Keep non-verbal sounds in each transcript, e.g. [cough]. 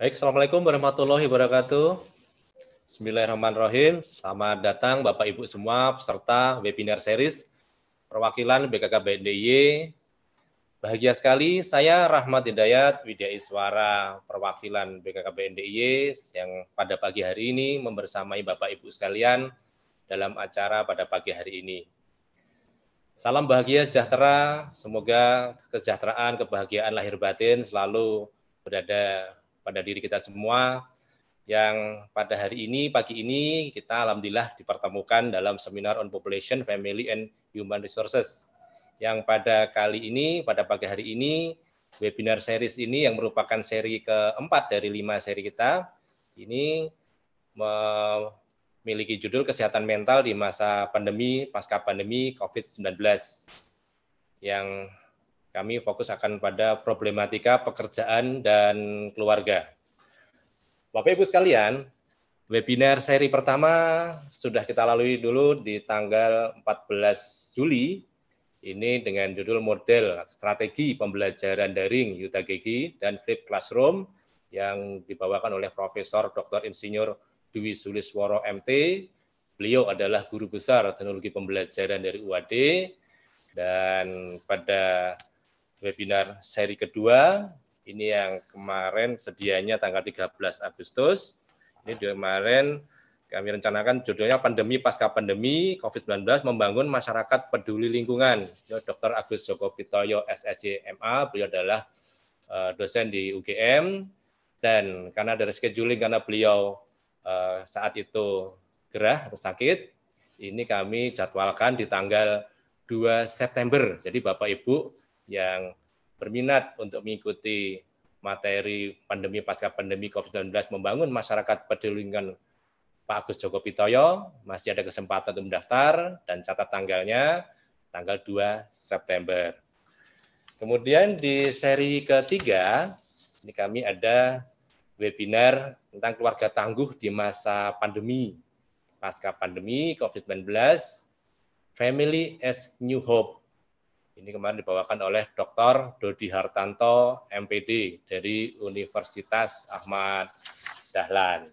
Baik, Assalamualaikum warahmatullahi wabarakatuh. Bismillahirrahmanirrahim. Selamat datang Bapak Ibu semua peserta webinar series perwakilan BKK BNDY. Bahagia sekali saya Rahmat Hidayat Widya Iswara perwakilan BKK BNDY yang pada pagi hari ini membersamai Bapak Ibu sekalian dalam acara pada pagi hari ini. Salam bahagia sejahtera, semoga kesejahteraan, kebahagiaan lahir batin selalu berada pada diri kita semua yang pada hari ini, pagi ini, kita alhamdulillah dipertemukan dalam seminar on population, family, and human resources. Yang pada kali ini, pada pagi hari ini, webinar series ini yang merupakan seri keempat dari lima seri kita, ini memiliki judul kesehatan mental di masa pandemi, pasca pandemi COVID-19. Yang kami fokus akan pada problematika pekerjaan dan keluarga. Bapak Ibu sekalian, webinar seri pertama sudah kita lalui dulu di tanggal 14 Juli ini dengan judul model strategi pembelajaran daring Yuta Gigi dan Flip Classroom yang dibawakan oleh Profesor Dr. Insinyur Dwi Sulisworo MT. Beliau adalah guru besar teknologi pembelajaran dari UAD dan pada webinar seri kedua. Ini yang kemarin sedianya tanggal 13 Agustus. Ini kemarin kami rencanakan judulnya pandemi pasca pandemi COVID-19 membangun masyarakat peduli lingkungan. Dr. Agus Joko Pitoyo SSC MA, beliau adalah eh, dosen di UGM dan karena dari scheduling karena beliau eh, saat itu gerah atau sakit, ini kami jadwalkan di tanggal 2 September. Jadi Bapak Ibu yang berminat untuk mengikuti materi pandemi pasca pandemi COVID-19 membangun masyarakat peduli lingkungan Pak Agus Joko Pitoyo masih ada kesempatan untuk mendaftar dan catat tanggalnya tanggal 2 September. Kemudian di seri ketiga ini kami ada webinar tentang keluarga tangguh di masa pandemi. Pasca pandemi COVID-19, Family as New Hope. Ini kemarin dibawakan oleh Dr. Dodi Hartanto, MPD dari Universitas Ahmad Dahlan.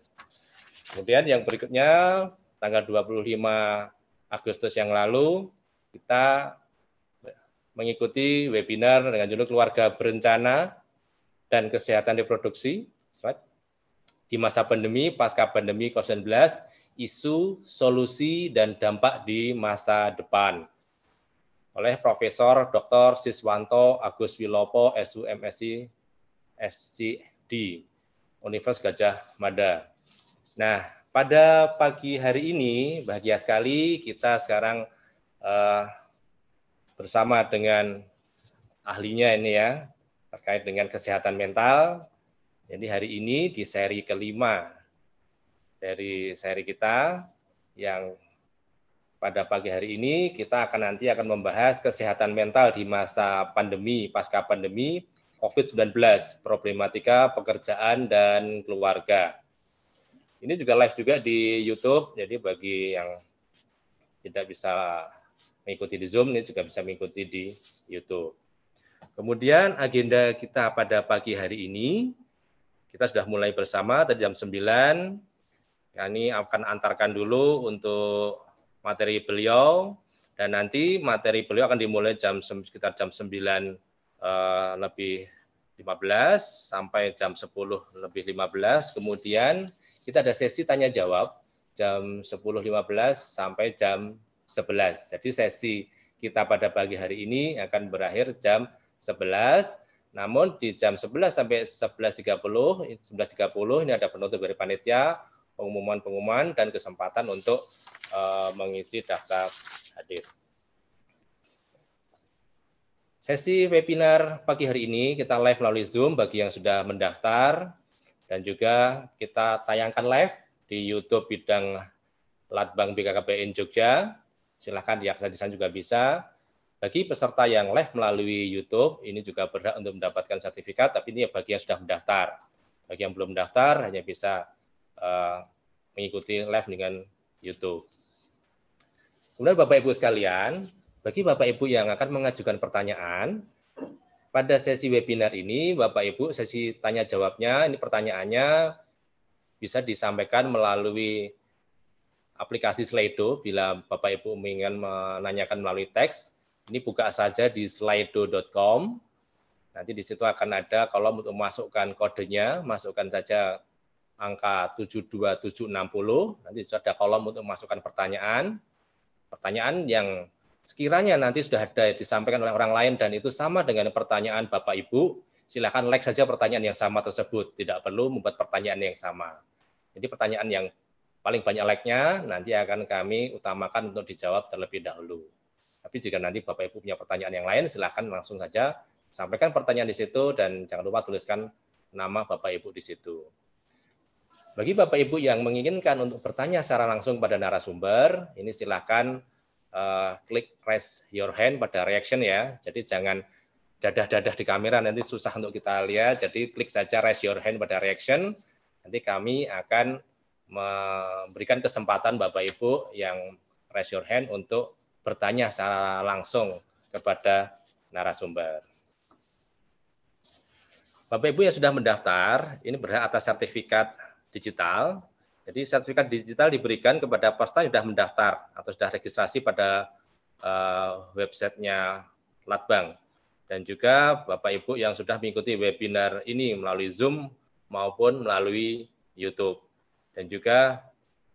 Kemudian yang berikutnya, tanggal 25 Agustus yang lalu, kita mengikuti webinar dengan judul Keluarga Berencana dan Kesehatan Reproduksi. Di masa pandemi, pasca pandemi COVID-19, isu, solusi, dan dampak di masa depan oleh Profesor Dr. Siswanto Agus Wilopo SUMSI SCD Universitas Gajah Mada. Nah, pada pagi hari ini bahagia sekali kita sekarang uh, bersama dengan ahlinya ini ya terkait dengan kesehatan mental. Jadi hari ini di seri kelima dari seri kita yang pada pagi hari ini kita akan nanti akan membahas kesehatan mental di masa pandemi, pasca pandemi COVID-19, problematika pekerjaan dan keluarga. Ini juga live juga di YouTube, jadi bagi yang tidak bisa mengikuti di Zoom, ini juga bisa mengikuti di YouTube. Kemudian agenda kita pada pagi hari ini, kita sudah mulai bersama tadi jam 9, ini akan antarkan dulu untuk materi beliau dan nanti materi beliau akan dimulai jam sekitar jam 9 uh, eh, lebih 15 sampai jam 10 lebih 15. Kemudian kita ada sesi tanya jawab jam 10.15 sampai jam 11. Jadi sesi kita pada pagi hari ini akan berakhir jam 11. Namun di jam 11 sampai 11.30 11.30 ini ada penutup dari panitia pengumuman-pengumuman dan kesempatan untuk uh, mengisi daftar hadir. Sesi webinar pagi hari ini kita live melalui Zoom bagi yang sudah mendaftar dan juga kita tayangkan live di YouTube bidang Latbang BKKBN Jogja. Silahkan sana juga bisa. Bagi peserta yang live melalui YouTube, ini juga berhak untuk mendapatkan sertifikat, tapi ini ya bagi yang sudah mendaftar. Bagi yang belum mendaftar, hanya bisa Eh, mengikuti live dengan YouTube. Kemudian Bapak Ibu sekalian, bagi Bapak Ibu yang akan mengajukan pertanyaan, pada sesi webinar ini Bapak Ibu sesi tanya jawabnya, ini pertanyaannya bisa disampaikan melalui aplikasi Slido bila Bapak Ibu ingin menanyakan melalui teks. Ini buka saja di slido.com. Nanti di situ akan ada kalau untuk memasukkan kodenya, masukkan saja angka 72760. Nanti sudah ada kolom untuk memasukkan pertanyaan. Pertanyaan yang sekiranya nanti sudah ada disampaikan oleh orang lain dan itu sama dengan pertanyaan Bapak Ibu, silakan like saja pertanyaan yang sama tersebut. Tidak perlu membuat pertanyaan yang sama. Jadi pertanyaan yang paling banyak like-nya nanti akan kami utamakan untuk dijawab terlebih dahulu. Tapi jika nanti Bapak Ibu punya pertanyaan yang lain, silakan langsung saja sampaikan pertanyaan di situ dan jangan lupa tuliskan nama Bapak Ibu di situ. Bagi Bapak Ibu yang menginginkan untuk bertanya secara langsung pada narasumber, ini silahkan uh, eh, klik raise your hand pada reaction ya. Jadi jangan dadah-dadah di kamera nanti susah untuk kita lihat. Jadi klik saja raise your hand pada reaction. Nanti kami akan memberikan kesempatan Bapak Ibu yang raise your hand untuk bertanya secara langsung kepada narasumber. Bapak Ibu yang sudah mendaftar, ini berhak atas sertifikat digital. Jadi sertifikat digital diberikan kepada peserta yang sudah mendaftar atau sudah registrasi pada uh, websitenya Latbang. Dan juga Bapak Ibu yang sudah mengikuti webinar ini melalui Zoom maupun melalui YouTube. Dan juga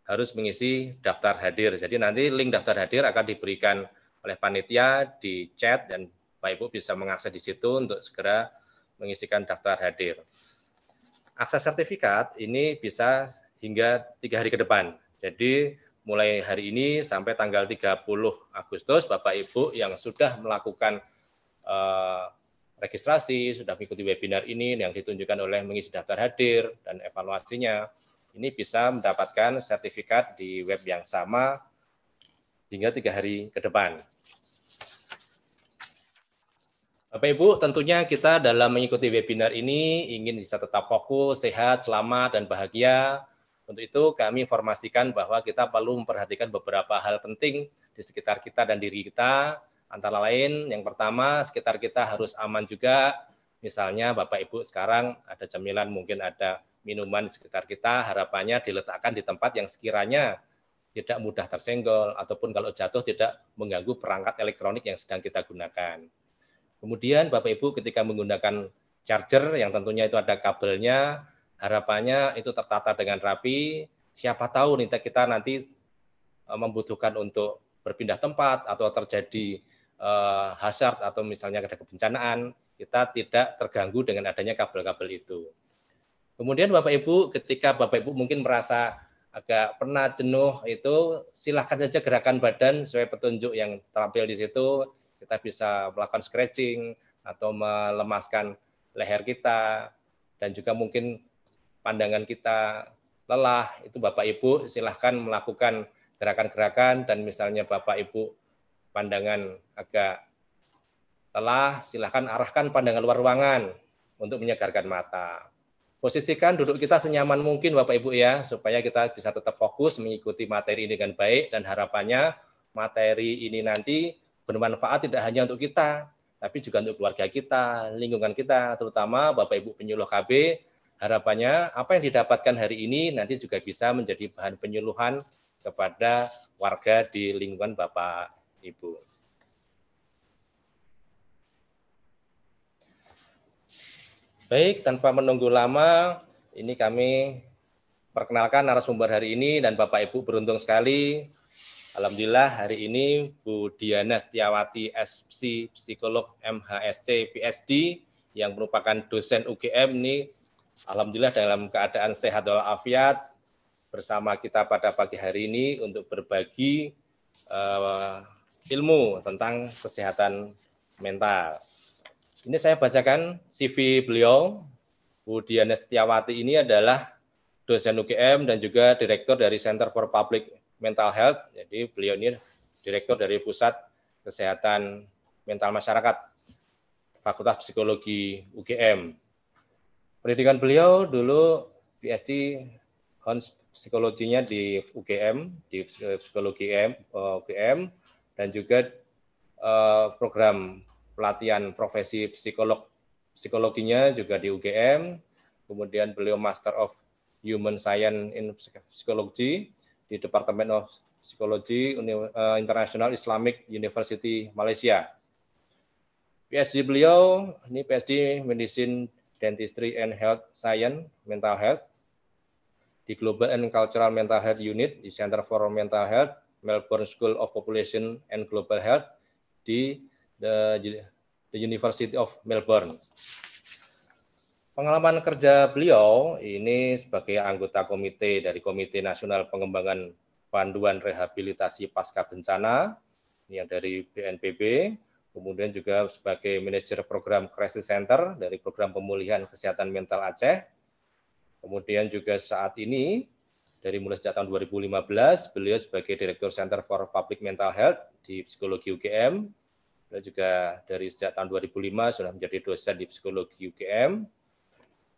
harus mengisi daftar hadir. Jadi nanti link daftar hadir akan diberikan oleh panitia di chat dan Bapak Ibu bisa mengakses di situ untuk segera mengisikan daftar hadir. Akses sertifikat ini bisa hingga tiga hari ke depan. Jadi mulai hari ini sampai tanggal 30 Agustus, Bapak Ibu yang sudah melakukan uh, registrasi, sudah mengikuti webinar ini yang ditunjukkan oleh mengisi daftar hadir dan evaluasinya, ini bisa mendapatkan sertifikat di web yang sama hingga tiga hari ke depan. Bapak Ibu, tentunya kita dalam mengikuti webinar ini ingin bisa tetap fokus, sehat, selamat, dan bahagia. Untuk itu kami informasikan bahwa kita perlu memperhatikan beberapa hal penting di sekitar kita dan diri kita. Antara lain, yang pertama, sekitar kita harus aman juga. Misalnya Bapak Ibu sekarang ada cemilan, mungkin ada minuman di sekitar kita, harapannya diletakkan di tempat yang sekiranya tidak mudah tersenggol, ataupun kalau jatuh tidak mengganggu perangkat elektronik yang sedang kita gunakan. Kemudian Bapak Ibu ketika menggunakan charger yang tentunya itu ada kabelnya, harapannya itu tertata dengan rapi. Siapa tahu nih kita nanti eh, membutuhkan untuk berpindah tempat atau terjadi eh, hazard atau misalnya ada kebencanaan, kita tidak terganggu dengan adanya kabel-kabel itu. Kemudian Bapak Ibu ketika Bapak Ibu mungkin merasa agak pernah jenuh itu silahkan saja gerakan badan sesuai petunjuk yang terampil di situ kita bisa melakukan scratching atau melemaskan leher kita dan juga mungkin pandangan kita lelah itu Bapak Ibu silahkan melakukan gerakan-gerakan dan misalnya Bapak Ibu pandangan agak lelah silahkan arahkan pandangan luar ruangan untuk menyegarkan mata. Posisikan duduk kita senyaman mungkin Bapak Ibu ya supaya kita bisa tetap fokus mengikuti materi ini dengan baik dan harapannya materi ini nanti bermanfaat tidak hanya untuk kita, tapi juga untuk keluarga kita, lingkungan kita, terutama Bapak Ibu penyuluh KB. Harapannya apa yang didapatkan hari ini nanti juga bisa menjadi bahan penyuluhan kepada warga di lingkungan Bapak Ibu. Baik, tanpa menunggu lama, ini kami perkenalkan narasumber hari ini dan Bapak Ibu beruntung sekali Alhamdulillah hari ini Bu Diana Setiawati SC psikolog MHSC PSD yang merupakan dosen UGM ini alhamdulillah dalam keadaan sehat walafiat bersama kita pada pagi hari ini untuk berbagi uh, ilmu tentang kesehatan mental. Ini saya bacakan CV beliau. Bu Diana Setiawati ini adalah dosen UGM dan juga direktur dari Center for Public mental health. Jadi beliau ini direktur dari Pusat Kesehatan Mental Masyarakat Fakultas Psikologi UGM. Pendidikan beliau dulu PhD Hons psikologinya di UGM, di psikologi UGM eh, dan juga eh, program pelatihan profesi psikolog psikologinya juga di UGM. Kemudian beliau Master of Human Science in Psychology di Departemen of Psychology uh, International Islamic University Malaysia. PhD beliau ini PhD Medicine Dentistry and Health Science Mental Health di Global and Cultural Mental Health Unit di Center for Mental Health Melbourne School of Population and Global Health di the, eh, the University of Melbourne. Pengalaman kerja beliau ini sebagai anggota komite dari Komite Nasional Pengembangan Panduan Rehabilitasi Pasca Bencana yang dari BNPB, kemudian juga sebagai manajer program Crisis Center dari program pemulihan kesehatan mental Aceh. Kemudian juga saat ini dari mulai sejak tahun 2015 beliau sebagai Direktur Center for Public Mental Health di Psikologi UGM. Beliau juga dari sejak tahun 2005 sudah menjadi dosen di Psikologi UGM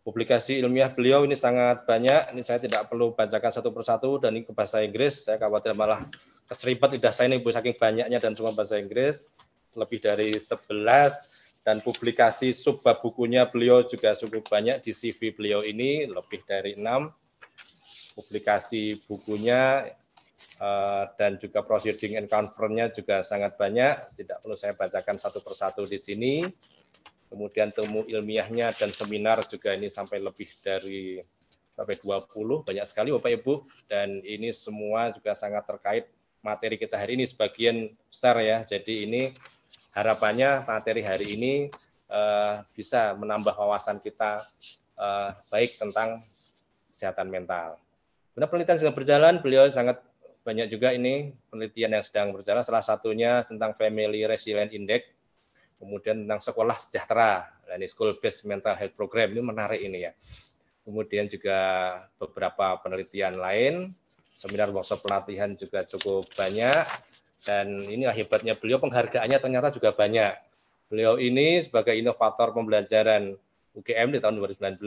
publikasi ilmiah beliau ini sangat banyak. Ini saya tidak perlu bacakan satu persatu dan ini ke bahasa Inggris. Saya khawatir malah keseribet lidah saya ini bu saking banyaknya dan semua bahasa Inggris lebih dari 11 dan publikasi subbab bukunya beliau juga cukup banyak di CV beliau ini lebih dari enam publikasi bukunya eh, dan juga proceeding and conference-nya juga sangat banyak tidak perlu saya bacakan satu persatu di sini kemudian temu ilmiahnya dan seminar juga ini sampai lebih dari sampai 20 banyak sekali Bapak Ibu dan ini semua juga sangat terkait materi kita hari ini sebagian besar ya. Jadi ini harapannya materi hari ini uh, bisa menambah wawasan kita uh, baik tentang kesehatan mental. Benar penelitian sedang berjalan, beliau sangat banyak juga ini penelitian yang sedang berjalan. Salah satunya tentang Family Resilient Index kemudian tentang sekolah sejahtera, ini school based mental health program ini menarik ini ya. Kemudian juga beberapa penelitian lain, seminar workshop pelatihan juga cukup banyak dan ini hebatnya beliau penghargaannya ternyata juga banyak. Beliau ini sebagai inovator pembelajaran UGM di tahun 2019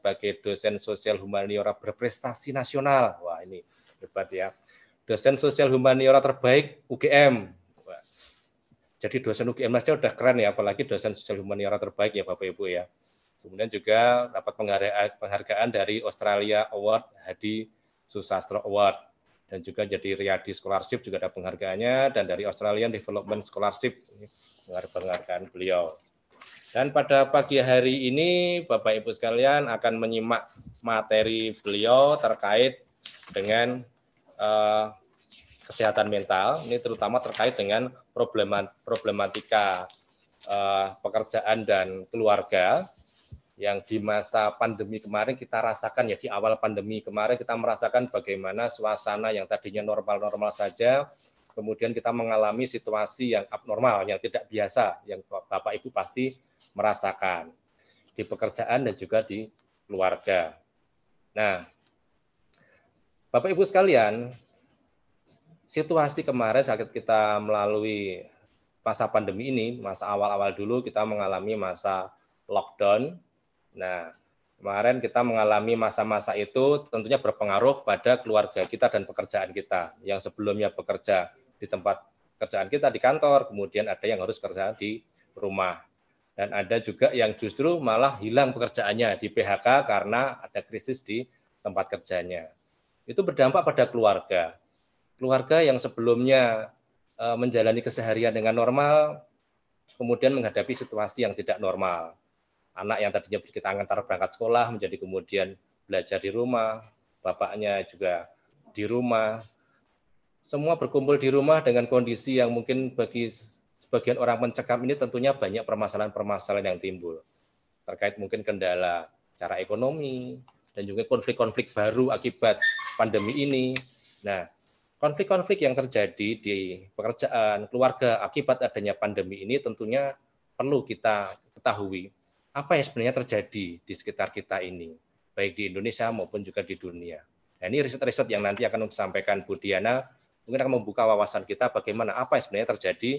sebagai dosen sosial humaniora berprestasi nasional. Wah, ini hebat ya. Dosen sosial humaniora terbaik UGM jadi dosen UGM saja udah keren ya, apalagi dosen sosial humaniora terbaik ya Bapak Ibu ya. Kemudian juga dapat penghargaan dari Australia Award Hadi Susastro Award dan juga jadi Riyadi Scholarship juga ada penghargaannya dan dari Australian Development Scholarship penghargaan beliau. Dan pada pagi hari ini Bapak Ibu sekalian akan menyimak materi beliau terkait dengan uh, kesehatan mental ini terutama terkait dengan problematika eh, pekerjaan dan keluarga yang di masa pandemi kemarin kita rasakan ya di awal pandemi kemarin kita merasakan bagaimana suasana yang tadinya normal-normal saja kemudian kita mengalami situasi yang abnormal yang tidak biasa yang Bapak Ibu pasti merasakan di pekerjaan dan juga di keluarga. Nah, Bapak Ibu sekalian, situasi kemarin sakit kita melalui masa pandemi ini, masa awal-awal dulu kita mengalami masa lockdown. Nah, kemarin kita mengalami masa-masa itu tentunya berpengaruh pada keluarga kita dan pekerjaan kita yang sebelumnya bekerja di tempat kerjaan kita di kantor, kemudian ada yang harus kerja di rumah. Dan ada juga yang justru malah hilang pekerjaannya di PHK karena ada krisis di tempat kerjanya. Itu berdampak pada keluarga keluarga yang sebelumnya e, menjalani keseharian dengan normal, kemudian menghadapi situasi yang tidak normal. Anak yang tadinya berkitangan antara berangkat sekolah menjadi kemudian belajar di rumah, bapaknya juga di rumah. Semua berkumpul di rumah dengan kondisi yang mungkin bagi sebagian orang mencekam ini tentunya banyak permasalahan-permasalahan yang timbul. Terkait mungkin kendala cara ekonomi dan juga konflik-konflik baru akibat pandemi ini. Nah, konflik-konflik yang terjadi di pekerjaan keluarga akibat adanya pandemi ini tentunya perlu kita ketahui apa yang sebenarnya terjadi di sekitar kita ini, baik di Indonesia maupun juga di dunia. Nah, ini riset-riset yang nanti akan disampaikan Bu Diana mungkin akan membuka wawasan kita bagaimana apa yang sebenarnya terjadi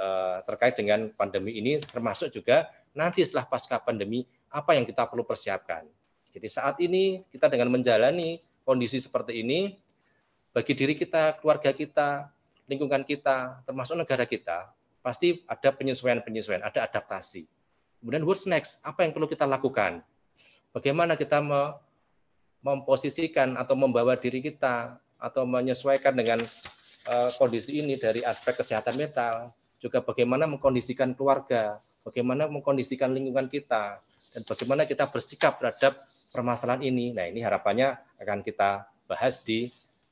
eh, terkait dengan pandemi ini, termasuk juga nanti setelah pasca pandemi apa yang kita perlu persiapkan. Jadi saat ini kita dengan menjalani kondisi seperti ini, bagi diri kita, keluarga kita, lingkungan kita, termasuk negara kita, pasti ada penyesuaian-penyesuaian, ada adaptasi. Kemudian what's next? Apa yang perlu kita lakukan? Bagaimana kita memposisikan atau membawa diri kita atau menyesuaikan dengan eh, kondisi ini dari aspek kesehatan mental, juga bagaimana mengkondisikan keluarga, bagaimana mengkondisikan lingkungan kita, dan bagaimana kita bersikap terhadap permasalahan ini. Nah, ini harapannya akan kita bahas di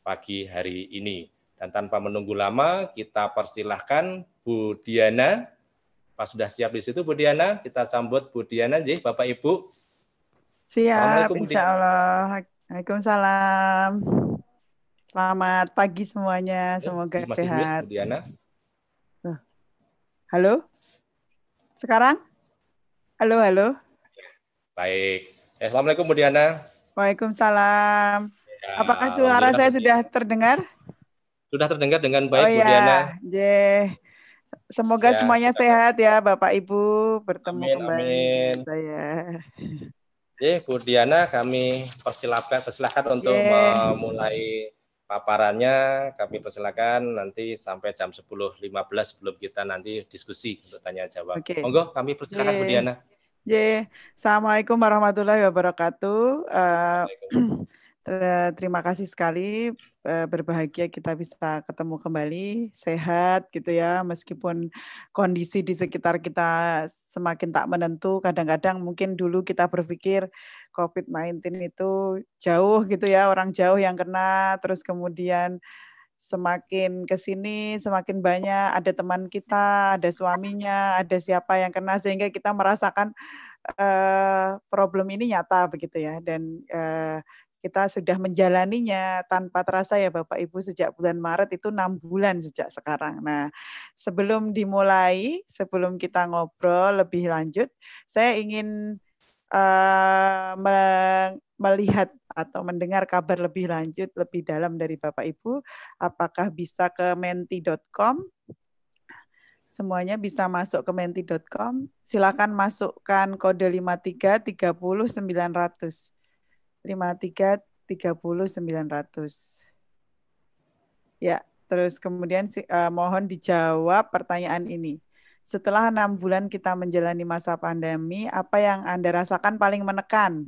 pagi hari ini. Dan tanpa menunggu lama, kita persilahkan Bu Diana. Pas sudah siap di situ, Bu Diana, kita sambut Bu Diana, jadi Bapak Ibu. Siap, insya Allah. Waalaikumsalam. Selamat pagi semuanya, eh, semoga Masih sehat. Bu Diana. Halo? Sekarang? Halo, halo. Baik. Eh, Assalamualaikum Bu Diana. Waalaikumsalam. Apakah iya, suara saya sudah terdengar? Sudah terdengar dengan baik, oh, Bu ya. Diana. Yeah. Semoga ya, semuanya kita... sehat ya, Bapak Ibu bertemu amin, kembali amin. saya. Ya, Bu Diana, kami persilakan persilakan untuk memulai paparannya. Kami persilakan nanti sampai jam 10.15 sebelum kita nanti diskusi untuk tanya jawab. Okay. Monggo, kami persilakan yeah. Bu Diana. Yeah. Assalamualaikum warahmatullahi wabarakatuh. Uh, [clears throat] Eh, terima kasih sekali eh, berbahagia kita bisa ketemu kembali sehat gitu ya meskipun kondisi di sekitar kita semakin tak menentu kadang-kadang mungkin dulu kita berpikir COVID-19 itu jauh gitu ya orang jauh yang kena terus kemudian semakin ke sini semakin banyak ada teman kita, ada suaminya, ada siapa yang kena sehingga kita merasakan uh, problem ini nyata begitu ya dan uh, kita sudah menjalaninya tanpa terasa ya Bapak Ibu sejak bulan Maret itu enam bulan sejak sekarang. Nah, sebelum dimulai, sebelum kita ngobrol lebih lanjut, saya ingin uh, melihat atau mendengar kabar lebih lanjut, lebih dalam dari Bapak Ibu, apakah bisa ke menti.com? Semuanya bisa masuk ke menti.com. Silakan masukkan kode 53 30 900 53 30 900. Ya, terus kemudian uh, mohon dijawab pertanyaan ini. Setelah enam bulan kita menjalani masa pandemi, apa yang Anda rasakan paling menekan?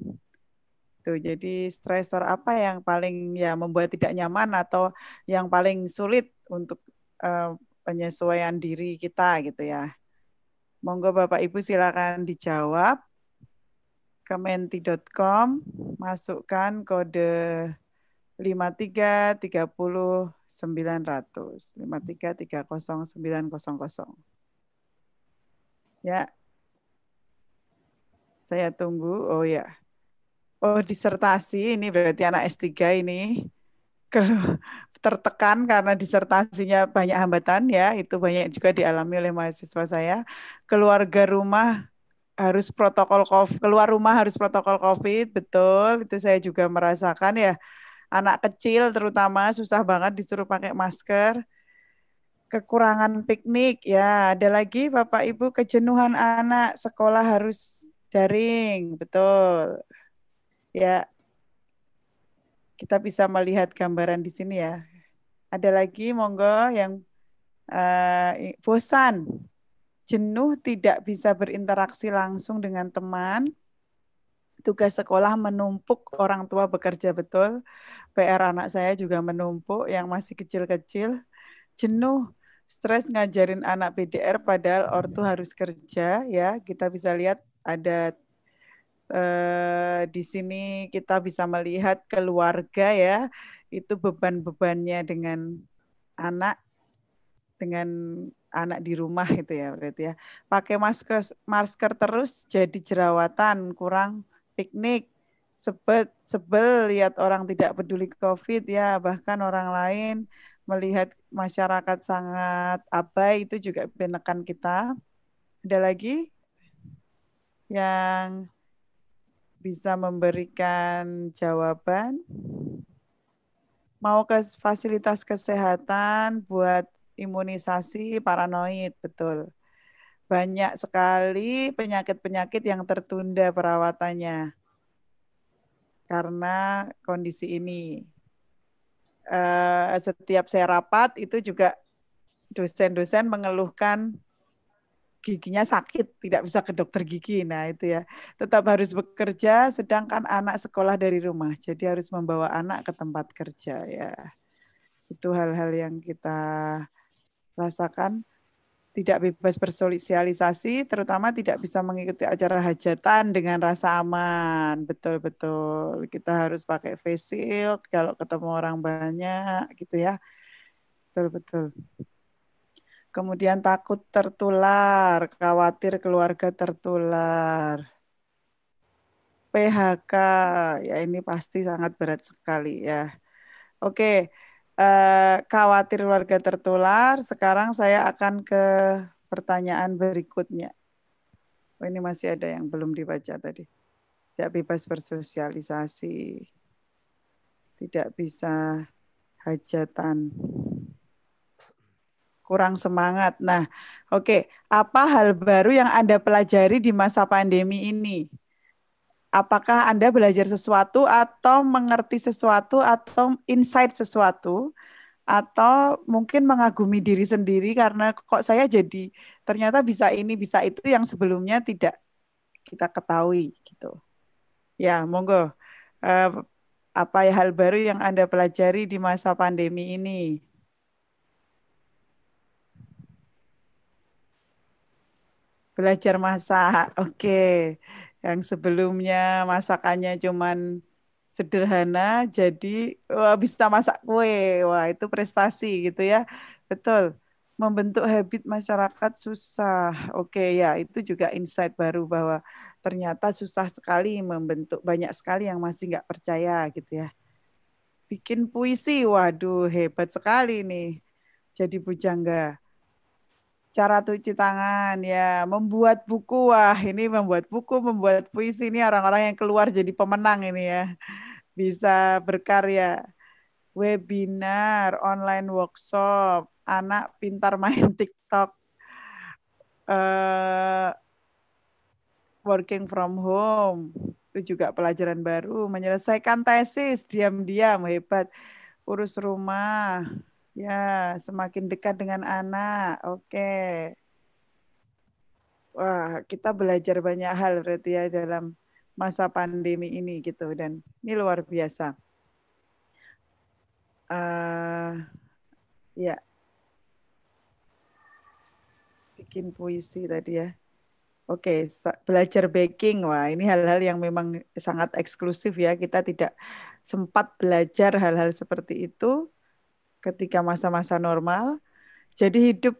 Tuh, jadi stresor apa yang paling ya membuat tidak nyaman atau yang paling sulit untuk uh, penyesuaian diri kita gitu ya. Monggo Bapak Ibu silakan dijawab kementi.com, masukkan kode 5330900, 5330900. Ya. Saya tunggu. Oh ya. Oh, disertasi ini berarti anak S3 ini tertekan karena disertasinya banyak hambatan ya, itu banyak juga dialami oleh mahasiswa saya. Keluarga rumah harus protokol COVID, keluar rumah harus protokol COVID, betul. Itu saya juga merasakan ya. Anak kecil terutama susah banget disuruh pakai masker. Kekurangan piknik ya, ada lagi Bapak Ibu kejenuhan anak, sekolah harus daring, betul. Ya. Kita bisa melihat gambaran di sini ya. Ada lagi monggo yang uh, bosan jenuh tidak bisa berinteraksi langsung dengan teman, tugas sekolah menumpuk, orang tua bekerja betul, PR anak saya juga menumpuk yang masih kecil-kecil, jenuh, stres ngajarin anak PDR padahal ortu iya. harus kerja ya. Kita bisa lihat ada eh, di sini kita bisa melihat keluarga ya, itu beban-bebannya dengan anak dengan anak di rumah itu ya berarti ya. Pakai masker masker terus jadi jerawatan, kurang piknik, sebet sebel lihat orang tidak peduli Covid ya, bahkan orang lain melihat masyarakat sangat abai itu juga penekan kita. Ada lagi yang bisa memberikan jawaban. Mau ke fasilitas kesehatan buat imunisasi paranoid, betul. Banyak sekali penyakit-penyakit yang tertunda perawatannya karena kondisi ini. Uh, setiap saya rapat itu juga dosen-dosen mengeluhkan giginya sakit, tidak bisa ke dokter gigi. Nah, itu ya. Tetap harus bekerja sedangkan anak sekolah dari rumah. Jadi harus membawa anak ke tempat kerja ya. Itu hal-hal yang kita rasakan tidak bebas bersosialisasi, terutama tidak bisa mengikuti acara hajatan dengan rasa aman. Betul-betul. Kita harus pakai face shield kalau ketemu orang banyak gitu ya. Betul-betul. Kemudian takut tertular, khawatir keluarga tertular. PHK, ya ini pasti sangat berat sekali ya. Oke. Okay Eh, khawatir warga tertular. Sekarang saya akan ke pertanyaan berikutnya. Oh, ini masih ada yang belum dibaca tadi. Tidak bebas bersosialisasi. Tidak bisa hajatan. Kurang semangat. Nah, oke. Okay. Apa hal baru yang Anda pelajari di masa pandemi ini? apakah Anda belajar sesuatu atau mengerti sesuatu atau insight sesuatu atau mungkin mengagumi diri sendiri karena kok saya jadi ternyata bisa ini bisa itu yang sebelumnya tidak kita ketahui gitu. Ya, monggo. Uh, apa ya hal baru yang Anda pelajari di masa pandemi ini? Belajar masak. Oke. Okay yang sebelumnya masakannya cuman sederhana jadi wah, bisa masak kue wah itu prestasi gitu ya betul membentuk habit masyarakat susah oke ya itu juga insight baru bahwa ternyata susah sekali membentuk banyak sekali yang masih nggak percaya gitu ya bikin puisi waduh hebat sekali nih jadi bujangga cara cuci tangan ya membuat buku wah ini membuat buku membuat puisi ini orang-orang yang keluar jadi pemenang ini ya bisa berkarya webinar online workshop anak pintar main [laughs] TikTok uh, working from home itu juga pelajaran baru menyelesaikan tesis diam-diam hebat urus rumah Ya, semakin dekat dengan anak. Oke. Wah, kita belajar banyak hal berarti ya dalam masa pandemi ini gitu dan ini luar biasa. Uh, ya. Bikin puisi tadi ya. Oke, okay, belajar baking. Wah, ini hal-hal yang memang sangat eksklusif ya. Kita tidak sempat belajar hal-hal seperti itu ketika masa-masa normal. Jadi hidup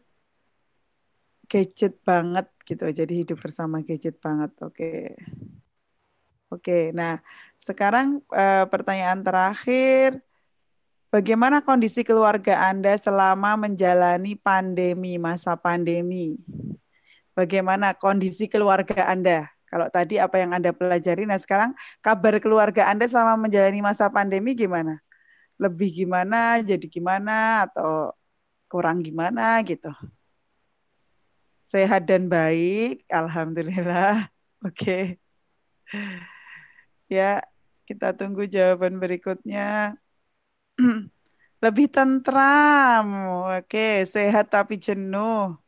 gadget banget gitu. Jadi hidup bersama gadget banget. Oke. Okay. Oke. Okay, nah, sekarang e, pertanyaan terakhir. Bagaimana kondisi keluarga Anda selama menjalani pandemi, masa pandemi? Bagaimana kondisi keluarga Anda? Kalau tadi apa yang Anda pelajari, nah sekarang kabar keluarga Anda selama menjalani masa pandemi gimana? lebih gimana, jadi gimana, atau kurang gimana gitu. Sehat dan baik, alhamdulillah. [laughs] Oke. Okay. [laughs] Ya, kita tunggu jawaban berikutnya. [clears throat] lebih tentram. Oke, okay. sehat tapi jenuh.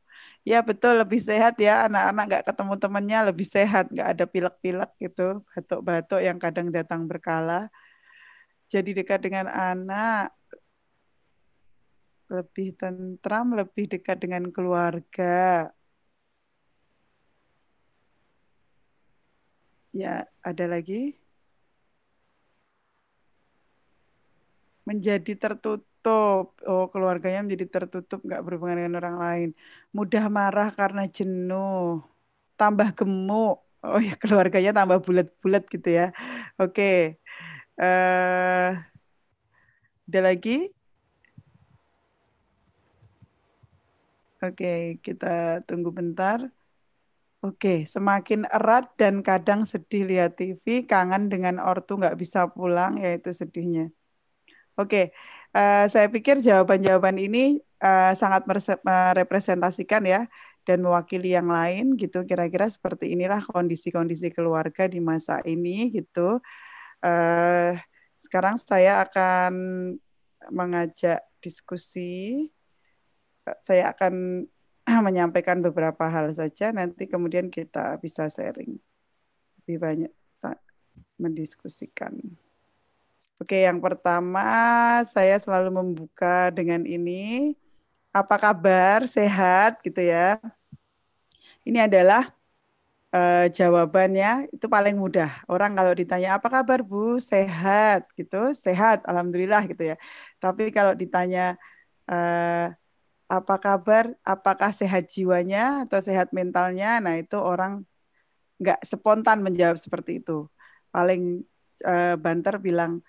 Ya betul lebih sehat ya anak-anak nggak ketemu temannya lebih sehat nggak ada pilek-pilek gitu batuk-batuk yang kadang datang berkala jadi dekat dengan anak, lebih tentram, lebih dekat dengan keluarga. Ya, ada lagi. Menjadi tertutup. Oh, keluarganya menjadi tertutup, nggak berhubungan dengan orang lain. Mudah marah karena jenuh. Tambah gemuk. Oh ya, [laughs] keluarganya tambah bulat-bulat gitu ya. Oke. Eh, ada lagi? Oke, okay, kita tunggu bentar. Oke, okay, semakin erat dan kadang sedih lihat TV, kangen dengan ortu nggak bisa pulang, yaitu sedihnya. Oke, okay, uh, eh, saya pikir jawaban-jawaban ini uh, sangat merepresentasikan ya dan mewakili yang lain gitu. Kira-kira seperti inilah kondisi-kondisi keluarga di masa ini gitu. Uh, sekarang saya akan mengajak diskusi. Saya akan [clears throat] menyampaikan beberapa hal saja. Nanti kemudian kita bisa sharing lebih banyak mendiskusikan. Oke, yang pertama saya selalu membuka dengan ini. Apa kabar? Sehat gitu ya. Ini adalah uh, jawabannya itu paling mudah. Orang kalau ditanya apa kabar Bu, sehat gitu, sehat, alhamdulillah gitu ya. Tapi kalau ditanya uh, apa kabar, apakah sehat jiwanya atau sehat mentalnya, nah itu orang nggak spontan menjawab seperti itu. Paling uh, banter bilang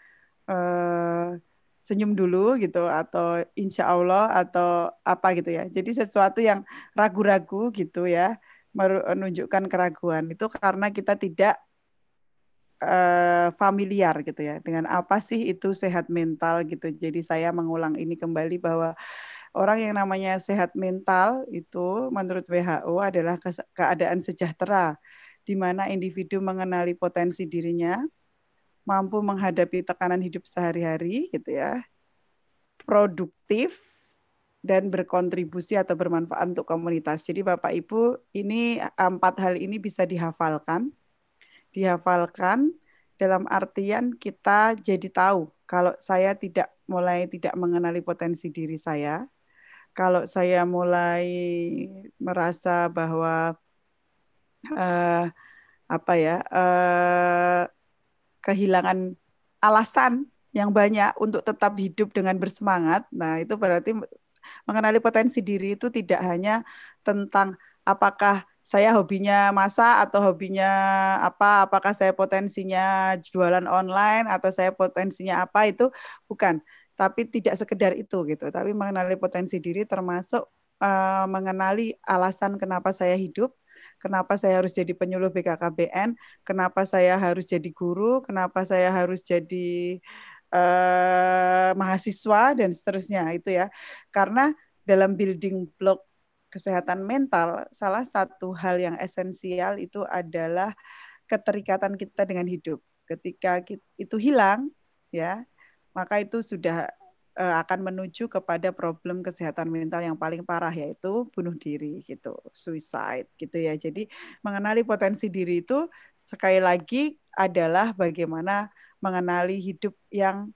uh, senyum dulu gitu atau insya Allah atau apa gitu ya. Jadi sesuatu yang ragu-ragu gitu ya menunjukkan keraguan itu karena kita tidak eh, familiar gitu ya dengan apa sih itu sehat mental gitu. Jadi saya mengulang ini kembali bahwa orang yang namanya sehat mental itu menurut WHO adalah keadaan sejahtera di mana individu mengenali potensi dirinya, mampu menghadapi tekanan hidup sehari-hari gitu ya. produktif dan berkontribusi atau bermanfaat untuk komunitas. Jadi Bapak Ibu, ini eh, empat hal ini bisa dihafalkan. Dihafalkan dalam artian kita jadi tahu kalau saya tidak mulai tidak mengenali potensi diri saya, kalau saya mulai merasa bahwa uh, apa ya uh, kehilangan alasan yang banyak untuk tetap hidup dengan bersemangat. Nah, itu berarti mengenali potensi diri itu tidak hanya tentang apakah saya hobinya masak atau hobinya apa, apakah saya potensinya jualan online atau saya potensinya apa itu bukan, tapi tidak sekedar itu gitu. Tapi mengenali potensi diri termasuk uh, mengenali alasan kenapa saya hidup, kenapa saya harus jadi penyuluh BKKBN, kenapa saya harus jadi guru, kenapa saya harus jadi eh, mahasiswa dan seterusnya itu ya. Karena dalam building block kesehatan mental salah satu hal yang esensial itu adalah keterikatan kita dengan hidup. Ketika itu hilang ya, maka itu sudah eh, akan menuju kepada problem kesehatan mental yang paling parah yaitu bunuh diri gitu, suicide gitu ya. Jadi mengenali potensi diri itu sekali lagi adalah bagaimana mengenali hidup yang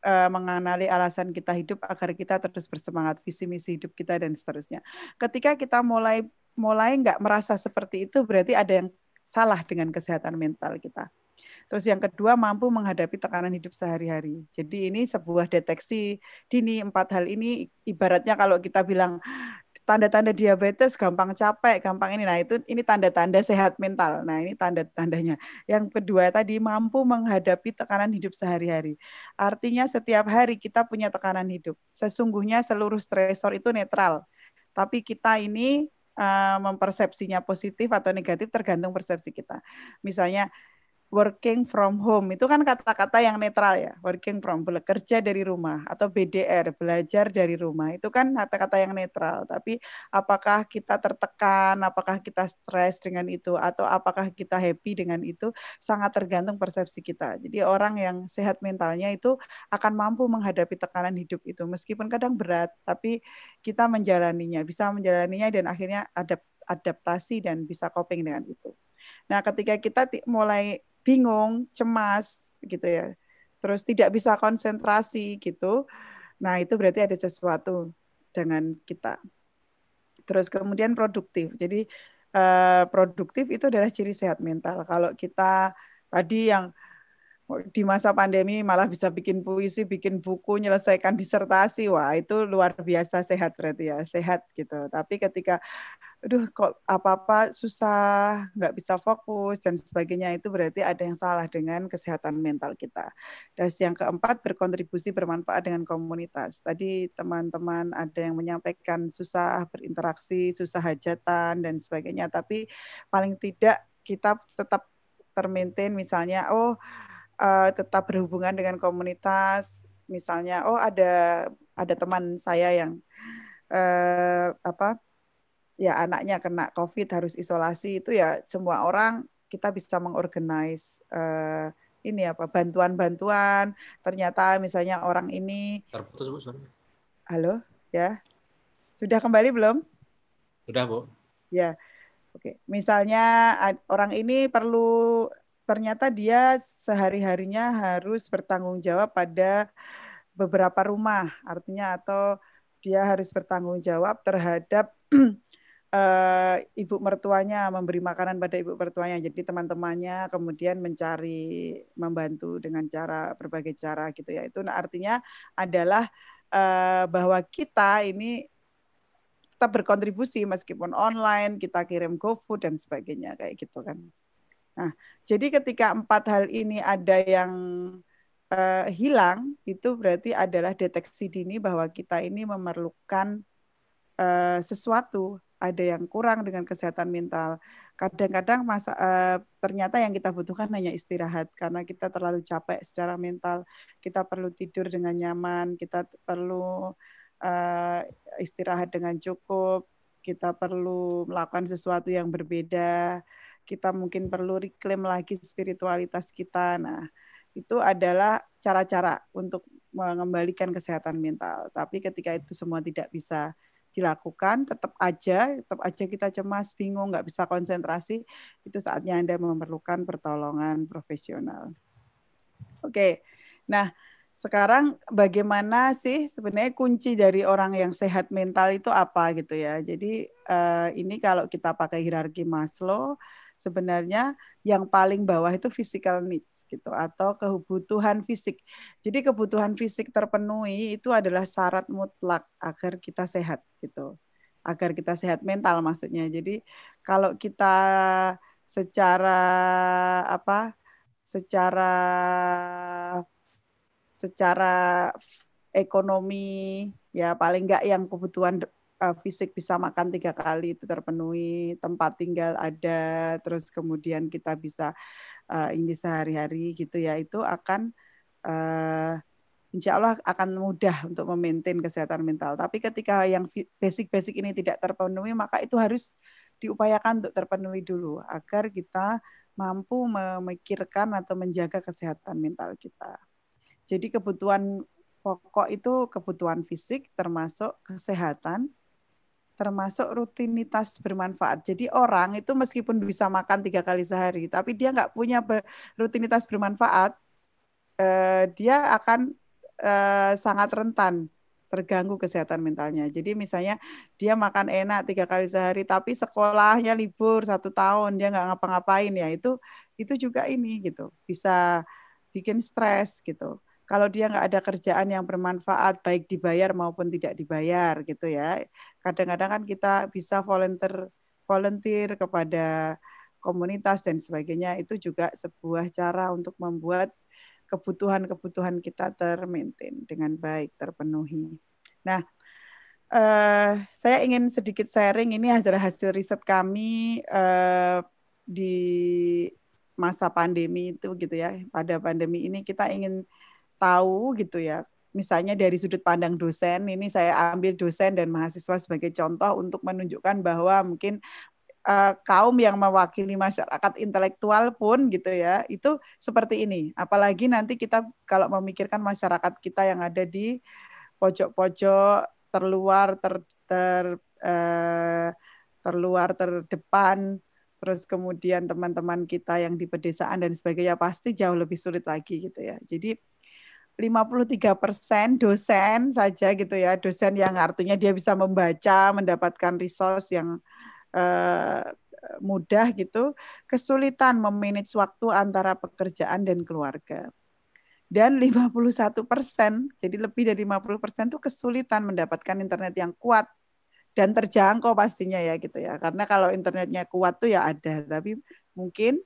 eh, mengenali alasan kita hidup agar kita terus bersemangat visi misi hidup kita dan seterusnya. Ketika kita mulai mulai nggak merasa seperti itu berarti ada yang salah dengan kesehatan mental kita. Terus yang kedua mampu menghadapi tekanan hidup sehari-hari. Jadi ini sebuah deteksi dini empat hal ini ibaratnya kalau kita bilang tanda-tanda diabetes, gampang capek, gampang ini. Nah, itu ini tanda-tanda sehat mental. Nah, ini tanda-tandanya. Yang kedua tadi mampu menghadapi tekanan hidup sehari-hari. Artinya setiap hari kita punya tekanan hidup. Sesungguhnya seluruh stresor itu netral. Tapi kita ini eh, mempersepsinya positif atau negatif tergantung persepsi kita. Misalnya working from home itu kan kata-kata yang netral ya working from bekerja dari rumah atau BDR belajar dari rumah itu kan kata-kata yang netral tapi apakah kita tertekan apakah kita stres dengan itu atau apakah kita happy dengan itu sangat tergantung persepsi kita jadi orang yang sehat mentalnya itu akan mampu menghadapi tekanan hidup itu meskipun kadang berat tapi kita menjalaninya bisa menjalaninya dan akhirnya adapt adaptasi dan bisa coping dengan itu Nah, ketika kita mulai bingung, cemas gitu ya. Terus tidak bisa konsentrasi gitu. Nah, itu berarti ada sesuatu dengan kita. Terus kemudian produktif. Jadi eh, produktif itu adalah ciri sehat mental. Kalau kita tadi yang di masa pandemi malah bisa bikin puisi, bikin buku, menyelesaikan disertasi. Wah, itu luar biasa sehat berarti ya, sehat gitu. Tapi ketika aduh kok apa-apa susah, nggak bisa fokus dan sebagainya itu berarti ada yang salah dengan kesehatan mental kita. Dan yang keempat berkontribusi bermanfaat dengan komunitas. Tadi teman-teman ada yang menyampaikan susah berinteraksi, susah hajatan dan sebagainya, tapi paling tidak kita tetap termaintain misalnya oh uh, tetap berhubungan dengan komunitas misalnya oh ada ada teman saya yang uh, apa ya anaknya kena covid harus isolasi itu ya semua orang kita bisa mengorganize uh, ini apa bantuan-bantuan ternyata misalnya orang ini terputus bu sorry. halo ya sudah kembali belum sudah bu ya oke misalnya orang ini perlu ternyata dia sehari-harinya harus bertanggung jawab pada beberapa rumah, artinya atau dia harus bertanggung jawab terhadap uh, [clears throat] ibu mertuanya memberi makanan pada ibu mertuanya. Jadi teman-temannya kemudian mencari membantu dengan cara berbagai cara gitu ya. Itu artinya adalah uh, bahwa kita ini tetap berkontribusi meskipun online, kita kirim GoFood dan sebagainya kayak gitu kan. Nah, jadi ketika empat hal ini ada yang uh, hilang, itu berarti adalah deteksi dini bahwa kita ini memerlukan uh, sesuatu, ada yang kurang dengan kesehatan mental. Kadang-kadang masa uh, ternyata yang kita butuhkan hanya istirahat karena kita terlalu capek secara mental, kita perlu tidur dengan nyaman, kita perlu uh, istirahat dengan cukup, kita perlu melakukan sesuatu yang berbeda kita mungkin perlu reclaim lagi spiritualitas kita. Nah, itu adalah cara-cara untuk mengembalikan kesehatan mental. Tapi ketika itu semua tidak bisa dilakukan, tetap aja, tetap aja kita cemas, bingung, nggak bisa konsentrasi, itu saatnya Anda memerlukan pertolongan profesional. Oke, nah sekarang bagaimana sih sebenarnya kunci dari orang yang sehat mental itu apa gitu ya? Jadi eh, ini kalau kita pakai hierarki Maslow, sebenarnya yang paling bawah itu physical needs gitu atau kebutuhan fisik. Jadi kebutuhan fisik terpenuhi itu adalah syarat mutlak agar kita sehat gitu. Agar kita sehat mental maksudnya. Jadi kalau kita secara apa? secara secara ekonomi ya paling enggak yang kebutuhan uh, fisik bisa makan tiga kali itu terpenuhi, tempat tinggal ada, terus kemudian kita bisa uh, ini sehari-hari gitu ya itu akan uh, insya Allah akan mudah untuk memaintain kesehatan mental. Tapi ketika yang basic-basic ini tidak terpenuhi, maka itu harus diupayakan untuk terpenuhi dulu agar kita mampu memikirkan atau menjaga kesehatan mental kita. Jadi kebutuhan pokok itu kebutuhan fisik termasuk kesehatan, termasuk rutinitas bermanfaat. Jadi orang itu meskipun bisa makan tiga kali sehari, tapi dia nggak punya ber rutinitas bermanfaat, eh, dia akan eh, sangat rentan terganggu kesehatan mentalnya. Jadi misalnya dia makan enak tiga kali sehari, tapi sekolahnya libur satu tahun, dia nggak ngapa-ngapain ya itu itu juga ini gitu bisa bikin stres gitu kalau dia nggak ada kerjaan yang bermanfaat baik dibayar maupun tidak dibayar gitu ya kadang-kadang kan kita bisa volunteer volunteer kepada komunitas dan sebagainya itu juga sebuah cara untuk membuat kebutuhan-kebutuhan kita termaintain dengan baik terpenuhi. Nah, eh, saya ingin sedikit sharing ini adalah hasil riset kami eh, di masa pandemi itu gitu ya. Pada pandemi ini kita ingin tahu gitu ya misalnya dari sudut pandang dosen, ini saya ambil dosen dan mahasiswa sebagai contoh untuk menunjukkan bahwa mungkin uh, kaum yang mewakili masyarakat intelektual pun gitu ya itu seperti ini apalagi nanti kita kalau memikirkan masyarakat kita yang ada di pojok-pojok terluar ter, ter uh, terluar terdepan terus kemudian teman-teman kita yang di pedesaan dan sebagainya pasti jauh lebih sulit lagi gitu ya jadi 53% dosen saja gitu ya, dosen yang artinya dia bisa membaca, mendapatkan resource yang eh, mudah gitu, kesulitan memanage waktu antara pekerjaan dan keluarga. Dan 51%, jadi lebih dari 50% itu kesulitan mendapatkan internet yang kuat dan terjangkau pastinya ya gitu ya. Karena kalau internetnya kuat tuh ya ada, tapi mungkin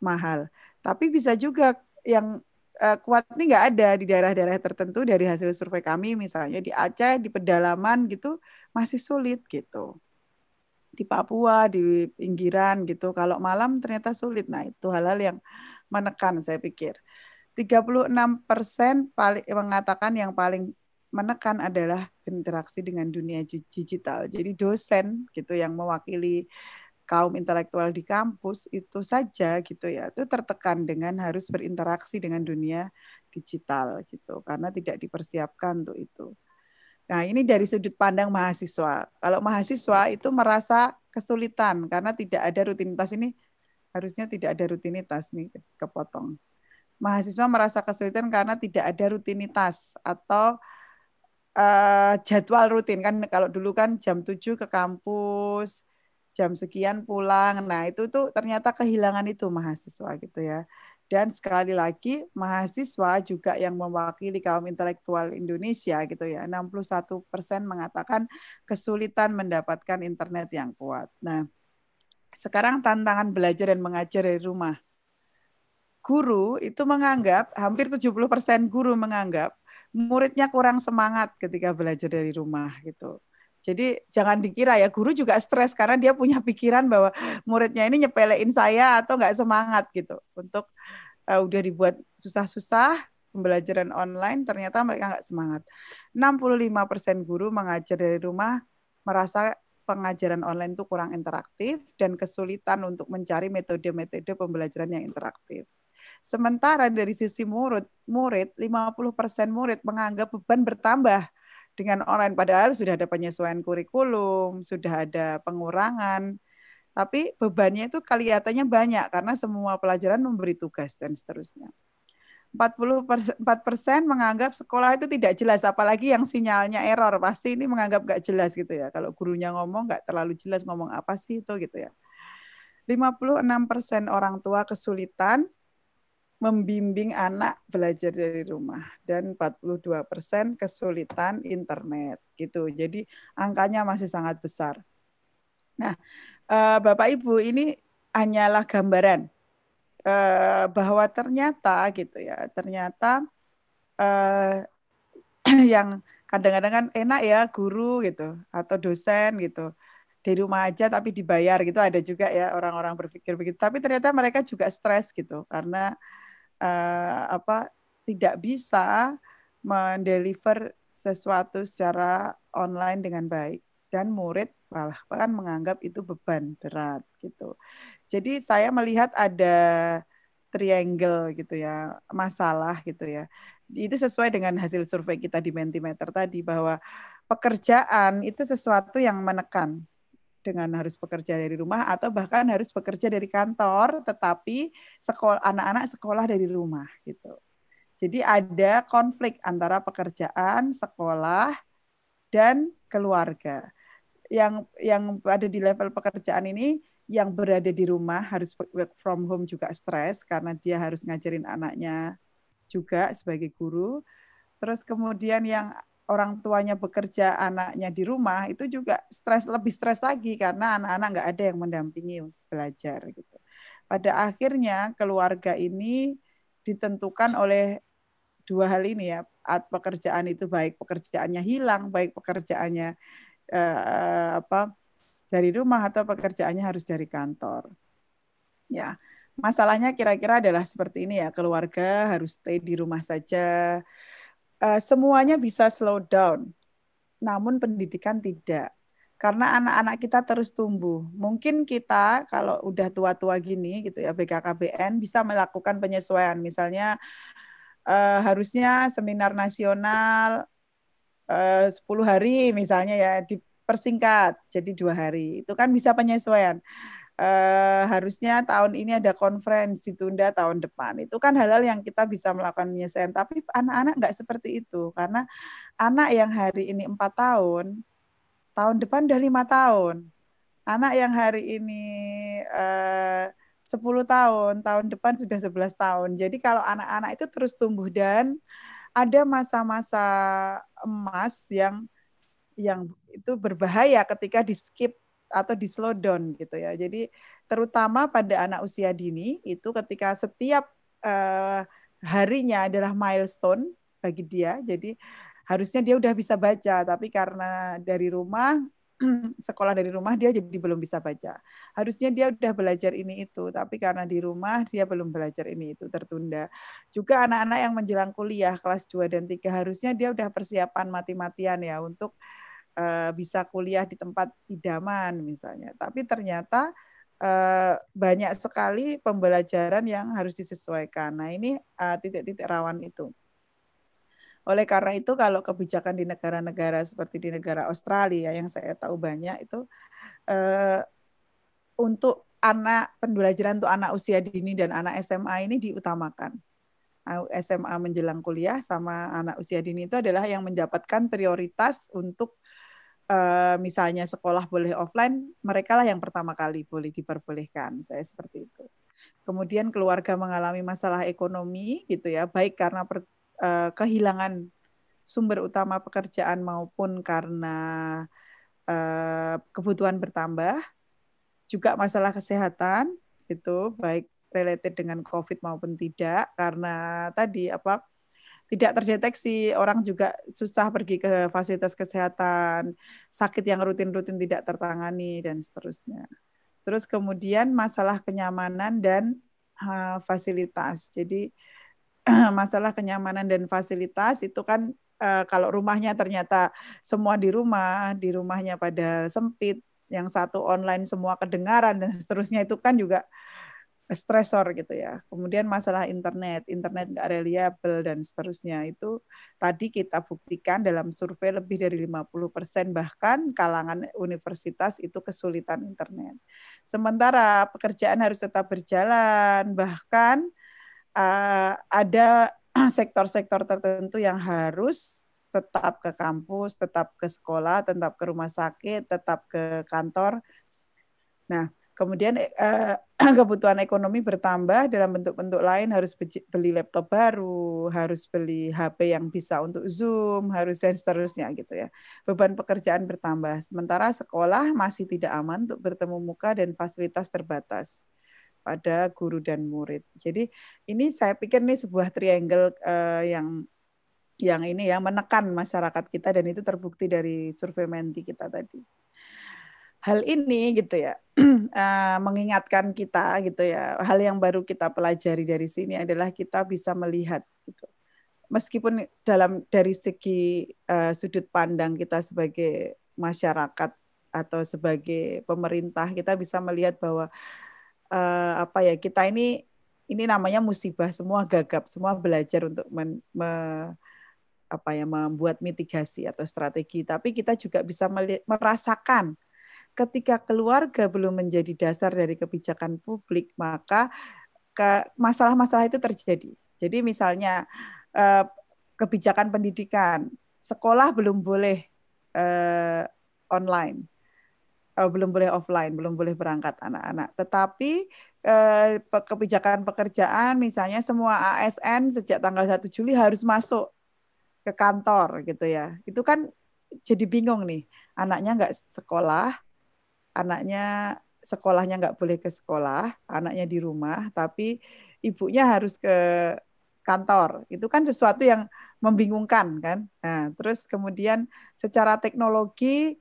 mahal. Tapi bisa juga yang uh, kuat ini nggak ada di daerah-daerah tertentu dari hasil survei kami misalnya di Aceh di pedalaman gitu masih sulit gitu di Papua di pinggiran gitu kalau malam ternyata sulit nah itu hal-hal yang menekan saya pikir 36 persen paling mengatakan yang paling menekan adalah interaksi dengan dunia digital jadi dosen gitu yang mewakili kaum intelektual di kampus itu saja gitu ya itu tertekan dengan harus berinteraksi dengan dunia digital gitu karena tidak dipersiapkan untuk itu. Nah, ini dari sudut pandang mahasiswa. Kalau mahasiswa iya. itu merasa kesulitan karena tidak ada rutinitas ini harusnya tidak ada rutinitas nih kepotong. Mahasiswa merasa kesulitan karena tidak ada rutinitas atau uh, jadwal rutin kan kalau dulu kan jam 7 ke kampus, jam sekian pulang. Nah, itu tuh ternyata kehilangan itu mahasiswa gitu ya. Dan sekali lagi mahasiswa juga yang mewakili kaum intelektual Indonesia gitu ya. 61% mengatakan kesulitan mendapatkan internet yang kuat. Nah, sekarang tantangan belajar dan mengajar dari rumah. Guru itu menganggap, hampir 70% guru menganggap muridnya kurang semangat ketika belajar dari rumah gitu. Jadi jangan dikira ya guru juga stres karena dia punya pikiran bahwa muridnya ini nyepelein saya atau nggak semangat gitu untuk uh, udah dibuat susah-susah pembelajaran online ternyata mereka nggak semangat. 65% guru mengajar dari rumah merasa pengajaran online itu kurang interaktif dan kesulitan untuk mencari metode-metode pembelajaran yang interaktif. Sementara dari sisi murid, murid 50% murid menganggap beban bertambah dengan online padahal sudah ada penyesuaian kurikulum, sudah ada pengurangan, tapi bebannya itu kelihatannya banyak karena semua pelajaran memberi tugas dan seterusnya. 44 persen menganggap sekolah itu tidak jelas, apalagi yang sinyalnya error. Pasti ini menganggap gak jelas gitu ya. Kalau gurunya ngomong gak terlalu jelas ngomong apa sih itu gitu ya. 56 persen orang tua kesulitan membimbing anak belajar dari rumah dan 42 persen kesulitan internet gitu. Jadi angkanya masih sangat besar. Nah, eh, Bapak Ibu ini hanyalah gambaran eh, bahwa ternyata gitu ya, ternyata eh, [clears throat] yang kadang-kadang kan enak ya guru gitu atau dosen gitu di rumah aja tapi dibayar gitu ada juga ya orang-orang berpikir begitu tapi ternyata mereka juga stres gitu karena uh, apa tidak bisa mendeliver sesuatu secara online dengan baik dan murid malah bahkan menganggap itu beban berat gitu. Jadi saya melihat ada triangle gitu ya, masalah gitu ya. Itu sesuai dengan hasil survei kita di Mentimeter tadi bahwa pekerjaan itu sesuatu yang menekan dengan harus bekerja dari rumah atau bahkan harus bekerja dari kantor tetapi sekolah anak-anak sekolah dari rumah gitu. Jadi ada konflik antara pekerjaan, sekolah dan keluarga. Yang yang ada di level pekerjaan ini yang berada di rumah harus work from home juga stres karena dia harus ngajarin anaknya juga sebagai guru. Terus kemudian yang orang tuanya bekerja, anaknya di rumah, itu juga stres lebih stres lagi karena anak-anak nggak ada yang mendampingi untuk belajar gitu. Pada akhirnya keluarga ini ditentukan oleh dua hal ini ya, At pekerjaan itu baik pekerjaannya hilang, baik pekerjaannya eh, apa dari rumah atau pekerjaannya harus dari kantor. Ya. Masalahnya kira-kira adalah seperti ini ya, keluarga harus stay di rumah saja, uh, semuanya bisa slow down, namun pendidikan tidak. Karena anak-anak kita terus tumbuh. Mungkin kita kalau udah tua-tua gini gitu ya BKKBN bisa melakukan penyesuaian. Misalnya uh, harusnya seminar nasional eh, uh, 10 hari misalnya ya dipersingkat jadi dua hari. Itu kan bisa penyesuaian eh, harusnya tahun ini ada konferensi ditunda tahun depan. Itu kan hal-hal yang kita bisa melakukan penyelesaian. Tapi anak-anak nggak seperti itu karena anak yang hari ini empat tahun, tahun depan udah lima tahun. Anak yang hari ini eh, 10 tahun, tahun depan sudah 11 tahun. Jadi kalau anak-anak itu terus tumbuh dan ada masa-masa emas yang yang itu berbahaya ketika di skip atau di slow down gitu ya. Jadi terutama pada anak usia dini itu ketika setiap uh, harinya adalah milestone bagi dia. Jadi harusnya dia udah bisa baca tapi karena dari rumah [clears throat] sekolah dari rumah dia jadi belum bisa baca. Harusnya dia udah belajar ini itu, tapi karena di rumah dia belum belajar ini itu tertunda. Juga anak-anak yang menjelang kuliah kelas 2 dan 3 harusnya dia udah persiapan mati-matian ya untuk Eh, bisa kuliah di tempat idaman misalnya. Tapi ternyata eh, banyak sekali pembelajaran yang harus disesuaikan. Nah ini eh, titik-titik rawan itu. Oleh karena itu kalau kebijakan di negara-negara seperti di negara Australia yang saya tahu banyak itu untuk anak pembelajaran untuk anak usia dini dan anak SMA ini diutamakan. SMA menjelang kuliah sama anak usia dini itu adalah yang mendapatkan prioritas untuk uh, misalnya sekolah boleh offline, mereka lah yang pertama kali boleh diperbolehkan. Saya seperti itu. Kemudian keluarga mengalami masalah ekonomi gitu ya, baik karena per, uh, kehilangan sumber utama pekerjaan maupun karena uh, kebutuhan bertambah, juga masalah kesehatan itu baik related dengan COVID maupun tidak karena tadi apa tidak terdeteksi, orang juga susah pergi ke fasilitas kesehatan, sakit yang rutin-rutin tidak tertangani dan seterusnya. Terus kemudian masalah kenyamanan dan uh, fasilitas. Jadi [clears throat] masalah kenyamanan dan fasilitas itu kan uh, kalau rumahnya ternyata semua di rumah, di rumahnya pada sempit, yang satu online semua kedengaran dan seterusnya itu kan juga stressor gitu ya. Kemudian masalah internet, internet nggak reliable dan seterusnya itu tadi kita buktikan dalam survei lebih dari 50 persen bahkan kalangan universitas itu kesulitan internet. Sementara pekerjaan harus tetap berjalan, bahkan uh, ada [clears throat] sektor-sektor tertentu yang harus tetap ke kampus, tetap ke sekolah, tetap ke rumah sakit, tetap ke kantor. Nah, Kemudian eh, [clears throat] kebutuhan ekonomi bertambah dalam bentuk-bentuk lain harus beli laptop baru, harus beli HP yang bisa untuk Zoom, harus dan seterusnya gitu ya. Beban pekerjaan bertambah. Sementara sekolah masih tidak aman untuk bertemu muka dan fasilitas terbatas pada guru dan murid. Jadi ini saya pikir nih sebuah triangle eh, yang yang ini ya menekan masyarakat kita dan itu terbukti dari survei Menti kita tadi hal ini gitu ya uh, [clears throat] mengingatkan kita gitu ya hal yang baru kita pelajari dari sini adalah kita bisa melihat gitu meskipun dalam dari segi uh, sudut pandang kita sebagai masyarakat atau sebagai pemerintah kita bisa melihat bahwa uh, apa ya kita ini ini namanya musibah semua gagap semua belajar untuk men, me, apa ya membuat mitigasi atau strategi tapi kita juga bisa merasakan ketika keluarga belum menjadi dasar dari kebijakan publik, maka masalah-masalah itu terjadi. Jadi misalnya eh, kebijakan pendidikan, sekolah belum boleh eh, online, eh, belum boleh offline, belum boleh berangkat anak-anak. Tetapi kebijakan pekerjaan misalnya semua ASN sejak tanggal 1 Juli harus masuk ke kantor gitu ya. Itu kan jadi bingung nih, anaknya nggak sekolah, anaknya sekolahnya nggak boleh ke sekolah, anaknya di rumah, tapi ibunya harus ke kantor. Itu kan sesuatu yang membingungkan kan. Nah, terus kemudian secara teknologi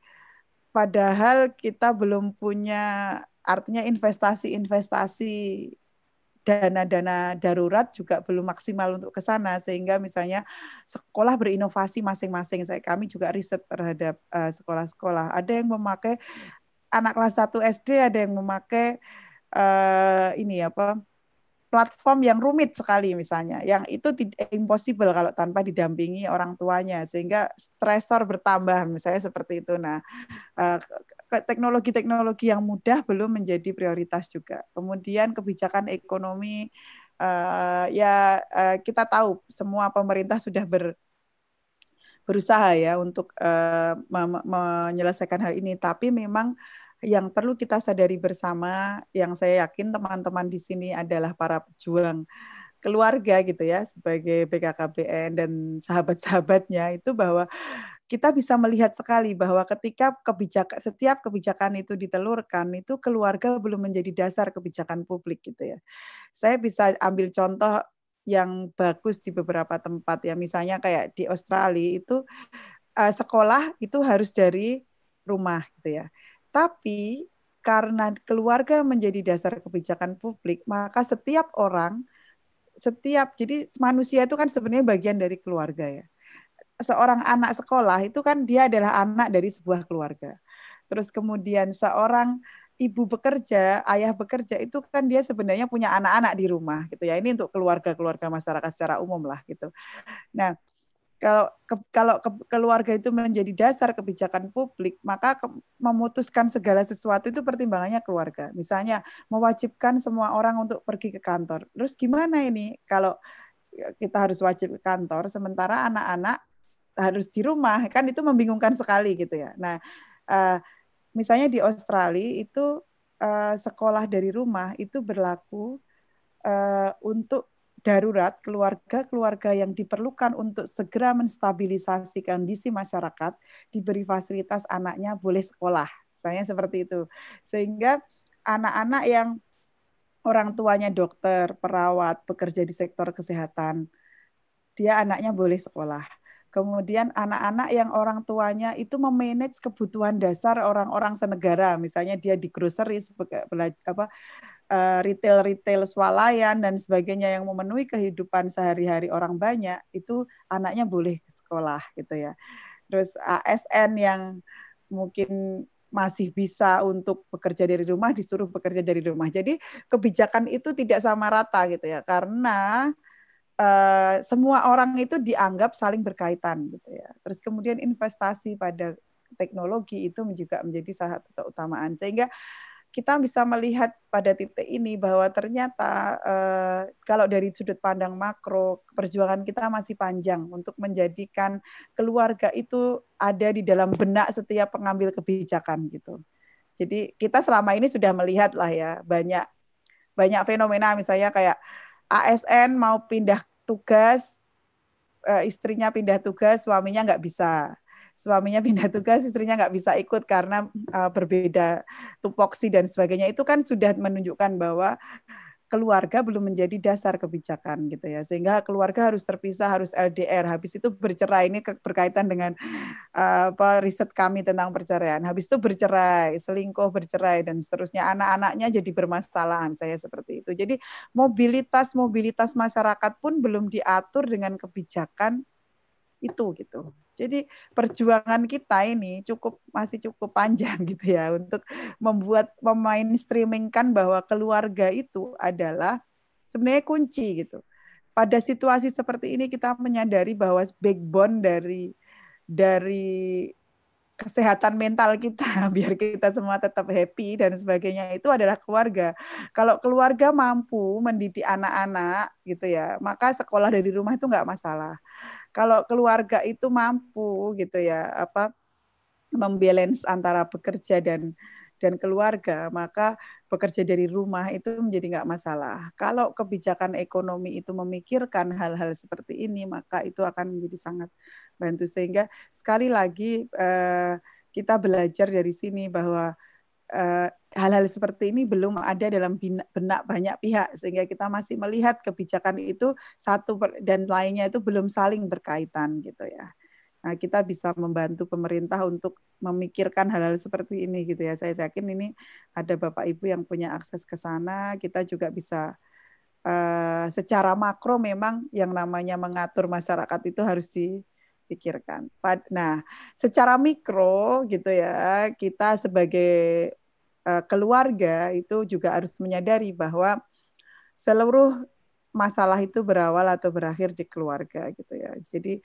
padahal kita belum punya artinya investasi-investasi dana-dana darurat juga belum maksimal untuk ke sana sehingga misalnya sekolah berinovasi masing-masing. Saya kami juga riset terhadap eh, sekolah-sekolah. Uh, sekolah -sekolah. Ada yang memakai anak kelas 1 SD ada yang memakai uh, ini apa platform yang rumit sekali misalnya, yang itu tidak impossible kalau tanpa didampingi orang tuanya sehingga stresor bertambah misalnya seperti itu. Nah, eh, teknologi-teknologi yang mudah belum menjadi prioritas juga. Kemudian kebijakan ekonomi eh, ya kita tahu semua pemerintah sudah ber berusaha ya untuk uh, me menyelesaikan hal ini. Tapi memang yang perlu kita sadari bersama, yang saya yakin teman-teman di sini adalah para pejuang keluarga gitu ya sebagai BKKBN dan sahabat-sahabatnya itu bahwa kita bisa melihat sekali bahwa ketika kebijakan setiap kebijakan itu ditelurkan itu keluarga belum menjadi dasar kebijakan publik gitu ya. Saya bisa ambil contoh yang bagus di beberapa tempat ya misalnya kayak di Australia itu uh, sekolah itu harus dari rumah gitu ya tapi karena keluarga menjadi dasar kebijakan publik maka setiap orang setiap jadi manusia itu kan sebenarnya bagian dari keluarga ya seorang anak sekolah itu kan dia adalah anak dari sebuah keluarga terus kemudian seorang ibu bekerja, ayah bekerja itu kan dia sebenarnya punya anak-anak di rumah gitu ya. Ini untuk keluarga-keluarga masyarakat secara umum lah gitu. Nah, kalau ke, kalau ke, keluarga itu menjadi dasar kebijakan publik, maka ke, memutuskan segala sesuatu itu pertimbangannya keluarga. Misalnya mewajibkan semua orang untuk pergi ke kantor. Terus gimana ini kalau kita harus wajib ke kantor sementara anak-anak harus di rumah? Kan itu membingungkan sekali gitu ya. Nah, uh, Misalnya di Australia itu uh, sekolah dari rumah itu berlaku uh, untuk darurat keluarga-keluarga yang diperlukan untuk segera menstabilisasi kondisi masyarakat diberi fasilitas anaknya boleh sekolah. Misalnya seperti itu. Sehingga anak-anak yang orang tuanya dokter, perawat, bekerja di sektor kesehatan, dia anaknya boleh sekolah. Kemudian anak-anak yang orang tuanya itu memanage kebutuhan dasar orang-orang senegara, misalnya dia di grocery eh, retail-retail swalayan dan sebagainya yang memenuhi kehidupan sehari-hari orang banyak, itu anaknya boleh ke sekolah gitu ya. Terus ASN yang mungkin masih bisa untuk bekerja dari rumah disuruh bekerja dari rumah. Jadi kebijakan itu tidak sama rata gitu ya karena uh, semua orang itu dianggap saling berkaitan gitu ya. Terus kemudian investasi pada teknologi itu juga menjadi salah satu keutamaan sehingga kita bisa melihat pada titik ini bahwa ternyata eh, kalau dari sudut pandang makro perjuangan kita masih panjang untuk menjadikan keluarga itu ada di dalam benak setiap pengambil kebijakan gitu. Jadi kita selama ini sudah melihat lah ya banyak banyak fenomena misalnya kayak ASN mau pindah tugas, eh, istrinya pindah tugas, suaminya nggak bisa. Suaminya pindah tugas, istrinya nggak bisa ikut karena eh, berbeda tupoksi dan sebagainya. Itu kan sudah menunjukkan bahwa keluarga belum menjadi dasar kebijakan gitu ya sehingga keluarga harus terpisah harus LDR habis itu bercerai ini berkaitan dengan uh, apa riset kami tentang perceraian habis itu bercerai selingkuh bercerai dan seterusnya anak-anaknya jadi bermasalah misalnya seperti itu jadi mobilitas mobilitas masyarakat pun belum diatur dengan kebijakan itu gitu jadi perjuangan kita ini cukup masih cukup panjang [laughs] gitu ya untuk membuat pemain streaming kan bahwa keluarga itu adalah sebenarnya kunci gitu. Pada situasi seperti ini kita menyadari bahwa backbone dari dari kesehatan mental kita [laughs] biar kita semua tetap happy dan sebagainya itu adalah keluarga. Kalau keluarga mampu mendidik anak-anak gitu ya, maka sekolah dari rumah itu enggak masalah kalau keluarga itu mampu gitu ya apa membalance antara bekerja dan dan keluarga, maka bekerja dari rumah itu menjadi nggak masalah. Kalau kebijakan ekonomi itu memikirkan hal-hal seperti ini, maka itu akan menjadi sangat bantu. Sehingga sekali lagi eh, kita belajar dari sini bahwa Eh, hal-hal seperti ini belum ada dalam benak banyak pihak sehingga kita masih melihat kebijakan itu satu dan lainnya itu belum saling berkaitan gitu ya. Nah, kita bisa membantu pemerintah untuk memikirkan hal-hal seperti ini gitu ya. Saya yakin ini ada Bapak Ibu yang punya akses ke sana, kita juga bisa uh, secara makro memang yang namanya mengatur masyarakat itu harus di pikirkan. Nah, secara mikro gitu ya, kita sebagai eh, keluarga itu juga harus menyadari bahwa seluruh masalah itu berawal atau berakhir di keluarga gitu ya. Jadi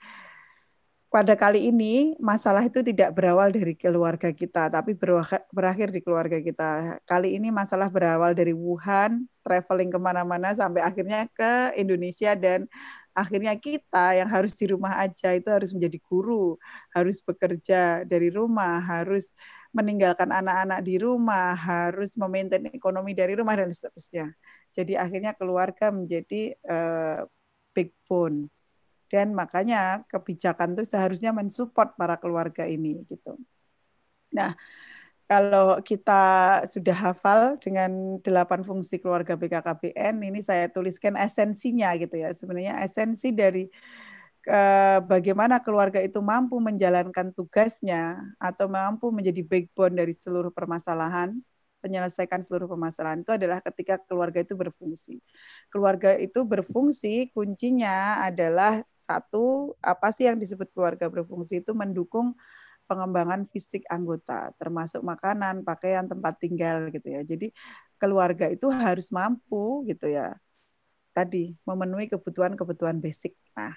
pada kali ini masalah itu tidak berawal dari keluarga kita tapi berakhir di keluarga kita. Kali ini masalah berawal dari Wuhan, traveling kemana-mana sampai akhirnya ke Indonesia dan akhirnya kita yang harus di rumah aja itu harus menjadi guru, harus bekerja dari rumah, harus meninggalkan anak-anak di rumah, harus memaintain ekonomi dari rumah dan seterusnya. Jadi akhirnya keluarga menjadi uh, backbone. Dan makanya kebijakan itu seharusnya mensupport para keluarga ini gitu. Nah, kalau kita sudah hafal dengan delapan fungsi keluarga BKKBN ini saya tuliskan esensinya gitu ya sebenarnya esensi dari eh, bagaimana keluarga itu mampu menjalankan tugasnya atau mampu menjadi backbone dari seluruh permasalahan penyelesaikan seluruh permasalahan itu adalah ketika keluarga itu berfungsi. Keluarga itu berfungsi kuncinya adalah satu apa sih yang disebut keluarga berfungsi itu mendukung pengembangan fisik anggota, termasuk makanan, pakaian, tempat tinggal gitu ya. Jadi keluarga itu harus mampu gitu ya. Tadi memenuhi kebutuhan-kebutuhan basic. Nah,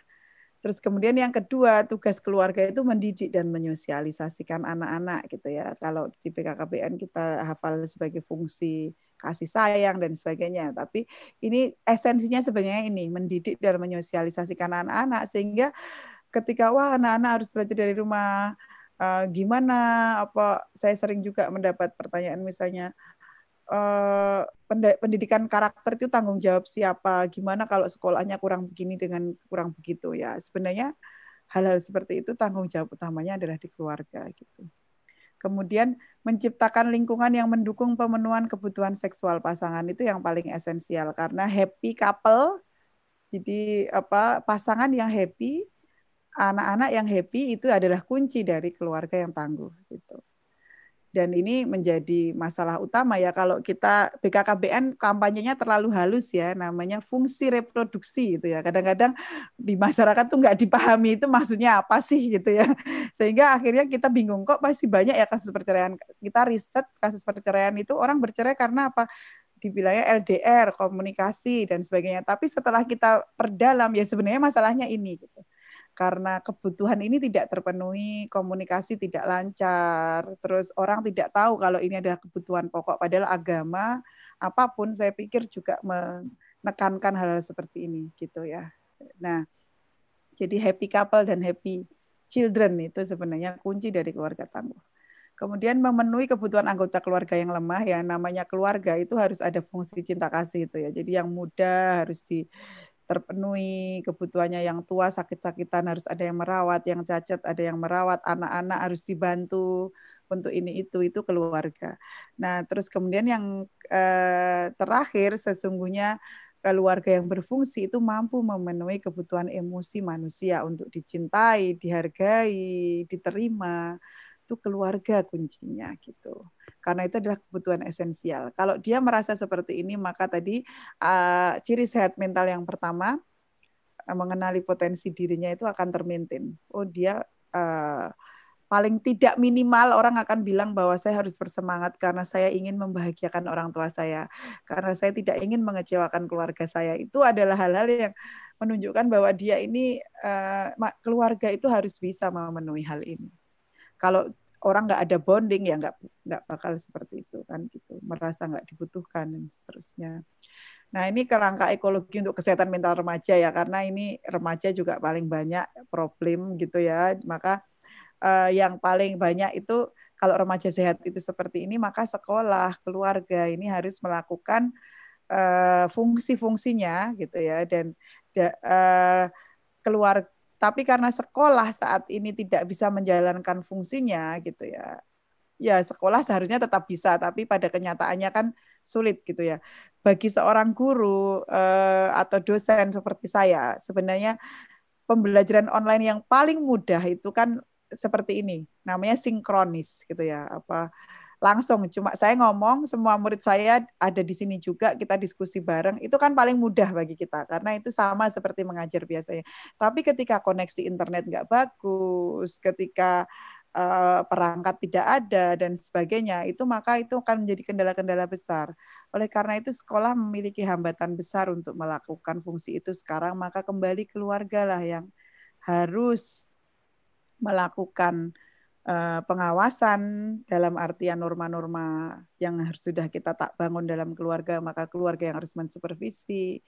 Terus kemudian yang kedua, tugas keluarga itu mendidik dan menyosialisasikan anak-anak gitu ya. Kalau di PKKBN kita hafal sebagai fungsi kasih sayang dan sebagainya. Tapi ini esensinya sebenarnya ini, mendidik dan menyosialisasikan anak-anak sehingga ketika wah anak-anak harus belajar dari rumah, uh, gimana apa saya sering juga mendapat pertanyaan misalnya uh, pendidikan karakter itu tanggung jawab siapa gimana kalau sekolahnya kurang begini dengan kurang begitu ya sebenarnya hal-hal seperti itu tanggung jawab utamanya adalah di keluarga gitu kemudian menciptakan lingkungan yang mendukung pemenuhan kebutuhan seksual pasangan itu yang paling esensial karena happy couple jadi apa pasangan yang happy anak-anak yang happy itu adalah kunci dari keluarga yang tangguh gitu. Dan ini menjadi masalah utama ya kalau kita BKKBN kampanyenya terlalu halus ya namanya fungsi reproduksi gitu ya. Kadang-kadang di masyarakat tuh nggak dipahami itu maksudnya apa sih gitu ya. Sehingga akhirnya kita bingung kok pasti banyak ya kasus perceraian. Kita riset kasus perceraian itu orang bercerai karena apa? dibilangnya LDR, komunikasi dan sebagainya. Tapi setelah kita perdalam ya sebenarnya masalahnya ini gitu karena kebutuhan ini tidak terpenuhi, komunikasi tidak lancar, terus orang tidak tahu kalau ini adalah kebutuhan pokok. Padahal agama apapun saya pikir juga menekankan hal-hal seperti ini gitu ya. Nah, jadi happy couple dan happy children itu sebenarnya kunci dari keluarga tangguh. Kemudian memenuhi kebutuhan anggota keluarga yang lemah, yang namanya keluarga itu harus ada fungsi cinta kasih itu ya. Jadi yang muda harus di terpenuhi, kebutuhannya yang tua sakit-sakitan harus ada yang merawat, yang cacat ada yang merawat, anak-anak harus dibantu untuk ini itu itu keluarga. Nah, terus kemudian yang eh, terakhir sesungguhnya keluarga yang berfungsi itu mampu memenuhi kebutuhan emosi manusia untuk dicintai, dihargai, diterima itu keluarga kuncinya gitu. Karena itu adalah kebutuhan esensial. Kalau dia merasa seperti ini maka tadi uh, ciri sehat mental yang pertama uh, mengenali potensi dirinya itu akan termintin. Oh dia uh, paling tidak minimal orang akan bilang bahwa saya harus bersemangat karena saya ingin membahagiakan orang tua saya karena saya tidak ingin mengecewakan keluarga saya itu adalah hal-hal yang menunjukkan bahwa dia ini uh, keluarga itu harus bisa memenuhi hal ini kalau orang nggak ada bonding ya nggak nggak bakal seperti itu kan gitu merasa nggak dibutuhkan dan seterusnya nah ini kerangka ekologi untuk kesehatan mental remaja ya karena ini remaja juga paling banyak problem gitu ya maka eh, yang paling banyak itu kalau remaja sehat itu seperti ini maka sekolah keluarga ini harus melakukan eh, fungsi-fungsinya gitu ya dan eh, keluarga tapi karena sekolah saat ini tidak bisa menjalankan fungsinya gitu ya. Ya, sekolah seharusnya tetap bisa, tapi pada kenyataannya kan sulit gitu ya. Bagi seorang guru eh, atau dosen seperti saya, sebenarnya pembelajaran online yang paling mudah itu kan seperti ini namanya sinkronis gitu ya apa langsung cuma saya ngomong semua murid saya ada di sini juga kita diskusi bareng itu kan paling mudah bagi kita karena itu sama seperti mengajar biasanya tapi ketika koneksi internet nggak bagus ketika uh, perangkat tidak ada dan sebagainya itu maka itu akan menjadi kendala-kendala besar oleh karena itu sekolah memiliki hambatan besar untuk melakukan fungsi itu sekarang maka kembali keluarga lah yang harus melakukan Eh, pengawasan dalam artian norma-norma yang sudah kita tak bangun dalam keluarga maka keluarga yang harus mensupervisi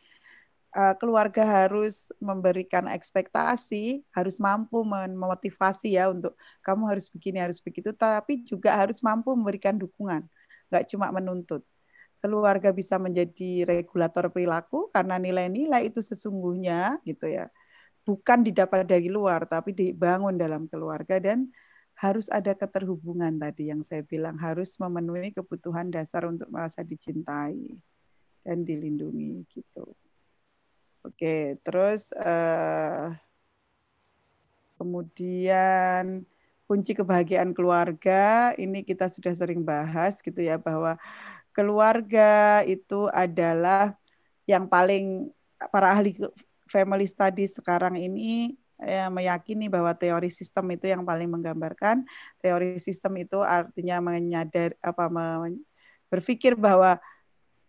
eh, keluarga harus memberikan ekspektasi harus mampu memotivasi ya untuk kamu harus begini harus begitu tapi juga harus mampu memberikan dukungan nggak cuma menuntut keluarga bisa menjadi regulator perilaku karena nilai-nilai itu sesungguhnya gitu ya bukan didapat dari luar tapi dibangun dalam keluarga dan harus ada keterhubungan tadi yang saya bilang harus memenuhi kebutuhan dasar untuk merasa dicintai dan dilindungi gitu. Oke, terus uh, kemudian kunci kebahagiaan keluarga ini kita sudah sering bahas gitu ya bahwa keluarga itu adalah yang paling para ahli family studies sekarang ini ya, meyakini bahwa teori sistem itu yang paling menggambarkan teori sistem itu artinya menyadar apa berpikir bahwa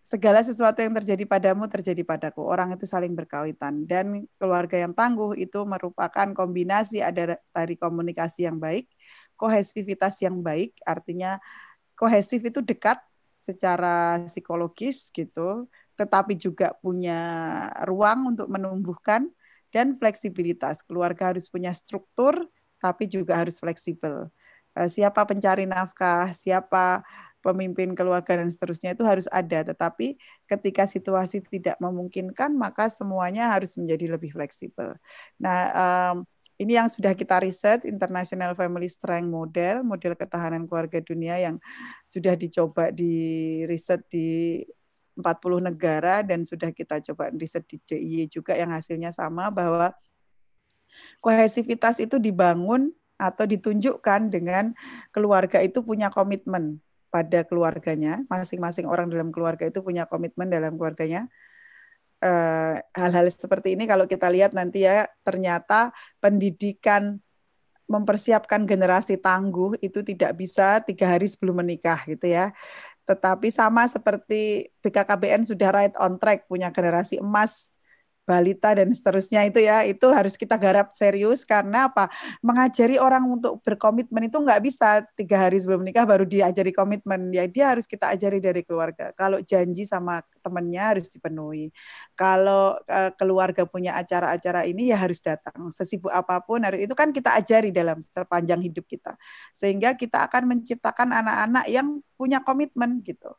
segala sesuatu yang terjadi padamu terjadi padaku orang itu saling berkaitan dan keluarga yang tangguh itu merupakan kombinasi ada dari komunikasi yang baik kohesivitas yang baik artinya kohesif itu dekat secara psikologis gitu tetapi juga punya ruang untuk menumbuhkan dan fleksibilitas. Keluarga harus punya struktur, tapi juga harus fleksibel. Eh, siapa pencari nafkah, siapa pemimpin keluarga dan seterusnya itu harus ada. Tetapi ketika situasi tidak memungkinkan, maka semuanya harus menjadi lebih fleksibel. Nah, ini yang sudah kita riset International Family Strength Model, model ketahanan keluarga dunia yang sudah dicoba di riset di 40 negara dan sudah kita coba riset di JIY juga yang hasilnya sama bahwa kohesivitas itu dibangun atau ditunjukkan dengan keluarga itu punya komitmen pada keluarganya, masing-masing orang dalam keluarga itu punya komitmen dalam keluarganya. Eh, hal-hal seperti ini kalau kita lihat nanti ya ternyata pendidikan mempersiapkan generasi tangguh itu tidak bisa tiga hari sebelum menikah gitu ya tetapi sama seperti BKKBN sudah right on track punya generasi emas balita dan seterusnya itu ya itu harus kita garap serius karena apa mengajari orang untuk berkomitmen itu nggak bisa tiga hari sebelum menikah baru diajari komitmen ya dia harus kita ajari dari keluarga kalau janji sama temennya harus dipenuhi kalau uh, keluarga punya acara-acara ini ya harus datang sesibuk apapun harus itu kan kita ajari dalam sepanjang hidup kita sehingga kita akan menciptakan anak-anak yang punya komitmen gitu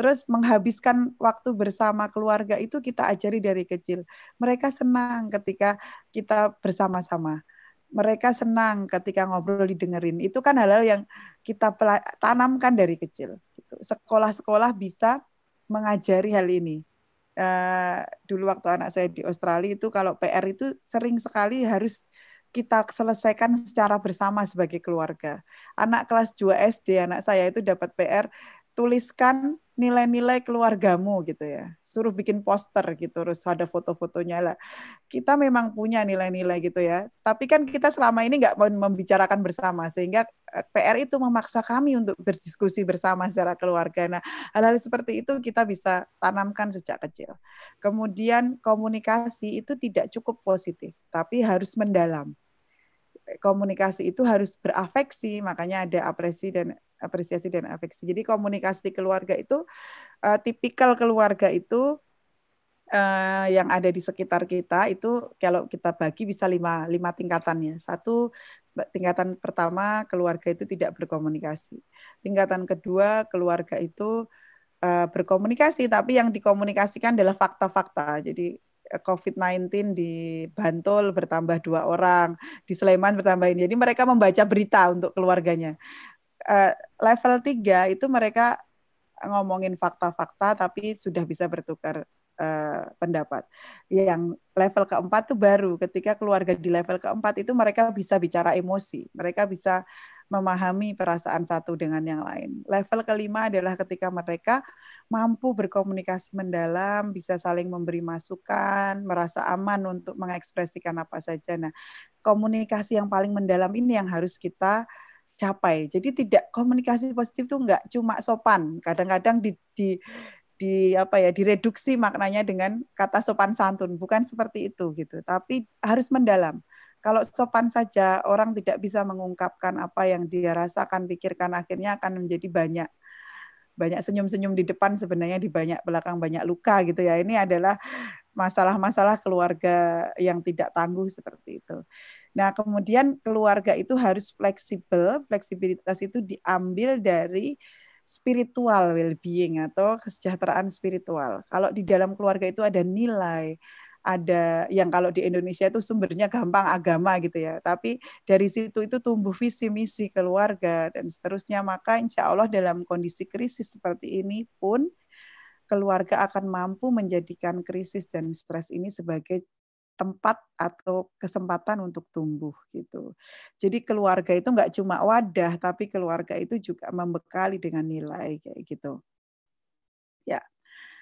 Terus menghabiskan waktu bersama keluarga itu kita ajari dari kecil. Mereka senang ketika kita bersama-sama. Mereka senang ketika ngobrol didengerin. Itu kan hal-hal yang kita tanamkan dari kecil. Gitu. Sekolah-sekolah bisa mengajari hal ini. Eh, dulu waktu anak saya di Australia itu kalau PR itu sering sekali harus kita selesaikan secara bersama sebagai keluarga. Anak kelas 2 SD anak saya itu dapat PR tuliskan nilai-nilai keluargamu gitu ya. Suruh bikin poster gitu, terus ada foto-fotonya lah. Kita memang punya nilai-nilai gitu ya. Tapi kan kita selama ini nggak membicarakan bersama, sehingga eh, PR itu memaksa kami untuk berdiskusi bersama secara keluarga. Nah, hal-hal seperti itu kita bisa tanamkan sejak kecil. Kemudian komunikasi itu tidak cukup positif, tapi harus mendalam komunikasi itu harus berafeksi, makanya ada apresi dan apresiasi dan afeksi. Jadi komunikasi keluarga itu uh, tipikal keluarga itu uh, yang ada di sekitar kita itu kalau kita bagi bisa lima lima tingkatannya. Satu tingkatan pertama keluarga itu tidak berkomunikasi. Tingkatan kedua keluarga itu uh, berkomunikasi tapi yang dikomunikasikan adalah fakta-fakta. Jadi COVID-19 di Bantul bertambah dua orang, di Sleman bertambah ini. Jadi mereka membaca berita untuk keluarganya uh, level 3 itu mereka ngomongin fakta-fakta tapi sudah bisa bertukar uh, pendapat. Yang level keempat itu baru ketika keluarga di level keempat itu mereka bisa bicara emosi, mereka bisa memahami perasaan satu dengan yang lain. Level kelima adalah ketika mereka mampu berkomunikasi mendalam, bisa saling memberi masukan, merasa aman untuk mengekspresikan apa saja. Nah, komunikasi yang paling mendalam ini yang harus kita capai. Jadi tidak komunikasi positif itu enggak cuma sopan. Kadang-kadang di, di di apa ya direduksi maknanya dengan kata sopan santun bukan seperti itu gitu tapi harus mendalam kalau sopan saja orang tidak bisa mengungkapkan apa yang dia rasakan pikirkan akhirnya akan menjadi banyak banyak senyum-senyum di depan sebenarnya di banyak belakang banyak luka gitu ya ini adalah masalah-masalah keluarga yang tidak tangguh seperti itu. Nah, kemudian keluarga itu harus fleksibel, fleksibilitas itu diambil dari spiritual well-being atau kesejahteraan spiritual. Kalau di dalam keluarga itu ada nilai, ada yang kalau di Indonesia itu sumbernya gampang agama gitu ya. Tapi dari situ itu tumbuh visi misi keluarga dan seterusnya. Maka insya Allah dalam kondisi krisis seperti ini pun keluarga akan mampu menjadikan krisis dan stres ini sebagai tempat atau kesempatan untuk tumbuh gitu. Jadi keluarga itu nggak cuma wadah, tapi keluarga itu juga membekali dengan nilai kayak gitu. Ya,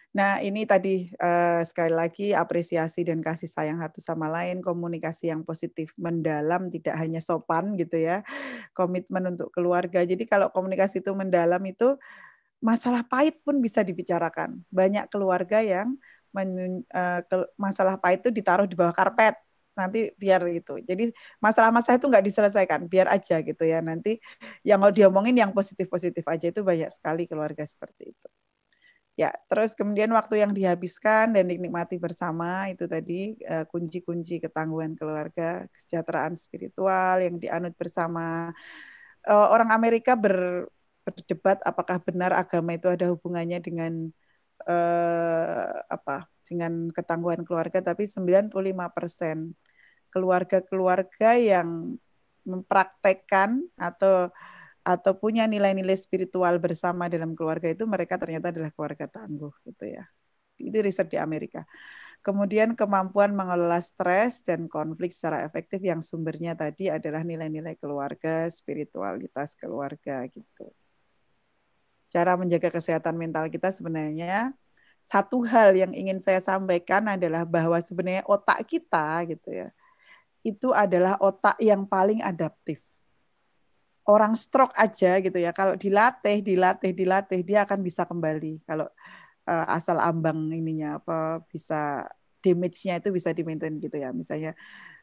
Nah, ini tadi uh, sekali lagi apresiasi dan kasih sayang satu sama lain, komunikasi yang positif mendalam tidak hanya sopan gitu ya. Komitmen untuk keluarga. Jadi kalau komunikasi itu mendalam itu masalah pahit pun bisa dibicarakan. Banyak keluarga yang men, uh, eh, ke, masalah pahit itu ditaruh di bawah karpet nanti biar itu. Jadi masalah-masalah itu nggak diselesaikan, biar aja gitu ya. Nanti yang mau diomongin yang positif-positif aja itu banyak sekali keluarga seperti itu. Ya, terus kemudian waktu yang dihabiskan dan dinikmati bersama itu tadi eh, kunci-kunci uh, ketangguhan keluarga, kesejahteraan spiritual yang dianut bersama. Uh, orang Amerika ber berdebat apakah benar agama itu ada hubungannya dengan eh, apa dengan ketangguhan keluarga tapi 95% keluarga-keluarga yang mempraktekkan atau atau punya nilai-nilai spiritual bersama dalam keluarga itu mereka ternyata adalah keluarga tangguh gitu ya. Itu riset di Amerika. Kemudian kemampuan mengelola stres dan konflik secara efektif yang sumbernya tadi adalah nilai-nilai keluarga, spiritualitas keluarga gitu cara menjaga kesehatan mental kita sebenarnya satu hal yang ingin saya sampaikan adalah bahwa sebenarnya otak kita gitu ya itu adalah otak yang paling adaptif. Orang stroke aja gitu ya kalau dilatih, dilatih, dilatih dia akan bisa kembali kalau uh, asal ambang ininya apa bisa damage-nya itu bisa di maintain gitu ya misalnya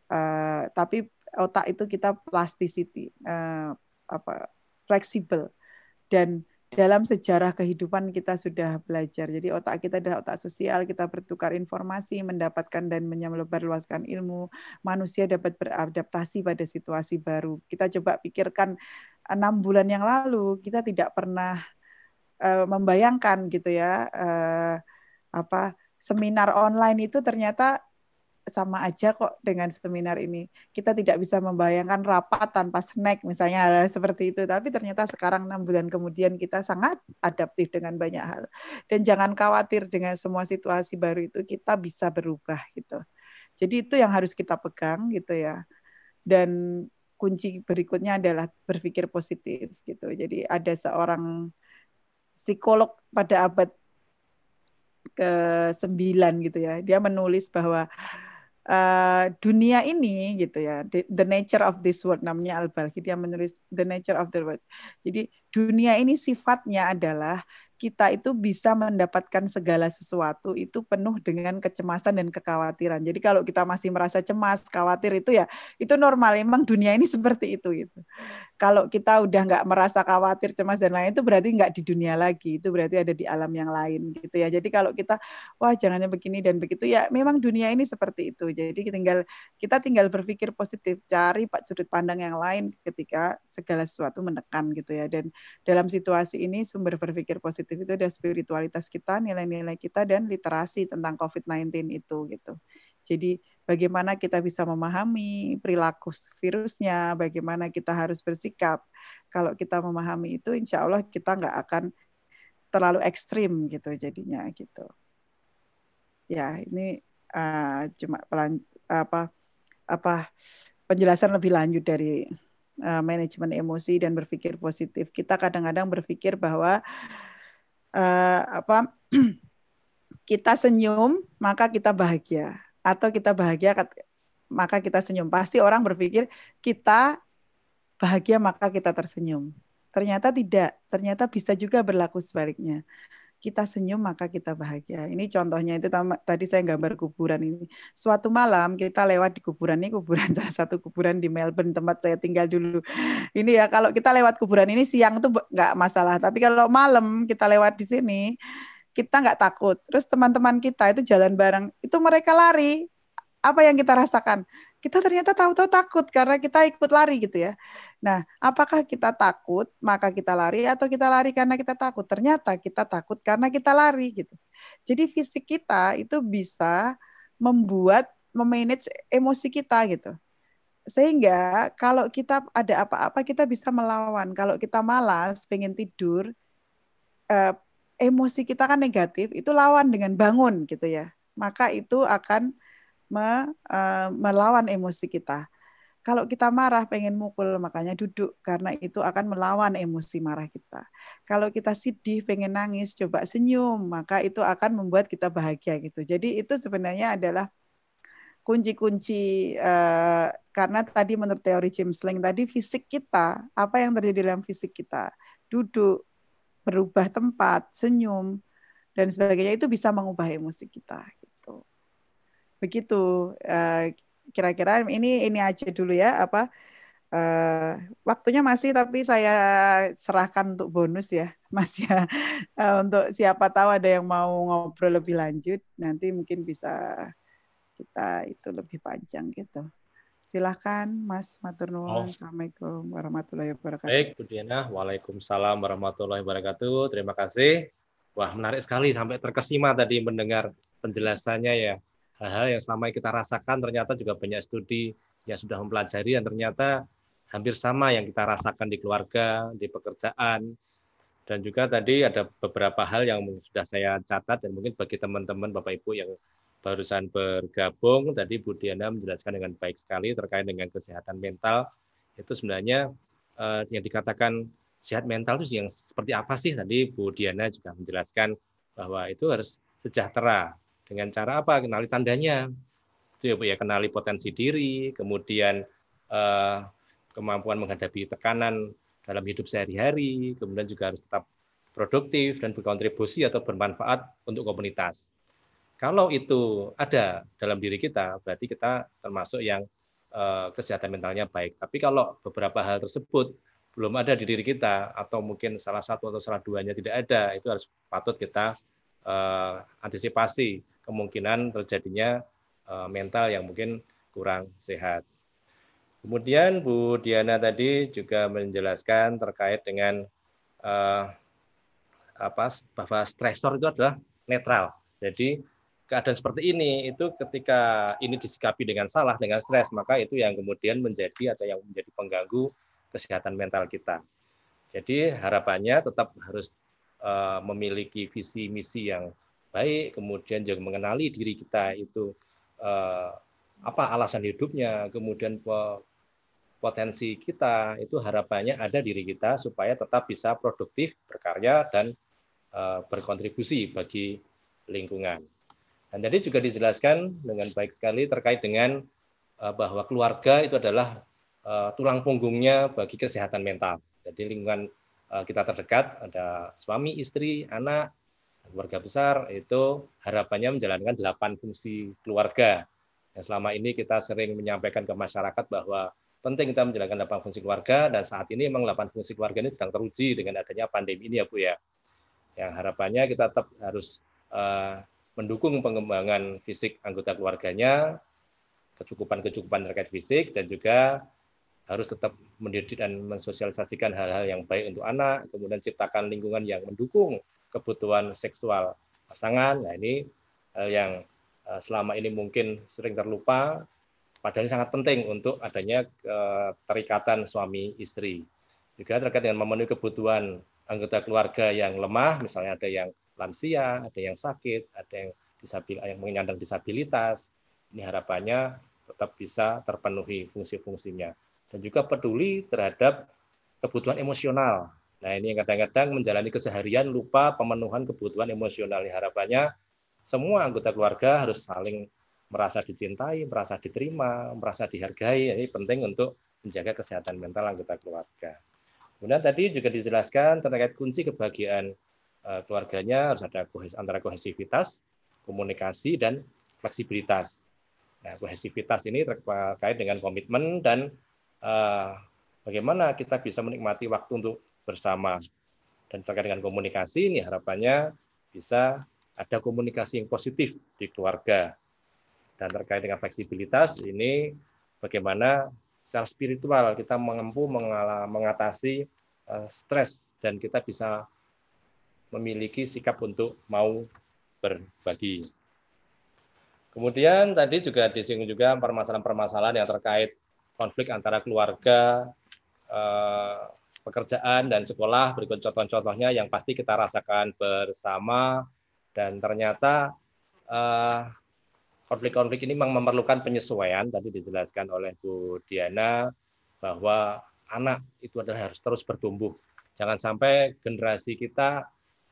uh, tapi otak itu kita plasticity uh, apa fleksibel dan dalam sejarah kehidupan kita sudah belajar. Jadi otak kita adalah otak sosial, kita bertukar informasi, mendapatkan dan menyebarluaskan ilmu. Manusia dapat beradaptasi pada situasi baru. Kita coba pikirkan enam bulan yang lalu kita tidak pernah uh, membayangkan gitu ya uh, apa seminar online itu ternyata sama aja kok dengan seminar ini. Kita tidak bisa membayangkan rapat tanpa snack misalnya seperti itu. Tapi ternyata sekarang enam bulan kemudian kita sangat adaptif dengan banyak hal. Dan jangan khawatir dengan semua situasi baru itu kita bisa berubah gitu. Jadi itu yang harus kita pegang gitu ya. Dan kunci berikutnya adalah berpikir positif gitu. Jadi ada seorang psikolog pada abad ke-9 gitu ya. Dia menulis bahwa uh, dunia ini gitu ya the, the nature of this world namanya Al-Balkhi dia menulis the nature of the world jadi dunia ini sifatnya adalah kita itu bisa mendapatkan segala sesuatu itu penuh dengan kecemasan dan kekhawatiran. Jadi kalau kita masih merasa cemas, khawatir itu ya itu normal. Emang dunia ini [laughs] seperti itu gitu kalau kita udah nggak merasa khawatir, cemas dan lain itu berarti nggak di dunia lagi, itu berarti ada di alam yang lain gitu ya. Jadi kalau kita wah jangannya begini dan begitu ya, memang dunia ini seperti itu. Jadi tinggal kita tinggal berpikir positif, cari pak sudut pandang yang lain ketika segala sesuatu menekan gitu ya. Dan dalam situasi ini sumber berpikir positif itu ada spiritualitas kita, nilai-nilai kita dan literasi tentang COVID-19 itu gitu. Jadi bagaimana kita bisa memahami perilaku virusnya, bagaimana kita harus bersikap. Kalau kita memahami itu, insya Allah kita nggak akan terlalu ekstrim gitu jadinya gitu. Ya ini uh, cuma pelan, apa apa penjelasan lebih lanjut dari uh, manajemen emosi dan berpikir positif. Kita kadang-kadang berpikir bahwa uh, apa [clears throat] kita senyum maka kita bahagia atau kita bahagia maka kita senyum. Pasti orang berpikir kita bahagia maka kita tersenyum. Ternyata tidak. Ternyata bisa juga berlaku sebaliknya. Kita senyum maka kita bahagia. Ini contohnya itu tadi saya gambar kuburan ini. Suatu malam kita lewat di kuburan ini, kuburan [laughs] salah satu kuburan di Melbourne tempat saya tinggal dulu. Ini ya kalau kita lewat kuburan ini siang tuh nggak masalah. Tapi kalau malam kita lewat di sini, kita nggak takut. Terus teman-teman kita itu jalan bareng, itu mereka lari. Apa yang kita rasakan? Kita ternyata tahu-tahu takut karena kita ikut lari gitu ya. Nah, apakah kita takut maka kita lari atau kita lari karena kita takut? Ternyata kita takut karena kita lari gitu. Jadi fisik kita itu bisa membuat memanage emosi kita gitu. Sehingga kalau kita ada apa-apa kita bisa melawan. Kalau kita malas, pengen tidur, eh, emosi kita kan negatif itu lawan dengan bangun gitu ya maka itu akan me, uh, melawan emosi kita kalau kita marah pengen mukul makanya duduk karena itu akan melawan emosi marah kita. Kalau kita sedih pengen nangis coba senyum maka itu akan membuat kita bahagia gitu. Jadi itu sebenarnya adalah kunci-kunci uh, karena tadi menurut teori James Lang tadi fisik kita apa yang terjadi dalam fisik kita duduk berubah tempat, senyum dan sebagainya itu bisa mengubah emosi kita gitu. Begitu eh, kira-kira uh, ini ini aja dulu ya apa Uh, waktunya masih tapi saya serahkan untuk bonus ya [laughs] Mas ya uh, untuk siapa tahu ada yang mau ngobrol lebih lanjut nanti mungkin bisa kita itu lebih panjang gitu. Silahkan Mas Maturnuwun. Oh. Assalamualaikum warahmatullahi wabarakatuh. Baik, Bu Diana. Waalaikumsalam warahmatullahi wabarakatuh. Terima kasih. Wah, menarik sekali sampai terkesima tadi mendengar penjelasannya ya. Hal-hal yang selama kita rasakan ternyata juga banyak studi yang sudah mempelajari dan ternyata hampir sama yang kita rasakan di keluarga, di pekerjaan, dan juga tadi ada beberapa hal yang sudah saya catat dan mungkin bagi teman-teman Bapak Ibu yang barusan bergabung tadi Bu Diana menjelaskan dengan baik sekali terkait dengan kesehatan mental itu sebenarnya uh, yang dikatakan sehat mental itu yang seperti apa sih tadi Bu Diana juga menjelaskan bahwa itu harus sejahtera dengan cara apa kenali tandanya itu ya Bu ya kenali potensi diri kemudian uh, kemampuan menghadapi tekanan dalam hidup sehari-hari kemudian juga harus tetap produktif dan berkontribusi atau bermanfaat untuk komunitas kalau itu ada dalam diri kita, berarti kita termasuk yang eh, kesehatan mentalnya baik. Tapi kalau beberapa hal tersebut belum ada di diri kita, atau mungkin salah satu atau salah duanya tidak ada, itu harus patut kita eh, antisipasi kemungkinan terjadinya eh, mental yang mungkin kurang sehat. Kemudian Bu Diana tadi juga menjelaskan terkait dengan apa bahwa stresor itu adalah netral. Jadi keadaan seperti ini itu ketika ini disikapi dengan salah dengan stres maka itu yang kemudian menjadi atau yang menjadi pengganggu kesehatan mental kita. Jadi harapannya tetap harus eh, memiliki visi misi yang baik, kemudian juga mengenali diri kita itu eh, apa alasan hidupnya, kemudian potensi kita itu harapannya ada diri kita supaya tetap bisa produktif, berkarya dan eh, berkontribusi bagi lingkungan. Dan tadi juga dijelaskan dengan baik sekali terkait dengan eh, bahwa keluarga itu adalah eh, tulang punggungnya bagi kesehatan mental. Jadi lingkungan eh, kita terdekat ada suami, istri, anak, keluarga besar itu harapannya menjalankan delapan fungsi keluarga. Dan nah, selama ini kita sering menyampaikan ke masyarakat bahwa penting kita menjalankan delapan fungsi keluarga dan saat ini memang delapan fungsi keluarga ini sedang teruji dengan adanya pandemi ini ya Bu ya. Yang harapannya kita tetap harus mendukung pengembangan fisik anggota keluarganya, kecukupan-kecukupan terkait fisik, dan juga harus tetap mendidik dan mensosialisasikan hal-hal yang baik untuk anak, kemudian ciptakan lingkungan yang mendukung kebutuhan seksual pasangan. Nah ini eh, yang eh, selama ini mungkin sering terlupa, padahal sangat penting untuk adanya terikatan eh, suami istri. Juga terkait dengan memenuhi kebutuhan anggota keluarga yang lemah, misalnya ada yang lansia, ada yang sakit, ada yang disabil yang menyandang disabilitas. Ini harapannya tetap bisa terpenuhi fungsi-fungsinya. Dan juga peduli terhadap kebutuhan emosional. Nah ini yang kadang-kadang menjalani keseharian lupa pemenuhan kebutuhan emosional. ini Harapannya semua anggota keluarga harus saling merasa dicintai, merasa diterima, merasa dihargai. Ini penting untuk menjaga kesehatan mental anggota keluarga. Kemudian tadi juga dijelaskan terkait kunci kebahagiaan Eh, keluarganya harus ada kohesi, antara kohesivitas, komunikasi dan fleksibilitas. Nah, kohesivitas ini terkait dengan komitmen dan uh, bagaimana kita bisa menikmati waktu untuk bersama. Dan terkait dengan komunikasi ini harapannya bisa ada komunikasi yang positif di keluarga. Dan terkait dengan fleksibilitas ini bagaimana secara spiritual kita mampu mengatasi eh, stres dan kita bisa memiliki sikap untuk mau berbagi. Kemudian tadi juga disinggung juga permasalahan-permasalahan yang terkait konflik antara keluarga, eh, pekerjaan, dan sekolah. Berikut contoh-contohnya yang pasti kita rasakan bersama. Dan ternyata eh, konflik-konflik ini memang memerlukan penyesuaian. Tadi dijelaskan oleh Bu Diana bahwa anak itu adalah harus terus bertumbuh. Jangan sampai generasi kita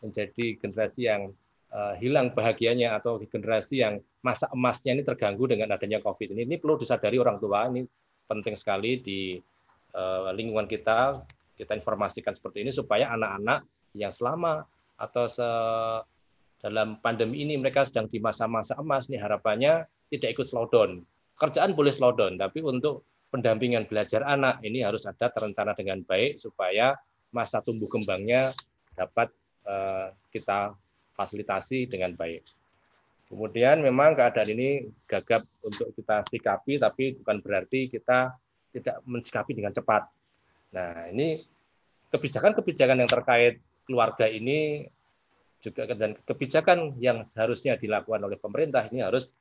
menjadi generasi yang eh, hilang bahagianya atau generasi yang masa emasnya ini terganggu dengan adanya COVID ini. Ini perlu disadari orang tua, ini penting sekali di eh, lingkungan kita, kita informasikan seperti ini supaya anak-anak yang selama atau se dalam pandemi ini mereka sedang di masa-masa emas nih harapannya tidak ikut slowdown. Kerjaan boleh slowdown, tapi untuk pendampingan belajar anak ini harus ada terencana dengan baik supaya masa tumbuh kembangnya dapat Eh, kita fasilitasi dengan baik. Kemudian memang keadaan ini gagap untuk kita sikapi, tapi bukan berarti kita tidak mensikapi dengan cepat. Nah, ini kebijakan-kebijakan yang terkait keluarga ini juga dan kebijakan yang seharusnya dilakukan oleh pemerintah ini harus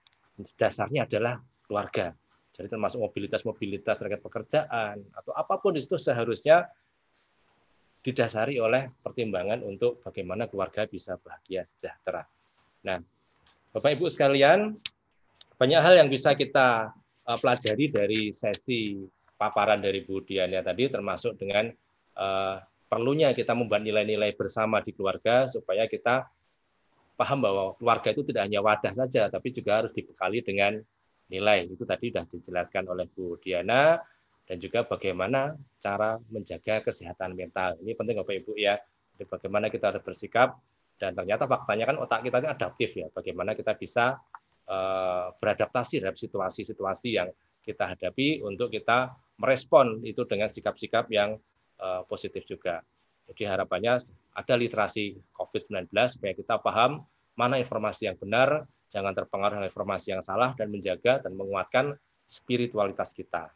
dasarnya adalah keluarga. Jadi termasuk mobilitas-mobilitas terkait pekerjaan atau apapun di situ seharusnya didasari oleh pertimbangan untuk bagaimana keluarga bisa bahagia sejahtera. Nah, Bapak Ibu sekalian, banyak hal yang bisa kita eh, pelajari dari sesi paparan dari Bu Diana tadi termasuk dengan uh, perlunya kita membuat nilai-nilai bersama di keluarga supaya kita paham bahwa keluarga itu tidak hanya wadah saja tapi juga harus dibekali dengan nilai. Itu tadi sudah dijelaskan oleh Bu Diana dan juga bagaimana cara menjaga kesehatan mental. Ini penting Bapak Ibu ya. Jadi bagaimana kita harus bersikap dan ternyata faktanya kan otak kita ini adaptif ya. Bagaimana kita bisa uh, beradaptasi terhadap situasi-situasi yang kita hadapi untuk kita merespon itu dengan sikap-sikap yang uh, positif juga. Jadi harapannya ada literasi COVID-19 supaya kita paham mana informasi yang benar, jangan terpengaruh oleh informasi yang salah dan menjaga dan menguatkan spiritualitas kita.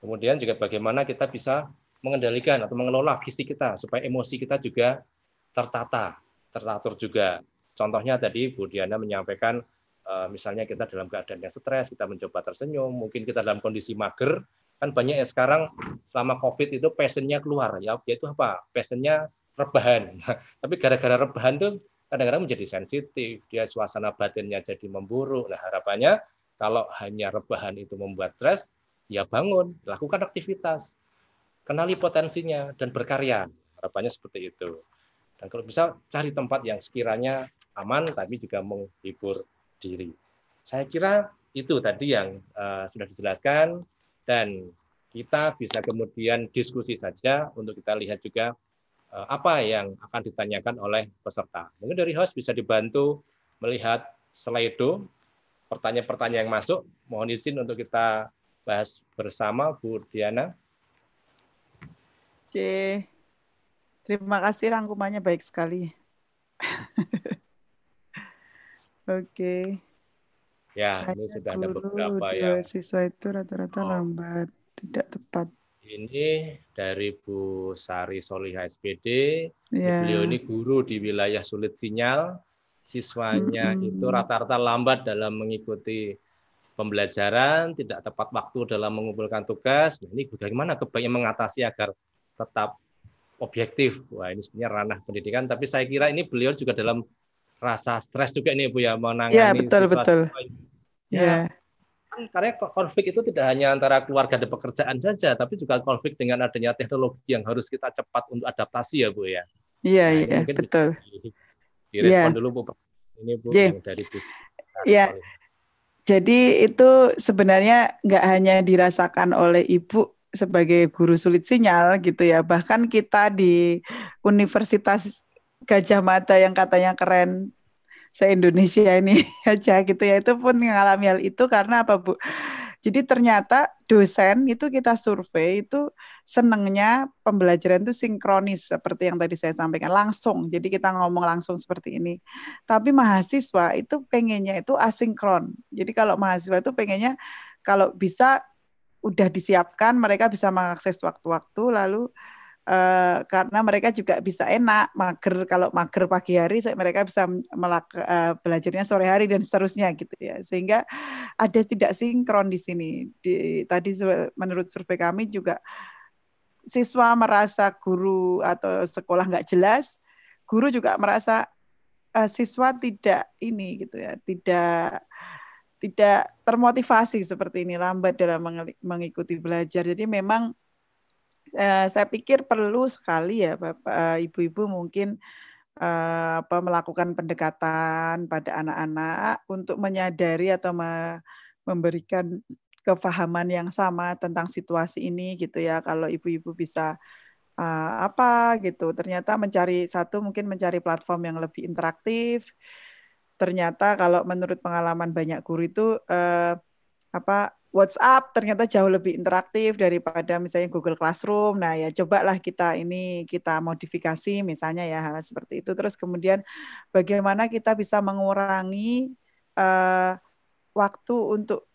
Kemudian juga bagaimana kita bisa mengendalikan atau mengelola fisik kita supaya emosi kita juga tertata, teratur juga. Contohnya tadi Bu Diana menyampaikan eh, misalnya kita dalam keadaan yang stres, kita mencoba tersenyum, mungkin kita dalam kondisi mager, kan banyak ya sekarang selama COVID itu passionnya keluar, ya yaitu apa? Passionnya rebahan. Nah, tapi gara-gara rebahan itu kadang-kadang menjadi sensitif, dia suasana batinnya jadi memburuk. Nah, harapannya kalau hanya rebahan itu membuat stres, ya bangun, lakukan aktivitas, kenali potensinya dan berkarya. Harapannya seperti itu. Dan kalau bisa cari tempat yang sekiranya aman tapi juga menghibur diri. Saya kira itu tadi yang uh, sudah dijelaskan dan kita bisa kemudian diskusi saja untuk kita lihat juga uh, apa yang akan ditanyakan oleh peserta. Mungkin dari host bisa dibantu melihat itu pertanyaan-pertanyaan yang masuk. Mohon izin untuk kita bahas bersama Bu Diana. C. Terima kasih rangkumannya baik sekali. [laughs] Oke. Ya, Saya ini sudah ada beberapa ya. Siswa itu rata-rata oh. lambat, tidak tepat. Ini dari Bu Sari Solihah SPD. Yeah. Beliau ini guru di wilayah sulit sinyal. Siswanya -hmm. itu rata-rata lambat dalam mengikuti pembelajaran, tidak tepat waktu dalam mengumpulkan tugas. Nah, ini bagaimana kebaiknya mengatasi agar tetap objektif. Wah, ini sebenarnya ranah pendidikan, tapi saya kira ini beliau juga dalam rasa stres juga ini Bu ya menangani Iya betul, betul. Iya. Karena konflik itu tidak hanya antara keluarga dan pekerjaan saja, tapi juga konflik dengan adanya teknologi yang harus kita cepat untuk adaptasi ya Bu ya. Iya, nah, iya, betul. Di, direspon ya. dulu Bu. Ini Bu ya. yang dari Bu. Ya, jadi itu sebenarnya nggak hanya dirasakan oleh ibu sebagai guru sulit sinyal gitu ya. Bahkan kita di Universitas Gajah Mada yang katanya keren se-Indonesia ini [laughs] aja gitu ya. Itu pun mengalami hal itu karena apa Bu? Jadi ternyata dosen itu kita survei itu Senangnya pembelajaran itu sinkronis seperti yang tadi saya sampaikan langsung. Jadi kita ngomong langsung seperti ini. Tapi mahasiswa itu pengennya itu asinkron. Jadi kalau mahasiswa itu pengennya kalau bisa udah disiapkan, mereka bisa mengakses waktu-waktu lalu Uh, karena mereka juga bisa enak mager kalau mager pagi hari mereka bisa melak, uh, belajarnya sore hari dan seterusnya gitu ya sehingga ada tidak sinkron di sini di, tadi menurut survei kami juga siswa merasa guru atau sekolah nggak jelas, guru juga merasa uh, siswa tidak ini gitu ya, tidak tidak termotivasi seperti ini lambat dalam mengikuti belajar. Jadi memang uh, saya pikir perlu sekali ya Bapak eh, Ibu-ibu mungkin uh, apa melakukan pendekatan pada anak-anak untuk menyadari atau memberikan kepahaman yang sama tentang situasi ini gitu ya kalau ibu-ibu bisa uh, apa gitu ternyata mencari satu mungkin mencari platform yang lebih interaktif ternyata kalau menurut pengalaman banyak guru itu uh, apa WhatsApp ternyata jauh lebih interaktif daripada misalnya Google Classroom. Nah, ya cobalah kita ini kita modifikasi misalnya ya hal seperti itu. Terus kemudian bagaimana kita bisa mengurangi uh, waktu untuk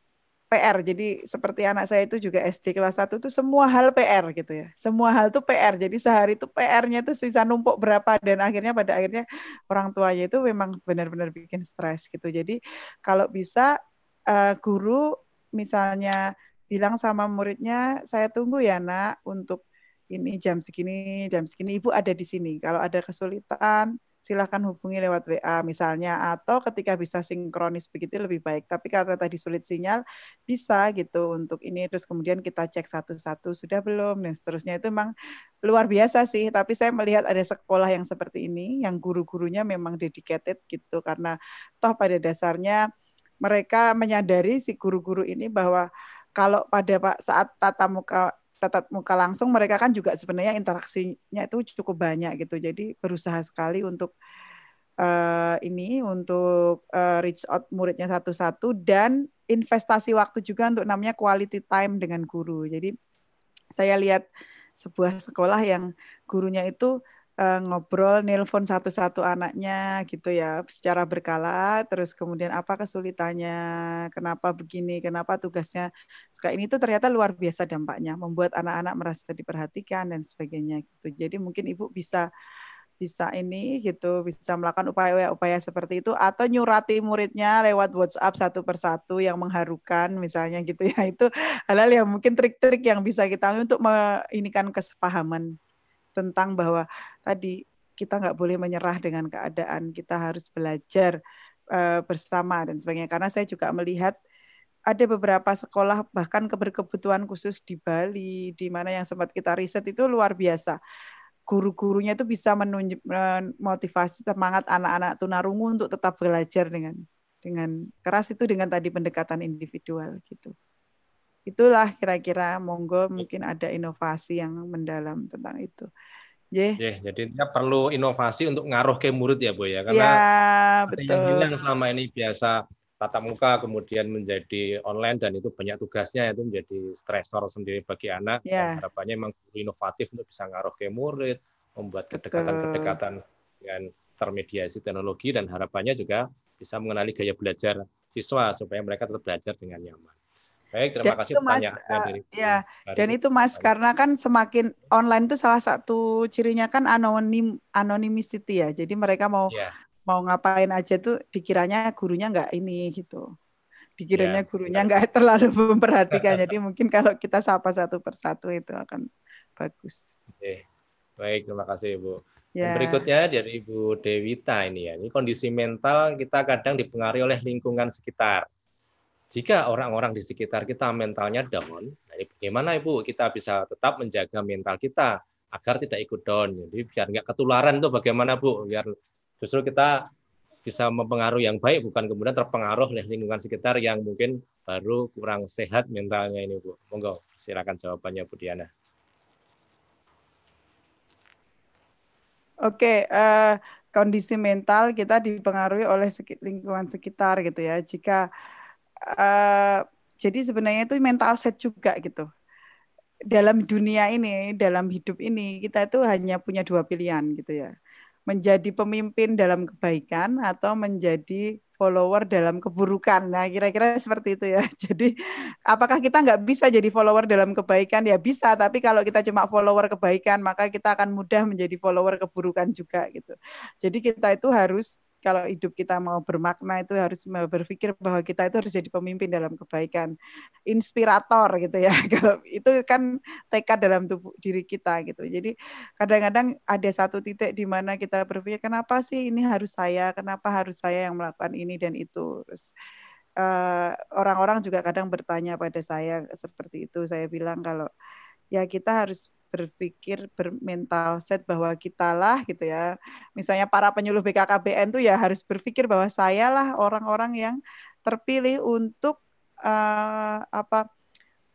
PR. Jadi seperti anak saya itu juga SD kelas 1 itu semua hal PR gitu ya. Semua hal itu PR. Jadi sehari itu PR-nya itu sisa numpuk berapa dan akhirnya pada akhirnya orang tuanya itu memang benar-benar bikin stres gitu. Jadi kalau bisa uh, guru misalnya bilang sama muridnya, saya tunggu ya nak untuk ini jam segini, jam segini ibu ada di sini. Kalau ada kesulitan, silahkan hubungi lewat WA misalnya atau ketika bisa sinkronis begitu lebih baik. Tapi karena tadi sulit sinyal bisa gitu untuk ini terus kemudian kita cek satu-satu sudah belum dan seterusnya itu memang luar biasa sih. Tapi saya melihat ada sekolah yang seperti ini yang guru-gurunya memang dedicated gitu karena toh pada dasarnya mereka menyadari si guru-guru ini bahwa kalau pada saat tatap muka tatap muka langsung mereka kan juga sebenarnya interaksinya itu cukup banyak gitu. Jadi berusaha sekali untuk uh, ini untuk uh, reach out muridnya satu-satu dan investasi waktu juga untuk namanya quality time dengan guru. Jadi saya lihat sebuah sekolah yang gurunya itu uh, ngobrol, nelpon satu-satu anaknya gitu ya, secara berkala. Terus kemudian apa kesulitannya, kenapa begini, kenapa tugasnya suka ini tuh ternyata luar biasa dampaknya, membuat anak-anak merasa diperhatikan dan sebagainya gitu. Jadi mungkin ibu bisa bisa ini gitu bisa melakukan upaya-upaya seperti itu atau nyurati muridnya lewat WhatsApp satu persatu yang mengharukan misalnya gitu ya [laughs] itu hal-hal yang mungkin trik-trik yang bisa kita ambil untuk menginikan kesepahaman tentang bahwa tadi kita nggak boleh menyerah dengan keadaan, kita harus belajar uh, bersama dan sebagainya. Karena saya juga melihat ada beberapa sekolah bahkan keberkebutuhan khusus di Bali, di mana yang sempat kita riset itu luar biasa. Guru-gurunya itu bisa menunjuk motivasi semangat anak-anak tunarungu untuk tetap belajar dengan dengan keras itu dengan tadi pendekatan individual gitu itulah kira-kira monggo mungkin ada inovasi yang mendalam tentang itu. Yeah. Yeah, jadi perlu inovasi untuk ngaruh ke murid ya Bu ya karena yeah, betul. yang bilang selama ini biasa tatap muka kemudian menjadi online dan itu banyak tugasnya itu menjadi stresor sendiri bagi anak yeah. dan harapannya memang inovatif untuk bisa ngaruh ke murid membuat kedekatan-kedekatan dengan termediasi teknologi dan harapannya juga bisa mengenali gaya belajar siswa supaya mereka tetap belajar dengan nyaman. Baik, terima dan kasih mas, uh, ya, dan itu Mas Baik. karena kan semakin online itu salah satu cirinya kan anonim anonymity ya. Jadi mereka mau ya. mau ngapain aja tuh dikiranya gurunya nggak ini gitu. Dikiranya ya. gurunya nggak [laughs] terlalu memperhatikan. Jadi [laughs] mungkin kalau kita sapa satu persatu itu akan bagus. Oke. Baik, terima kasih Ibu. Ya. berikutnya dari Ibu Dewita ini ya. Ini kondisi mental kita kadang dipengaruhi oleh lingkungan sekitar. Jika orang-orang di sekitar kita mentalnya down, nah bagaimana Ibu kita bisa tetap menjaga mental kita agar tidak ikut down. Jadi biar nggak ketularan tuh bagaimana Bu? Biar justru kita bisa mempengaruhi yang baik bukan kemudian terpengaruh oleh lingkungan sekitar yang mungkin baru kurang sehat mentalnya ini Bu. Monggo silakan jawabannya Bu Diana. Oke, uh, kondisi mental kita dipengaruhi oleh lingkungan sekitar gitu ya. Jika Eh, jadi sebenarnya itu mental set juga gitu dalam dunia ini dalam hidup ini kita itu hanya punya dua pilihan gitu ya menjadi pemimpin dalam kebaikan atau menjadi follower dalam keburukan. Nah, kira-kira seperti itu ya. [laughs] Jadi, apakah kita nggak bisa jadi follower dalam kebaikan? Ya bisa, tapi kalau kita cuma follower kebaikan, maka kita akan mudah menjadi follower keburukan juga gitu. Jadi kita itu harus kalau hidup kita mau bermakna itu harus berpikir bahwa kita itu harus jadi pemimpin dalam kebaikan, inspirator gitu ya. [laughs] Kalau itu kan tekad dalam tubuh diri kita gitu. Jadi kadang-kadang ada satu titik di mana kita berpikir kenapa sih ini harus saya, kenapa harus saya yang melakukan ini dan itu. Terus eh, orang-orang uh, orang -orang juga kadang bertanya pada saya seperti itu. Saya bilang kalau ya kita harus berpikir bermental set bahwa kita lah gitu ya. Misalnya para penyuluh BKKBN tuh ya harus berpikir bahwa saya lah orang-orang yang terpilih untuk uh, apa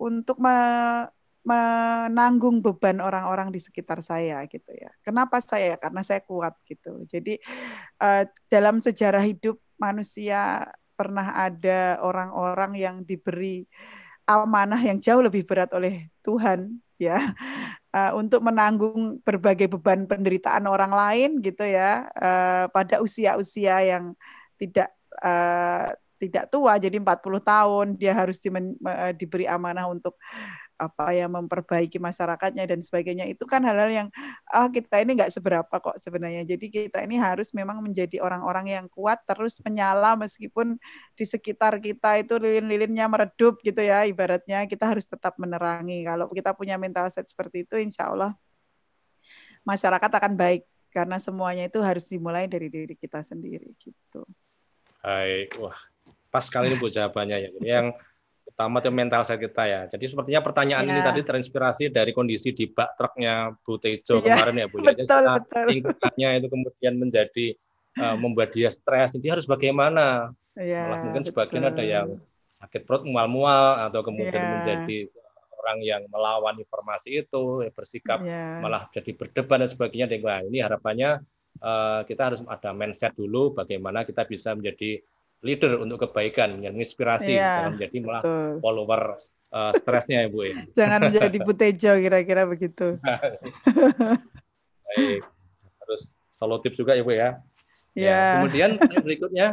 untuk me menanggung beban orang-orang di sekitar saya gitu ya. Kenapa saya? Karena saya kuat gitu. Jadi uh, dalam sejarah hidup manusia pernah ada orang-orang yang diberi amanah yang jauh lebih berat oleh Tuhan ya uh, [laughs] untuk menanggung berbagai beban penderitaan orang lain gitu ya uh, pada usia-usia yang tidak uh, tidak tua jadi 40 tahun dia harus di, uh, diberi amanah untuk apa ya memperbaiki masyarakatnya dan sebagainya itu kan hal-hal yang ah kita ini nggak seberapa kok sebenarnya jadi kita ini harus memang menjadi orang-orang yang kuat terus menyala meskipun di sekitar kita itu lilin-lilinnya meredup gitu ya ibaratnya kita harus tetap menerangi kalau kita punya mental set seperti itu insya Allah masyarakat akan baik karena semuanya itu harus dimulai dari diri kita sendiri gitu. Hai, wah pas kali ini bu jawabannya ya. yang utama itu mental set kita ya. Jadi sepertinya pertanyaan ya. ini iya. tadi terinspirasi dari kondisi di bak truknya Bu Tejo ya. kemarin ya Bu. Ya. Betul, Jadi, betul. Lingkungannya itu kemudian menjadi uh, membuat dia stres. Jadi harus bagaimana? Ya, Malah mungkin sebagian ada yang sakit perut mual-mual atau kemudian ya. menjadi orang yang melawan informasi itu ya bersikap yeah. malah jadi berdebat dan sebagainya. Wah, ini harapannya uh, kita harus ada mindset dulu bagaimana kita bisa menjadi leader untuk kebaikan yang menginspirasi ya, jangan menjadi malah follower uh, stresnya ya Bu ya. [laughs] Jangan menjadi butejo kira-kira begitu. [laughs] Baik. Terus tips juga ya Bu ya. Ya. ya. Kemudian [laughs] yang berikutnya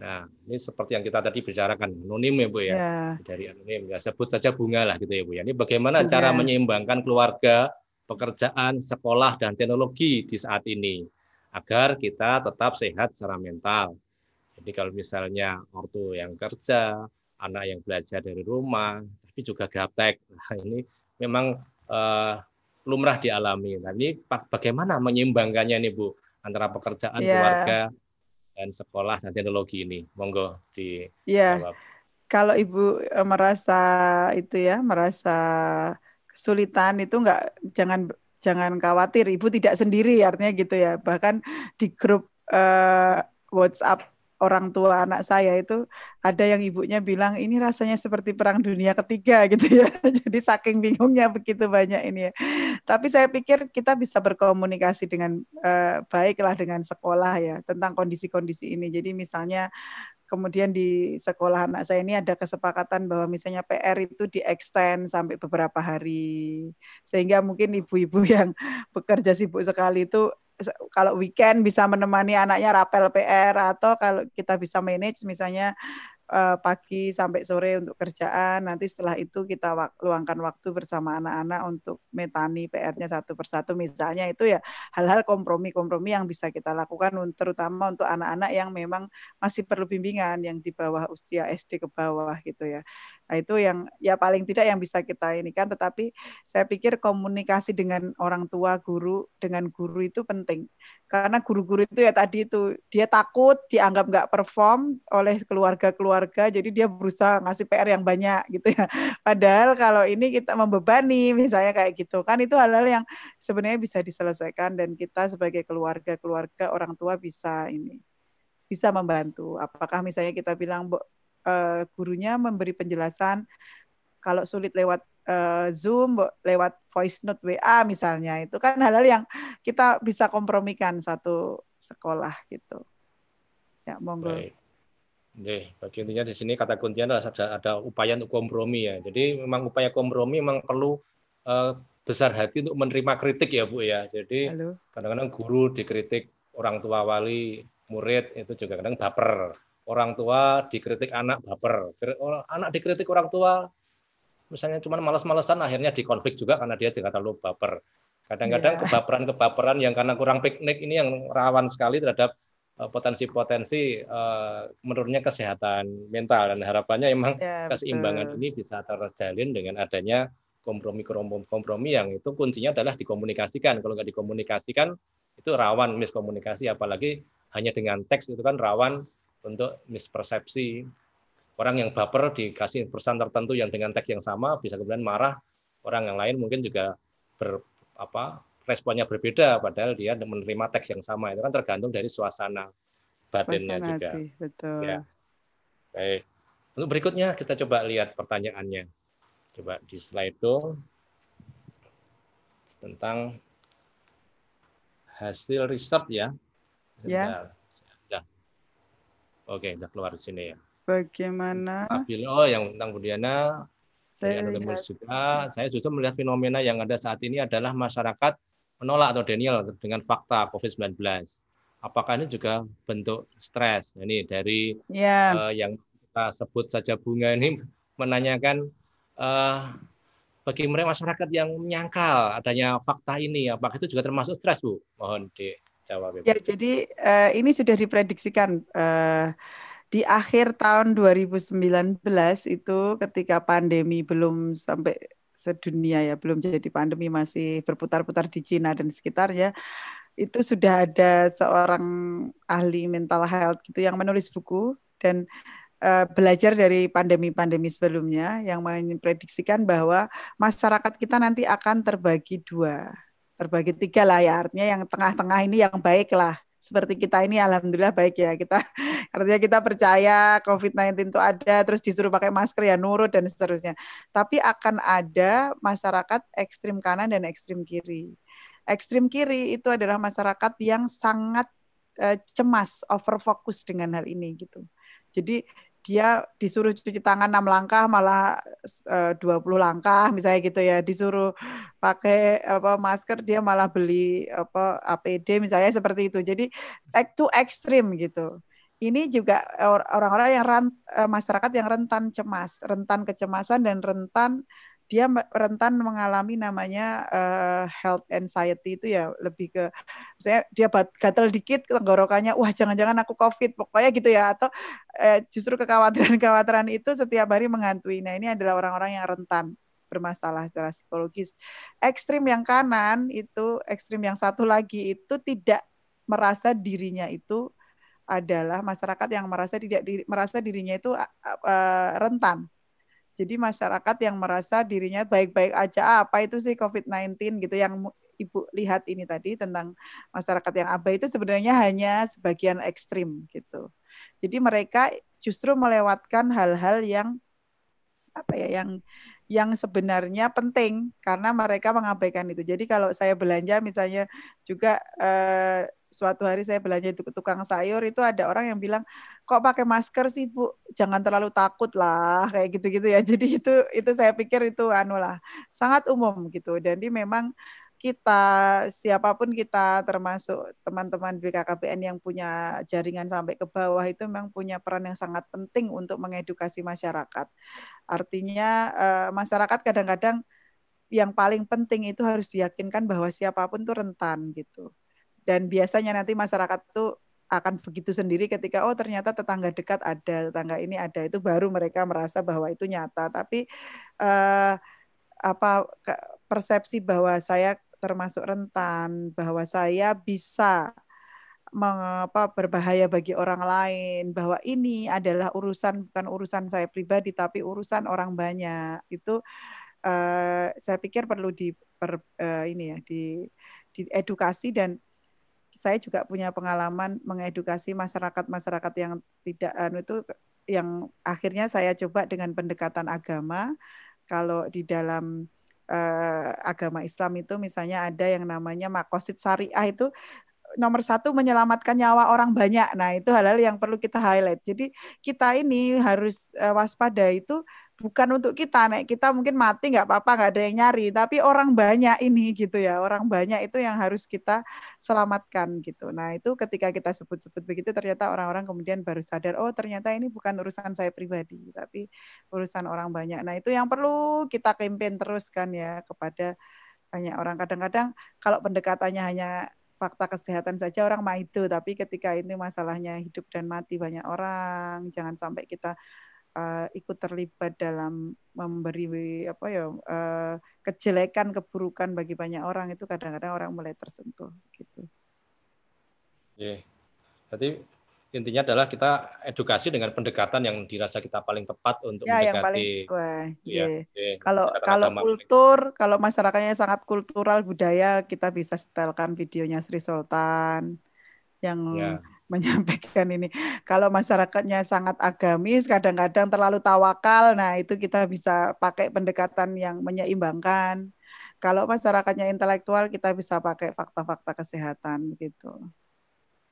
Nah, ini seperti yang kita tadi bicarakan, anonim ya Bu ya. ya. Dari anonim, ya sebut saja bunga lah gitu ya Bu ya. Ini bagaimana ya. cara menyeimbangkan keluarga, pekerjaan, sekolah, dan teknologi di saat ini agar kita tetap sehat secara mental. Jadi kalau misalnya ortu yang kerja, anak yang belajar dari rumah, tapi juga gaptek. Nah, ini memang uh, lumrah dialami. Nah, bagaimana menyeimbangkannya nih Bu antara pekerjaan yeah. keluarga dan sekolah dan teknologi ini? Monggo iya. di yeah. Kalau Ibu eh, merasa itu ya, merasa kesulitan itu nggak jangan jangan khawatir ibu tidak sendiri artinya gitu ya bahkan di grup uh, WhatsApp orang tua anak saya itu ada yang ibunya bilang ini rasanya seperti perang dunia ketiga [laughs] gitu ya jadi saking bingungnya begitu banyak ini ya tapi saya pikir kita bisa berkomunikasi dengan uh, baiklah dengan sekolah ya tentang kondisi-kondisi ini jadi misalnya kemudian di sekolah anak saya ini ada kesepakatan bahwa misalnya PR itu di extend sampai beberapa hari sehingga mungkin ibu-ibu [laughs] yang bekerja sibuk sekali itu kalau weekend bisa menemani anaknya rapel PR atau kalau kita bisa manage misalnya uh, pagi sampai sore untuk kerjaan. Nanti setelah itu kita wak luangkan waktu bersama anak-anak untuk metani PR-nya satu persatu. Misalnya itu ya hal-hal kompromi-kompromi yang bisa kita lakukan terutama untuk anak-anak yang memang masih perlu bimbingan yang di bawah usia SD ke bawah gitu ya. Nah, itu yang ya paling tidak yang bisa kita ini kan tetapi saya pikir komunikasi dengan orang tua guru dengan guru itu penting karena guru-guru itu ya tadi itu dia takut dianggap nggak perform oleh keluarga-keluarga jadi dia berusaha ngasih PR yang banyak gitu ya [laughs] padahal kalau ini kita membebani misalnya kayak gitu kan itu hal-hal yang sebenarnya bisa diselesaikan dan kita sebagai keluarga-keluarga orang tua bisa ini bisa membantu apakah misalnya kita bilang uh, gurunya memberi penjelasan kalau sulit lewat uh, Zoom, lewat voice note WA misalnya, itu kan hal-hal yang kita bisa kompromikan satu sekolah gitu. Ya, monggo. Baik. Oke, bagi intinya di sini kata kuncinya adalah ada, ada upaya untuk kompromi ya. Jadi memang upaya kompromi memang perlu uh, besar hati untuk menerima kritik ya Bu ya. Jadi kadang-kadang guru dikritik orang tua wali murid itu juga kadang baper. Orang tua dikritik anak baper. Anak dikritik orang tua misalnya cuma males malesan akhirnya di konflik juga karena dia juga terlalu baper. Kadang-kadang yeah. kebaperan-kebaperan yang karena kurang piknik ini yang rawan sekali terhadap eh, potensi-potensi uh, menurunnya kesehatan mental dan harapannya emang yeah, keseimbangan betul. ini bisa terjalin dengan adanya kompromi-kompromi yang itu kuncinya adalah dikomunikasikan. Kalau nggak dikomunikasikan itu rawan miskomunikasi apalagi hanya dengan teks itu kan rawan untuk mispersepsi orang yang baper dikasih pesan tertentu yang dengan teks yang sama bisa kemudian marah orang yang lain mungkin juga ber, apa responnya berbeda padahal dia menerima teks yang sama itu kan tergantung dari suasana badannya suasana juga hati, betul ya. baik untuk berikutnya kita coba lihat pertanyaannya coba di slide itu tentang hasil riset ya. Ya. ya. Oke, udah keluar di sini ya bagaimana Apilo oh, yang tentang Budiana saya lihat. juga saya juga melihat fenomena yang ada saat ini adalah masyarakat menolak atau Daniel dengan fakta COVID-19 apakah ini juga bentuk stres nah, ini dari yeah. Ya. uh, yang kita sebut saja bunga ini [laughs] menanyakan uh, bagi mereka masyarakat yang menyangkal adanya fakta ini apakah itu juga termasuk stres bu mohon dijawab ya, ya jadi uh, ini sudah diprediksikan uh, di akhir tahun 2019 itu ketika pandemi belum sampai sedunia ya, belum jadi pandemi masih berputar-putar di Cina dan sekitarnya, itu sudah ada seorang ahli mental health gitu yang menulis buku dan uh, belajar dari pandemi-pandemi sebelumnya yang memprediksikan bahwa masyarakat kita nanti akan terbagi dua, terbagi tiga lah ya, artinya yang tengah-tengah ini yang baik lah seperti kita ini alhamdulillah baik ya kita [laughs] artinya kita percaya COVID-19 itu ada terus disuruh pakai masker ya nurut dan seterusnya. Tapi akan ada masyarakat ekstrim kanan dan ekstrim kiri. Ekstrim kiri itu adalah masyarakat yang sangat eh, cemas, overfokus dengan hal ini gitu. Jadi dia disuruh cuci tangan enam langkah malah eh, dua puluh langkah misalnya gitu ya disuruh pakai apa masker dia malah beli apa APD misalnya seperti itu jadi take to ekstrim gitu ini juga orang-orang yang ran, eh, masyarakat yang rentan cemas, rentan kecemasan dan rentan dia rentan mengalami namanya uh, health anxiety itu ya lebih ke misalnya dia gatal dikit tenggorokannya wah jangan-jangan aku covid pokoknya gitu ya atau uh, justru kekhawatiran-kekhawatiran itu setiap hari menghantui. Nah, ini adalah orang-orang yang rentan bermasalah secara psikologis. Ekstrim yang kanan itu, ekstrim yang satu lagi itu tidak merasa dirinya itu adalah masyarakat yang merasa tidak di, merasa dirinya itu uh, rentan jadi masyarakat yang merasa dirinya baik-baik aja, ah, apa itu sih COVID-19 gitu yang Ibu lihat ini tadi tentang masyarakat yang abai itu sebenarnya hanya sebagian ekstrim gitu. Jadi mereka justru melewatkan hal-hal yang apa ya yang yang sebenarnya penting karena mereka mengabaikan itu. Jadi kalau saya belanja misalnya juga eh, suatu hari saya belanja di tukang sayur itu ada orang yang bilang kok pakai masker sih bu jangan terlalu takut lah kayak gitu-gitu ya [laughs] jadi itu itu saya pikir itu anu lah sangat umum gitu Dan di memang kita siapapun kita termasuk teman-teman BKKBN yang punya jaringan sampai ke bawah itu memang punya peran yang sangat penting untuk mengedukasi masyarakat artinya eh, masyarakat kadang-kadang yang paling penting itu harus diyakinkan bahwa siapapun itu rentan gitu dan biasanya nanti masyarakat tuh akan begitu sendiri ketika oh ternyata tetangga dekat ada tetangga ini ada itu baru mereka merasa bahwa itu nyata tapi eh, apa persepsi bahwa saya termasuk rentan bahwa saya bisa mengapa berbahaya bagi orang lain bahwa ini adalah urusan bukan urusan saya pribadi tapi urusan orang banyak itu eh, saya pikir perlu di per, eh, ini ya di diedukasi dan saya juga punya pengalaman mengedukasi masyarakat-masyarakat yang tidak anu itu yang akhirnya saya coba dengan pendekatan agama. Kalau di dalam uh, agama Islam itu misalnya ada yang namanya makosid syariah itu nomor satu menyelamatkan nyawa orang banyak. Nah itu hal-hal yang perlu kita highlight. Jadi kita ini harus eh, waspada itu bukan untuk kita nek kita mungkin mati nggak apa-apa nggak ada yang nyari tapi orang banyak ini gitu ya orang banyak itu yang harus kita selamatkan gitu nah itu ketika kita sebut-sebut begitu ternyata orang-orang kemudian baru sadar oh ternyata ini bukan urusan saya pribadi tapi urusan orang banyak nah itu yang perlu kita kempin terus kan ya kepada banyak orang kadang-kadang kalau pendekatannya hanya fakta kesehatan saja orang mah itu tapi ketika ini masalahnya hidup dan mati banyak orang jangan sampai kita uh, ikut terlibat dalam memberi apa ya uh, kejelekan keburukan bagi banyak orang itu kadang-kadang orang mulai tersentuh gitu. Yeah. Jadi intinya adalah kita edukasi dengan pendekatan yang dirasa kita paling tepat untuk ya, mendekati. yang paling sesuai. Ya, ya. Kalau kata kalau kultur, kalau masyarakatnya sangat kultural budaya, kita bisa setelkan videonya Sri Sultan yang ya menyampaikan ini. Kalau masyarakatnya sangat agamis, kadang-kadang terlalu tawakal, nah itu kita bisa pakai pendekatan yang menyeimbangkan. Kalau masyarakatnya intelektual, kita bisa pakai fakta-fakta kesehatan gitu.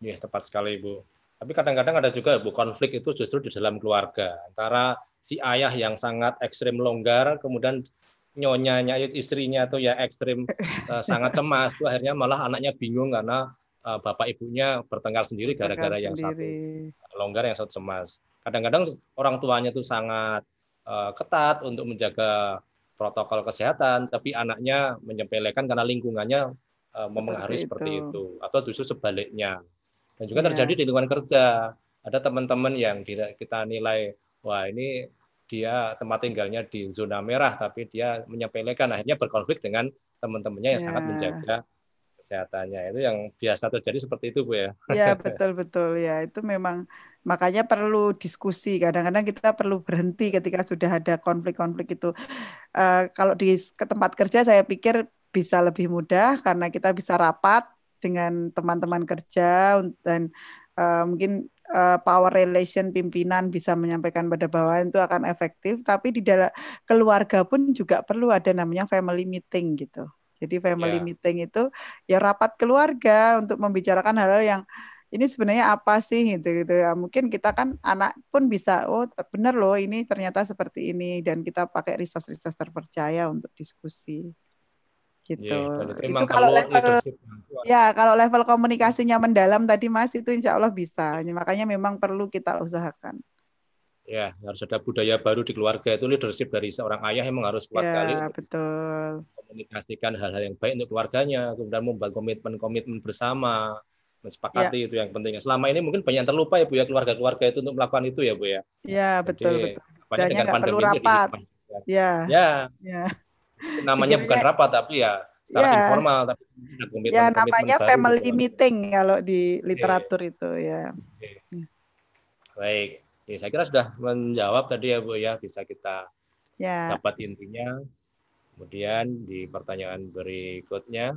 Iya, tepat sekali Ibu. Tapi kadang-kadang ada juga Bu konflik itu justru di dalam keluarga antara si ayah yang sangat ekstrim longgar, kemudian nyonya nyonya istrinya tuh ya ekstrim eh, sangat cemas, tuh akhirnya malah anaknya bingung karena Eh, bapak ibunya bertengkar sendiri gara-gara yang satu longgar yang satu cemas. Kadang-kadang orang tuanya tuh sangat eh, ketat untuk menjaga protokol kesehatan, tapi anaknya menyepelekan karena lingkungannya uh, memengaruhi seperti itu. itu atau justru sebaliknya. Dan juga ya. terjadi di lingkungan kerja. Ada teman-teman yang kita nilai, wah ini dia tempat tinggalnya di zona merah, tapi dia menyepelekan, akhirnya berkonflik dengan teman-temannya yang ya. sangat iya. menjaga kesehatannya itu yang biasa terjadi seperti itu bu ya ya [laughs] betul betul ya itu memang makanya perlu diskusi kadang-kadang kita perlu berhenti ketika sudah ada konflik-konflik itu uh, kalau di ke tempat kerja saya pikir bisa lebih mudah karena kita bisa rapat dengan teman-teman kerja dan uh, mungkin eh, power relation pimpinan bisa menyampaikan pada bawahan itu akan efektif tapi di dalam keluarga pun juga perlu ada namanya family meeting gitu jadi family yeah. meeting itu ya rapat keluarga untuk membicarakan hal-hal yang ini sebenarnya apa sih gitu gitu ya mungkin kita kan anak pun bisa oh benar loh ini ternyata seperti ini dan kita pakai resource-resource terpercaya untuk diskusi gitu yeah, iya, itu kalau level ya kalau level komunikasinya mendalam tadi mas itu insya Allah bisa makanya memang perlu kita usahakan Ya, harus ada budaya baru di keluarga itu leadership dari seorang ayah memang harus kuat ya, sekali. betul. Komunikasikan hal-hal yang baik untuk keluarganya, kemudian membuat komitmen-komitmen bersama, mensepakati ya. itu yang pentingnya. Selama ini mungkin banyak yang terlupa ya Bu ya keluarga-keluarga itu untuk melakukan itu ya Bu ya. Ya, betul betul. Banyak dengan pandemi perlu rapat. Iya. ya. Ya. ya. Namanya Jadi, bukan rapat tapi ya secara ya. informal tapi komitmen, Ya, namanya komitmen family baru, gitu. meeting kalau di literatur ya. itu ya. Oke. Baik. Ya saya kira sudah menjawab tadi ya Bu ya, bisa kita ya. dapat intinya. Kemudian di pertanyaan berikutnya.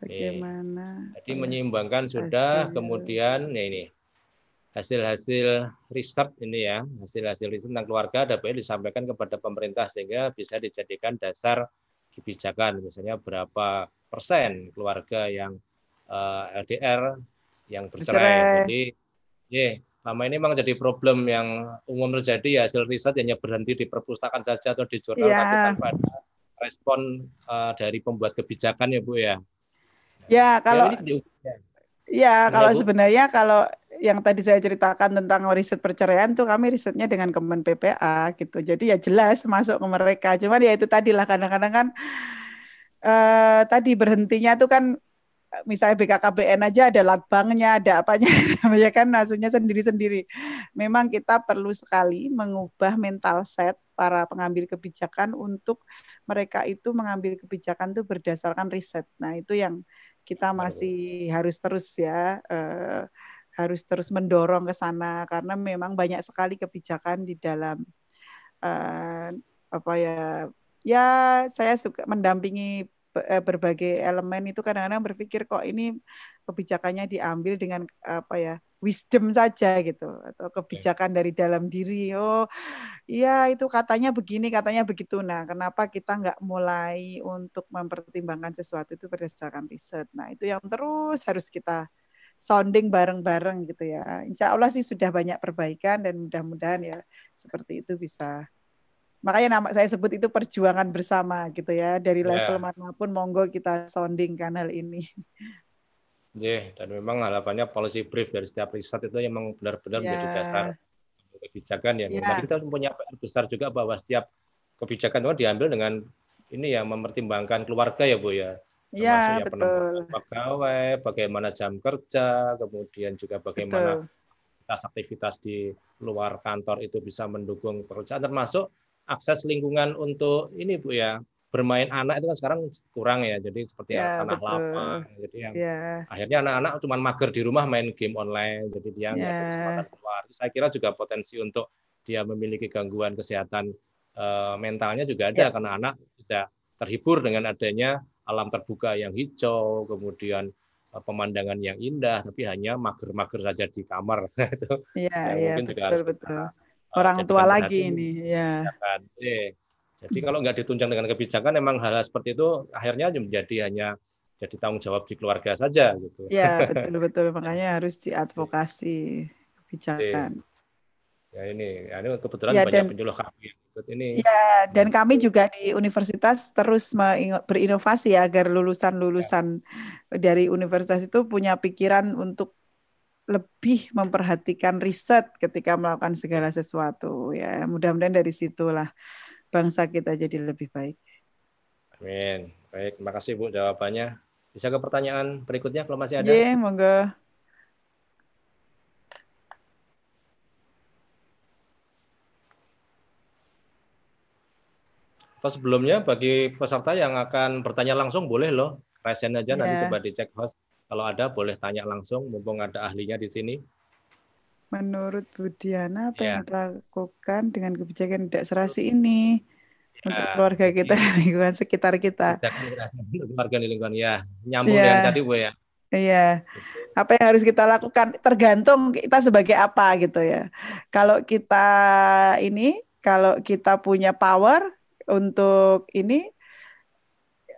Bagaimana? Tadi menyeimbangkan sudah, hasil. kemudian ya ini hasil-hasil riset ini ya, hasil-hasil riset tentang keluarga dapat disampaikan kepada pemerintah sehingga bisa dijadikan dasar kebijakan, misalnya berapa persen keluarga yang eh, LDR yang bercerai. bercerai. Jadi yeah, selama ini memang jadi problem yang umum terjadi ya hasil riset hanya berhenti di perpustakaan saja atau di jurnal yeah. tapi tanpa ada respon uh, dari pembuat kebijakan ya Bu ya. Ya, ya kalau ya, iya, kalau sebenarnya kalau yang tadi saya ceritakan tentang riset perceraian tuh kami risetnya dengan Kemen PPA gitu. Jadi ya jelas masuk ke mereka. Cuman ya itu tadi lah kadang-kadang kan eh, tadi berhentinya tuh kan misalnya BKKBN aja ada latbangnya, ada apanya, [laughs] ya kan maksudnya sendiri-sendiri. Memang kita perlu sekali mengubah mental set para pengambil kebijakan untuk mereka itu mengambil kebijakan itu berdasarkan riset. Nah, itu yang kita masih harus terus ya eh, harus terus mendorong ke sana karena memang banyak sekali kebijakan di dalam eh, apa ya ya saya suka mendampingi Eh, berbagai elemen itu kadang-kadang berpikir kok ini kebijakannya diambil dengan apa ya wisdom saja gitu atau kebijakan dari dalam diri oh iya itu katanya begini katanya begitu nah kenapa kita nggak mulai untuk mempertimbangkan sesuatu itu berdasarkan riset nah itu yang terus harus kita sounding bareng-bareng gitu ya Insya Allah sih sudah banyak perbaikan dan mudah-mudahan ya seperti itu bisa makanya nama saya sebut itu perjuangan bersama gitu ya dari ya. level manapun monggo kita sounding kanal ini. Yeah, dan memang harapannya policy brief dari setiap riset itu memang benar-benar yeah. menjadi dasar kebijakan ya. Yeah. kita punya PR besar juga bahwa setiap kebijakan itu diambil dengan ini ya mempertimbangkan keluarga ya Bu ya. Iya, ya, betul. pegawai, bagaimana jam kerja, kemudian juga bagaimana aktivitas-aktivitas di luar kantor itu bisa mendukung perusahaan termasuk akses lingkungan untuk ini Bu ya bermain anak itu kan sekarang kurang ya jadi seperti ya, tanah betul. lapang jadi yang ya. akhirnya anak-anak cuma mager di rumah main game online jadi dia nggak ya. ada kesempatan keluar saya kira juga potensi untuk dia memiliki gangguan kesehatan uh, mentalnya juga ada ya. karena anak tidak terhibur dengan adanya alam terbuka yang hijau kemudian uh, pemandangan yang indah tapi hanya mager-mager saja di kamar [laughs] itu ya, ya, mungkin juga harus betul orang tua kan lagi ini ya. jadi kalau nggak ditunjang dengan kebijakan, emang hal-hal seperti itu akhirnya menjadi hanya jadi tanggung jawab di keluarga saja gitu. Ya [laughs] betul betul makanya harus diadvokasi kebijakan. Ya ini, ya, ini kebetulan ya, banyak dan, penyuluh kami ini. Ya dan kami juga di universitas terus berinovasi ya, agar lulusan-lulusan ya. dari universitas itu punya pikiran untuk lebih memperhatikan riset ketika melakukan segala sesuatu ya mudah-mudahan dari situlah bangsa kita jadi lebih baik. Amin. Baik, terima kasih Bu jawabannya. Bisa ke pertanyaan berikutnya kalau masih ada? Iya, yeah, monggo. Atau sebelumnya bagi peserta yang akan bertanya langsung boleh loh raise aja yeah. nanti iya. coba dicek host. Kalau ada boleh tanya langsung, mumpung ada ahlinya di sini. Menurut Budiana, apa yeah. yang dilakukan dengan kebijakan tidak serasi ini yeah. untuk keluarga kita, yeah. [laughs] lingkungan sekitar kita? Keluarga di lingkungan, ya. Nyambung yeah. dengan tadi, Bu, ya. Iya. Apa yang harus kita lakukan tergantung kita sebagai apa gitu ya. Kalau kita ini, kalau kita punya power untuk ini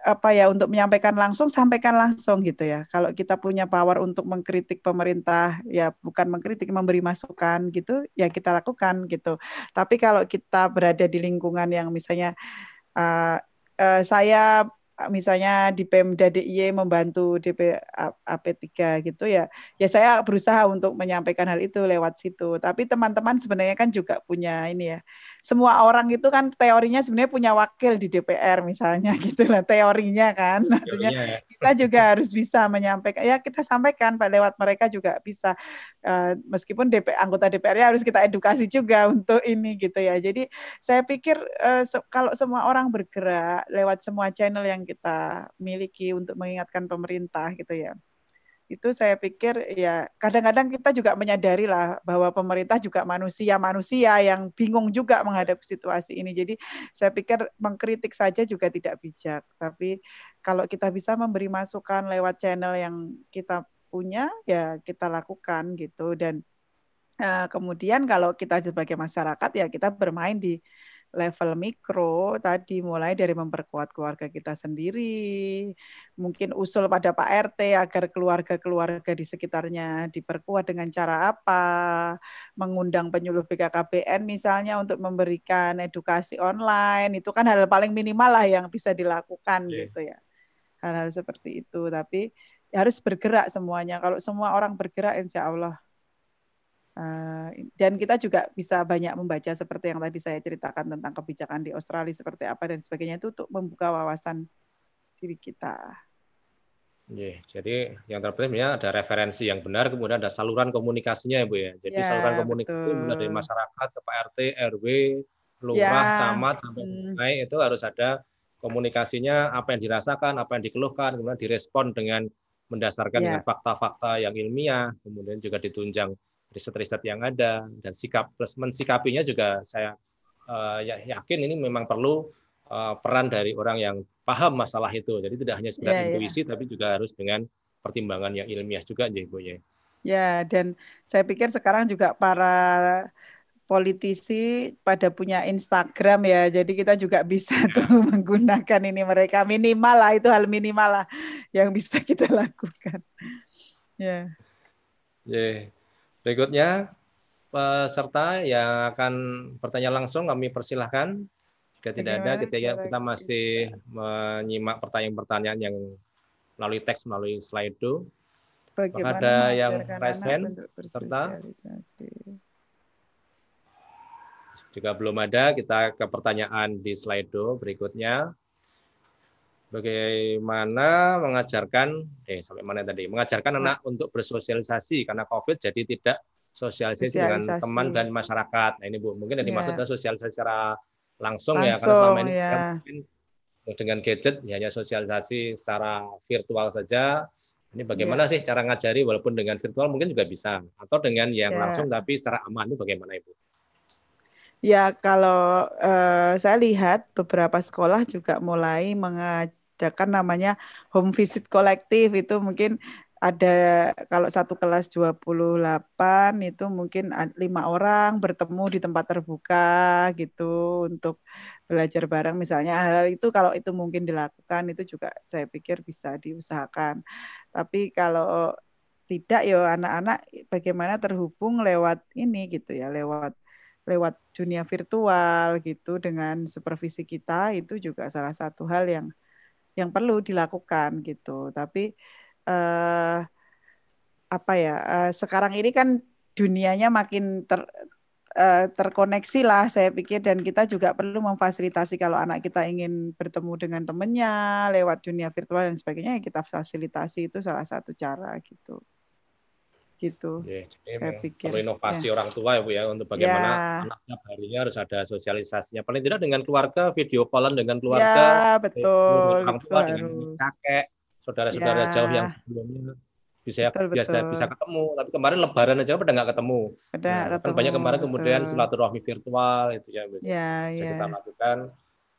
apa ya untuk menyampaikan langsung sampaikan langsung gitu ya. Kalau kita punya power untuk mengkritik pemerintah ya bukan mengkritik memberi masukan gitu ya kita lakukan gitu. Tapi kalau kita berada di lingkungan yang misalnya uh, uh, saya misalnya di Pemda DIY membantu DP AP3 gitu ya. Ya saya berusaha untuk menyampaikan hal itu lewat situ. Tapi teman-teman sebenarnya kan juga punya ini ya. Semua orang itu kan teorinya sebenarnya punya wakil di DPR misalnya [laughs] gitu lah teorinya kan. Maksudnya ya kita juga harus bisa menyampaikan ya kita sampaikan pak lewat mereka juga bisa uh, meskipun DP anggota DPR ya harus kita edukasi juga untuk ini gitu ya jadi saya pikir uh, se kalau semua orang bergerak lewat semua channel yang kita miliki untuk mengingatkan pemerintah gitu ya itu saya pikir ya kadang-kadang kita juga menyadari lah bahwa pemerintah juga manusia-manusia yang bingung juga menghadapi situasi ini. Jadi saya pikir mengkritik saja juga tidak bijak. Tapi kalau kita bisa memberi masukan lewat channel yang kita punya ya kita lakukan gitu dan uh, kemudian kalau kita sebagai masyarakat ya kita bermain di level mikro tadi mulai dari memperkuat keluarga kita sendiri, mungkin usul pada Pak RT agar keluarga-keluarga di sekitarnya diperkuat dengan cara apa, mengundang penyuluh BKKBN misalnya untuk memberikan edukasi online, itu kan hal paling minimal lah yang bisa dilakukan yeah. gitu ya. Hal-hal seperti itu, tapi harus bergerak semuanya. Kalau semua orang bergerak, insya Allah Eh, dan kita juga bisa banyak membaca seperti yang tadi saya ceritakan tentang kebijakan di Australia seperti apa dan sebagainya itu untuk membuka wawasan diri kita. Yeah, jadi yang terpenting ada referensi yang benar, kemudian ada saluran komunikasinya ya Bu ya. Jadi yeah, saluran komunikasi mulai dari masyarakat ke RT, RW, ya, lurah, yeah. camat sampai hmm. naik itu harus ada komunikasinya apa yang dirasakan, apa yang dikeluhkan, kemudian direspon dengan mendasarkan yeah. dengan fakta-fakta yang ilmiah, kemudian juga ditunjang riset-riset yang ada dan sikap plus mensikapinya juga saya uh, yakin ini memang perlu uh, peran dari orang yang paham masalah itu. Jadi tidak hanya sekedar yeah, iya. intuisi yeah. tapi juga harus dengan pertimbangan yang ilmiah juga ya Ibu ya. Ya, dan saya pikir sekarang juga para politisi pada punya Instagram ya. Jadi kita juga bisa iya. tuh [laughs] menggunakan ini mereka minimal lah itu hal minimal lah yang bisa kita [laughs] lakukan. Ya. Yeah. Berikutnya peserta yang akan bertanya langsung kami persilahkan. Jika tidak ada, kita, kita masih menyimak pertanyaan-pertanyaan yang melalui teks, melalui slide Bagaimana ada yang present peserta jika belum ada, kita ke pertanyaan di slide berikutnya bagaimana mengajarkan eh sampai mana tadi mengajarkan hmm. anak untuk bersosialisasi karena covid jadi tidak sosialisasi, sosialisasi. dengan teman dan masyarakat nah ini bu mungkin yang dimaksud yeah. sosialisasi secara langsung, langsung ya karena selama ini yeah. kan iya. mungkin dengan gadget ya hanya sosialisasi secara virtual saja ini bagaimana yeah. sih cara ngajari walaupun dengan virtual mungkin juga bisa atau dengan yang yeah. langsung tapi secara aman itu bagaimana ibu Ya, kalau uh, saya lihat beberapa sekolah juga mulai mengaj kan namanya home visit kolektif itu mungkin ada kalau satu kelas 28 itu mungkin lima orang bertemu di tempat terbuka gitu untuk belajar bareng misalnya hal, hal itu kalau itu mungkin dilakukan itu juga saya pikir bisa diusahakan. Tapi kalau tidak ya anak-anak bagaimana terhubung lewat ini gitu ya, lewat lewat dunia virtual gitu dengan supervisi kita itu juga salah satu hal yang yang perlu dilakukan gitu. Tapi eh, apa ya? Eh, sekarang ini kan dunianya makin ter, eh, terkoneksi lah saya pikir dan kita juga perlu memfasilitasi kalau anak kita ingin bertemu dengan temennya lewat dunia virtual dan sebagainya ya kita fasilitasi itu salah satu cara gitu gitu. Yeah, saya pikir. Perlu inovasi yeah. orang tua ya Bu ya untuk bagaimana yeah. anaknya harinya harus ada sosialisasinya. Paling tidak dengan keluarga, video callan dengan ya, keluarga, yeah, betul, eh, orang tua betul, dengan harus. kakek, saudara-saudara yeah. jauh yang sebelumnya bisa ya, betul, biasa bisa ketemu. Tapi kemarin Lebaran aja udah nggak ketemu. Ada nah, kan ketemu. Kan banyak kemarin betul. kemudian silaturahmi virtual itu ya. ya. bisa Yeah, yeah. kita lakukan.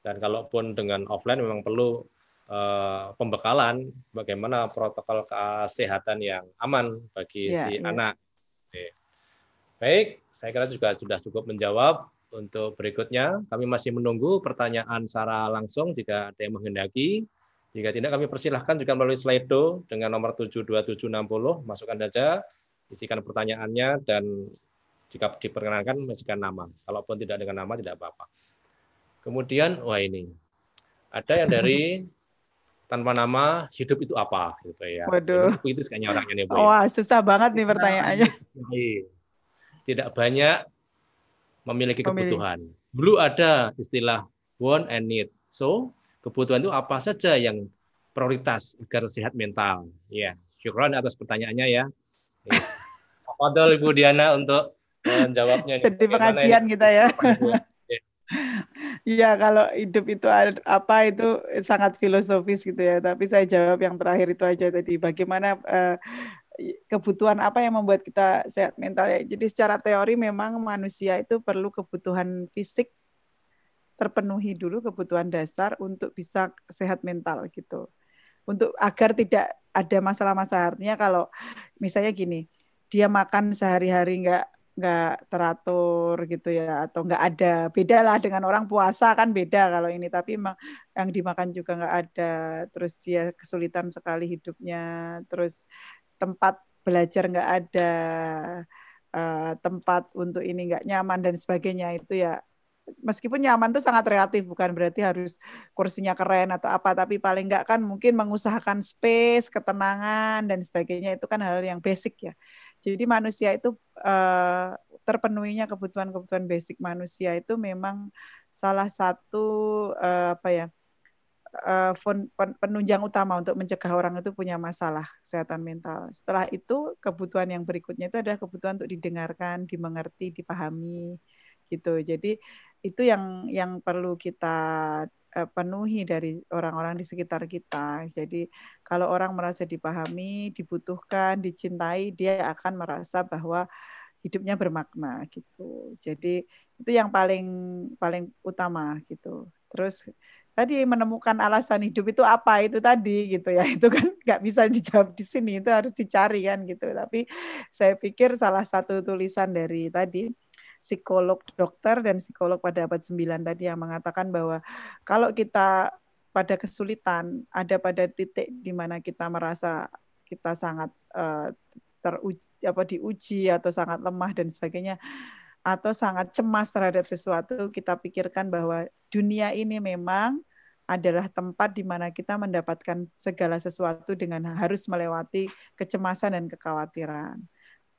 Dan kalaupun dengan offline memang perlu Eh, pembekalan bagaimana protokol kesehatan yang aman bagi ya, si ya. anak. Oke. Baik, saya kira juga sudah cukup menjawab. Untuk berikutnya, kami masih menunggu pertanyaan secara langsung jika ada yang menghendaki. Jika tidak, kami persilahkan juga melalui Slido dengan nomor 72760. Masukkan saja, isikan pertanyaannya, dan jika diperkenankan, masukkan nama. Kalaupun tidak dengan nama, tidak apa-apa. Kemudian, wah ini. Ada yang dari [laughs] tanpa nama hidup itu apa gitu ya. Waduh. Itu kayaknya orangnya nih Bu. Ya. Wah, susah banget nih pertanyaannya. Iya, iya. Tidak banyak memiliki Pemilih. kebutuhan. Dulu ada istilah want and need. So, kebutuhan itu apa saja yang prioritas agar sehat mental. Ya, syukron atas pertanyaannya ya. Yes. Fadol [laughs] Ibu Diana untuk menjawabnya. Jadi pengajian kita ya. Iya, kalau hidup itu apa itu sangat filosofis gitu ya. Tapi saya jawab yang terakhir itu aja tadi. Bagaimana eh, kebutuhan apa yang membuat kita sehat mental ya. Jadi secara teori memang manusia itu perlu kebutuhan fisik terpenuhi dulu kebutuhan dasar untuk bisa sehat mental gitu. Untuk agar tidak ada masalah-masalah artinya kalau misalnya gini, dia makan sehari-hari nggak nggak teratur gitu ya atau nggak ada beda lah dengan orang puasa kan beda kalau ini tapi emang yang dimakan juga nggak ada terus dia kesulitan sekali hidupnya terus tempat belajar nggak ada uh, tempat untuk ini nggak nyaman dan sebagainya itu ya meskipun nyaman tuh sangat relatif bukan berarti harus kursinya keren atau apa tapi paling nggak kan mungkin mengusahakan space ketenangan dan sebagainya itu kan hal yang basic ya jadi manusia itu uh, terpenuhinya kebutuhan-kebutuhan basic manusia itu memang salah satu uh, apa ya uh, penunjang utama untuk mencegah orang itu punya masalah kesehatan mental. Setelah itu kebutuhan yang berikutnya itu adalah kebutuhan untuk didengarkan, dimengerti, dipahami gitu. Jadi itu yang yang perlu kita Eh, penuhi dari orang-orang di sekitar kita. Jadi kalau orang merasa dipahami, dibutuhkan, dicintai, dia akan merasa bahwa hidupnya bermakna gitu. Jadi itu yang paling paling utama gitu. Terus tadi menemukan alasan hidup itu apa itu tadi gitu ya [laughs] itu kan nggak bisa dijawab di sini itu harus dicari kan gitu tapi saya pikir salah satu tulisan dari tadi psikolog dokter dan psikolog pada abad 9 tadi yang mengatakan bahwa kalau kita pada kesulitan, ada pada titik di mana kita merasa kita sangat eh, teruji apa diuji atau sangat lemah dan sebagainya atau sangat cemas terhadap sesuatu, kita pikirkan bahwa dunia ini memang adalah tempat di mana kita mendapatkan segala sesuatu dengan harus melewati kecemasan dan kekhawatiran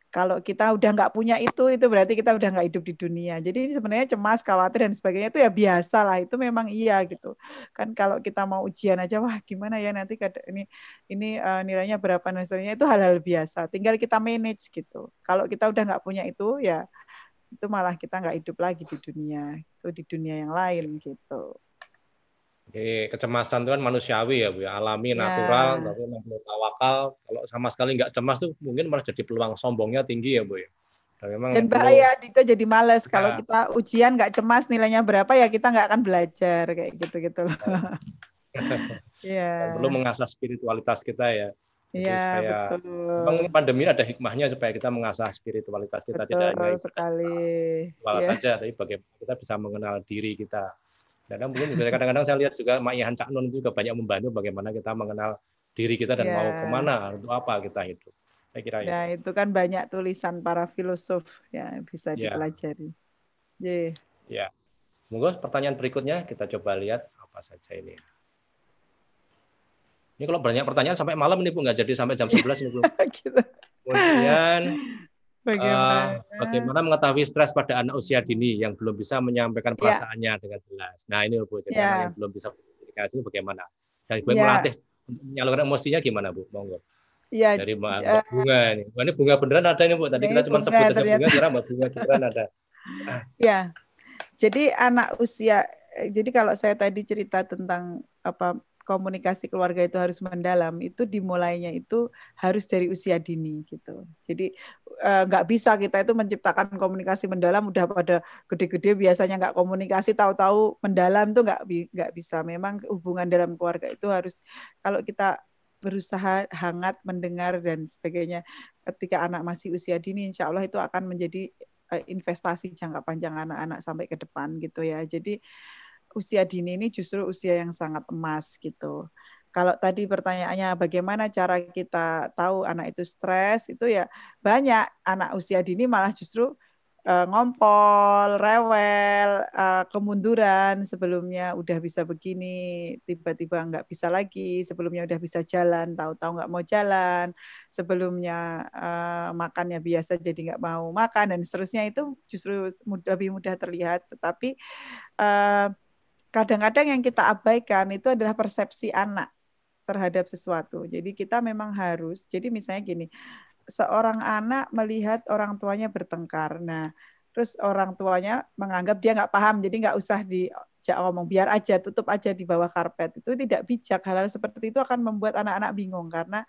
kalau kita udah nggak punya itu itu berarti kita udah nggak hidup di dunia jadi sebenarnya cemas khawatir dan sebagainya itu ya biasa lah itu memang iya gitu kan kalau kita mau ujian aja wah gimana ya nanti ini ini uh, nilainya berapa sebagainya itu hal-hal biasa tinggal kita manage gitu kalau kita udah nggak punya itu ya itu malah kita nggak hidup lagi di dunia itu di dunia yang lain gitu jadi kecemasan itu kan manusiawi ya Bu ya. alami, yeah. natural, tapi memang perlu tawakal. Kalau sama sekali nggak cemas tuh mungkin malah jadi peluang sombongnya tinggi ya Bu ya. Dan, memang Dan bahaya perlu, kita jadi males nah, kalau kita ujian nggak cemas nilainya berapa ya kita nggak akan belajar kayak gitu-gitu loh. Iya. [laughs] iya. perlu mengasah spiritualitas kita ya. Iya betul. pandemi ada hikmahnya supaya kita mengasah spiritualitas kita betul tidak hanya sekali. Ya. saja, tapi bagaimana kita bisa mengenal diri kita kadang mungkin juga kadang-kadang saya lihat juga Mak Ihan Cak Nun juga banyak membantu bagaimana kita mengenal diri kita dan yeah. mau kemana, untuk apa kita itu Saya kira ya. Nah, itu kan banyak tulisan para filosof ya bisa yeah. dipelajari. Yeah. Ya. Iya. Monggo pertanyaan berikutnya kita coba lihat apa saja ini. Ini kalau banyak pertanyaan sampai malam ini Bu nggak jadi sampai jam 11 ini Bu. [laughs] Gitu. Kemudian Bagaimana? Uh, bagaimana mengetahui stres pada anak usia dini yang belum bisa menyampaikan ya. perasaannya yeah. dengan jelas. Nah ini Bu, jadi yeah. yang belum bisa komunikasi bagaimana? Dan gue yeah. melatih menyalurkan emosinya gimana Bu? Monggo. Iya. Dari uh, Bunga ini. Mbak, ini bunga beneran ada ini Bu. Tadi kita cuma sebut aja bunga, sekarang Mbak Bunga beneran ada. Iya. Jadi anak usia eh, jadi kalau saya tadi cerita tentang apa komunikasi keluarga itu harus mendalam itu dimulainya itu harus dari usia dini gitu jadi e, nggak e, bisa kita itu menciptakan komunikasi mendalam udah pada gede-gede biasanya nggak komunikasi tahu-tahu mendalam tuh nggak nggak bisa memang hubungan dalam keluarga itu harus kalau kita berusaha hangat mendengar dan sebagainya ketika anak masih usia dini insya Allah itu akan menjadi e, investasi jangka panjang anak-anak sampai ke depan gitu ya jadi usia dini ini justru usia yang sangat emas gitu. Kalau tadi pertanyaannya bagaimana cara kita tahu anak itu stres, itu ya banyak anak usia dini malah justru uh, ngompol, rewel, uh, kemunduran sebelumnya udah bisa begini, tiba-tiba nggak bisa lagi, sebelumnya udah bisa jalan, tahu-tahu nggak mau jalan, sebelumnya uh, makannya biasa jadi nggak mau makan dan seterusnya itu justru mudah, lebih mudah terlihat. Tetapi uh, kadang-kadang yang kita abaikan itu adalah persepsi anak terhadap sesuatu. Jadi kita memang harus. Jadi misalnya gini, seorang anak melihat orang tuanya bertengkar. Nah, terus orang tuanya menganggap dia nggak paham, jadi nggak usah dijak ngomong, biar aja, tutup aja di bawah karpet. Itu tidak bijak. Hal-hal seperti itu akan membuat anak-anak bingung karena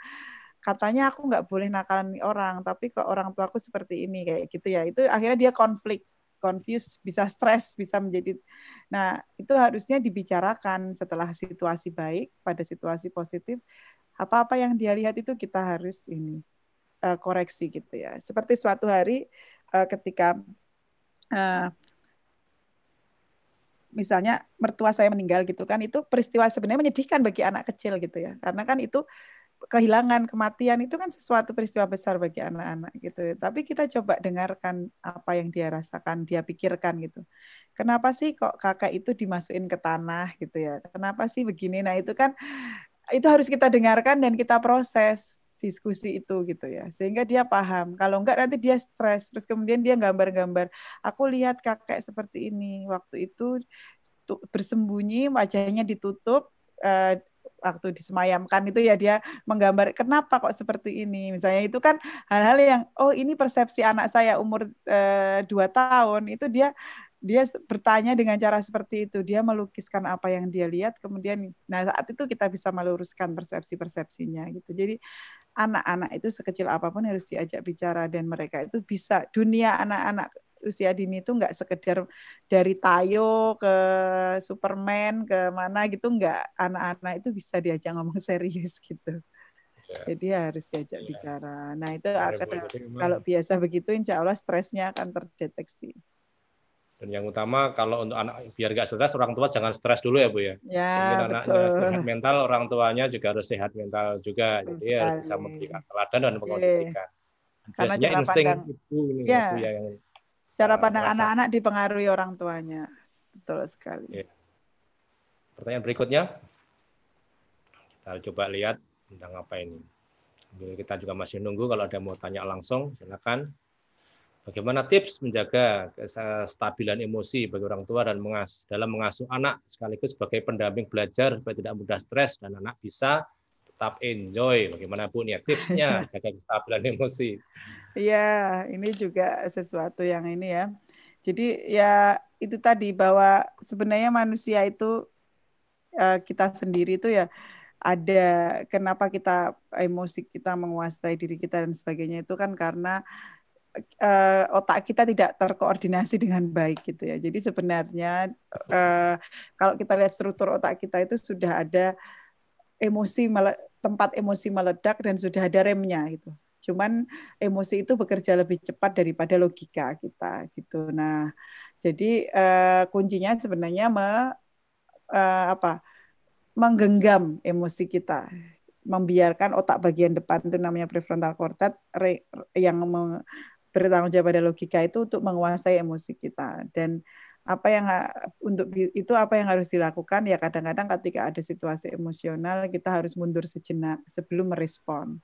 katanya aku nggak boleh nakalan orang, tapi kok orang tuaku seperti ini kayak gitu ya. Itu akhirnya dia konflik confused, bisa stres, bisa menjadi. Nah, itu harusnya dibicarakan setelah situasi baik, pada situasi positif, apa-apa yang dia lihat itu kita harus ini uh, koreksi gitu ya. Seperti suatu hari uh, ketika uh, misalnya mertua saya meninggal gitu kan, itu peristiwa sebenarnya menyedihkan bagi anak kecil gitu ya, karena kan itu kehilangan, kematian itu kan sesuatu peristiwa besar bagi anak-anak gitu. Tapi kita coba dengarkan apa yang dia rasakan, dia pikirkan gitu. Kenapa sih kok kakak itu dimasukin ke tanah gitu ya? Kenapa sih begini? Nah, itu kan itu harus kita dengarkan dan kita proses diskusi itu gitu ya sehingga dia paham kalau enggak nanti dia stres terus kemudian dia gambar-gambar aku lihat kakek seperti ini waktu itu bersembunyi wajahnya ditutup eh, waktu disemayamkan itu ya dia menggambar kenapa kok seperti ini misalnya itu kan hal-hal yang oh ini persepsi anak saya umur eh, dua tahun itu dia dia bertanya dengan cara seperti itu dia melukiskan apa yang dia lihat kemudian nah saat itu kita bisa meluruskan persepsi persepsinya gitu jadi anak-anak itu sekecil apapun harus diajak bicara dan mereka itu bisa dunia anak-anak usia dini itu nggak sekedar dari Tayo ke Superman ke mana gitu nggak anak-anak itu bisa diajak ngomong [laughs] serius gitu. Ya. Jadi harus diajak ya. bicara. Nah itu akan kalau biasa begitu, insya Allah stresnya akan terdeteksi. Dan yang utama kalau untuk anak biar gak stres orang tua jangan stres dulu ya bu ya. Ya Mungkin betul. anaknya sehat mental orang tuanya juga harus sehat mental juga. Betul Jadi ya sekali. harus bisa memberikan teladan dan mengkondisikan. Okay. Karena cara insting pandang, itu ini ya, bu ya yang cara ah, pandang anak-anak dipengaruhi orang tuanya betul sekali. Ya. Pertanyaan berikutnya kita coba lihat tentang apa ini. Kita juga masih nunggu kalau ada mau tanya langsung silakan. Bagaimana tips menjaga kestabilan emosi bagi orang tua dan mengas dalam mengasuh anak sekaligus sebagai pendamping belajar supaya tidak mudah stres dan anak bisa tetap enjoy bagaimanapun ya tipsnya [laughs] jaga kestabilan emosi. Iya, ini juga sesuatu yang ini ya. Jadi ya itu tadi bahwa sebenarnya manusia itu eh, kita sendiri itu ya ada kenapa kita emosi kita menguasai diri kita dan sebagainya itu kan karena uh, otak kita tidak terkoordinasi dengan baik gitu ya. Jadi sebenarnya uh, kalau kita lihat struktur otak kita itu sudah ada emosi tempat emosi meledak dan sudah ada remnya gitu. Cuman emosi itu bekerja lebih cepat daripada logika kita gitu. Nah, jadi uh, kuncinya sebenarnya me, uh, apa? menggenggam emosi kita membiarkan otak bagian depan itu namanya prefrontal cortex yang bertanggung jawab pada logika itu untuk menguasai emosi kita dan apa yang untuk itu apa yang harus dilakukan ya kadang-kadang ketika ada situasi emosional kita harus mundur sejenak sebelum merespon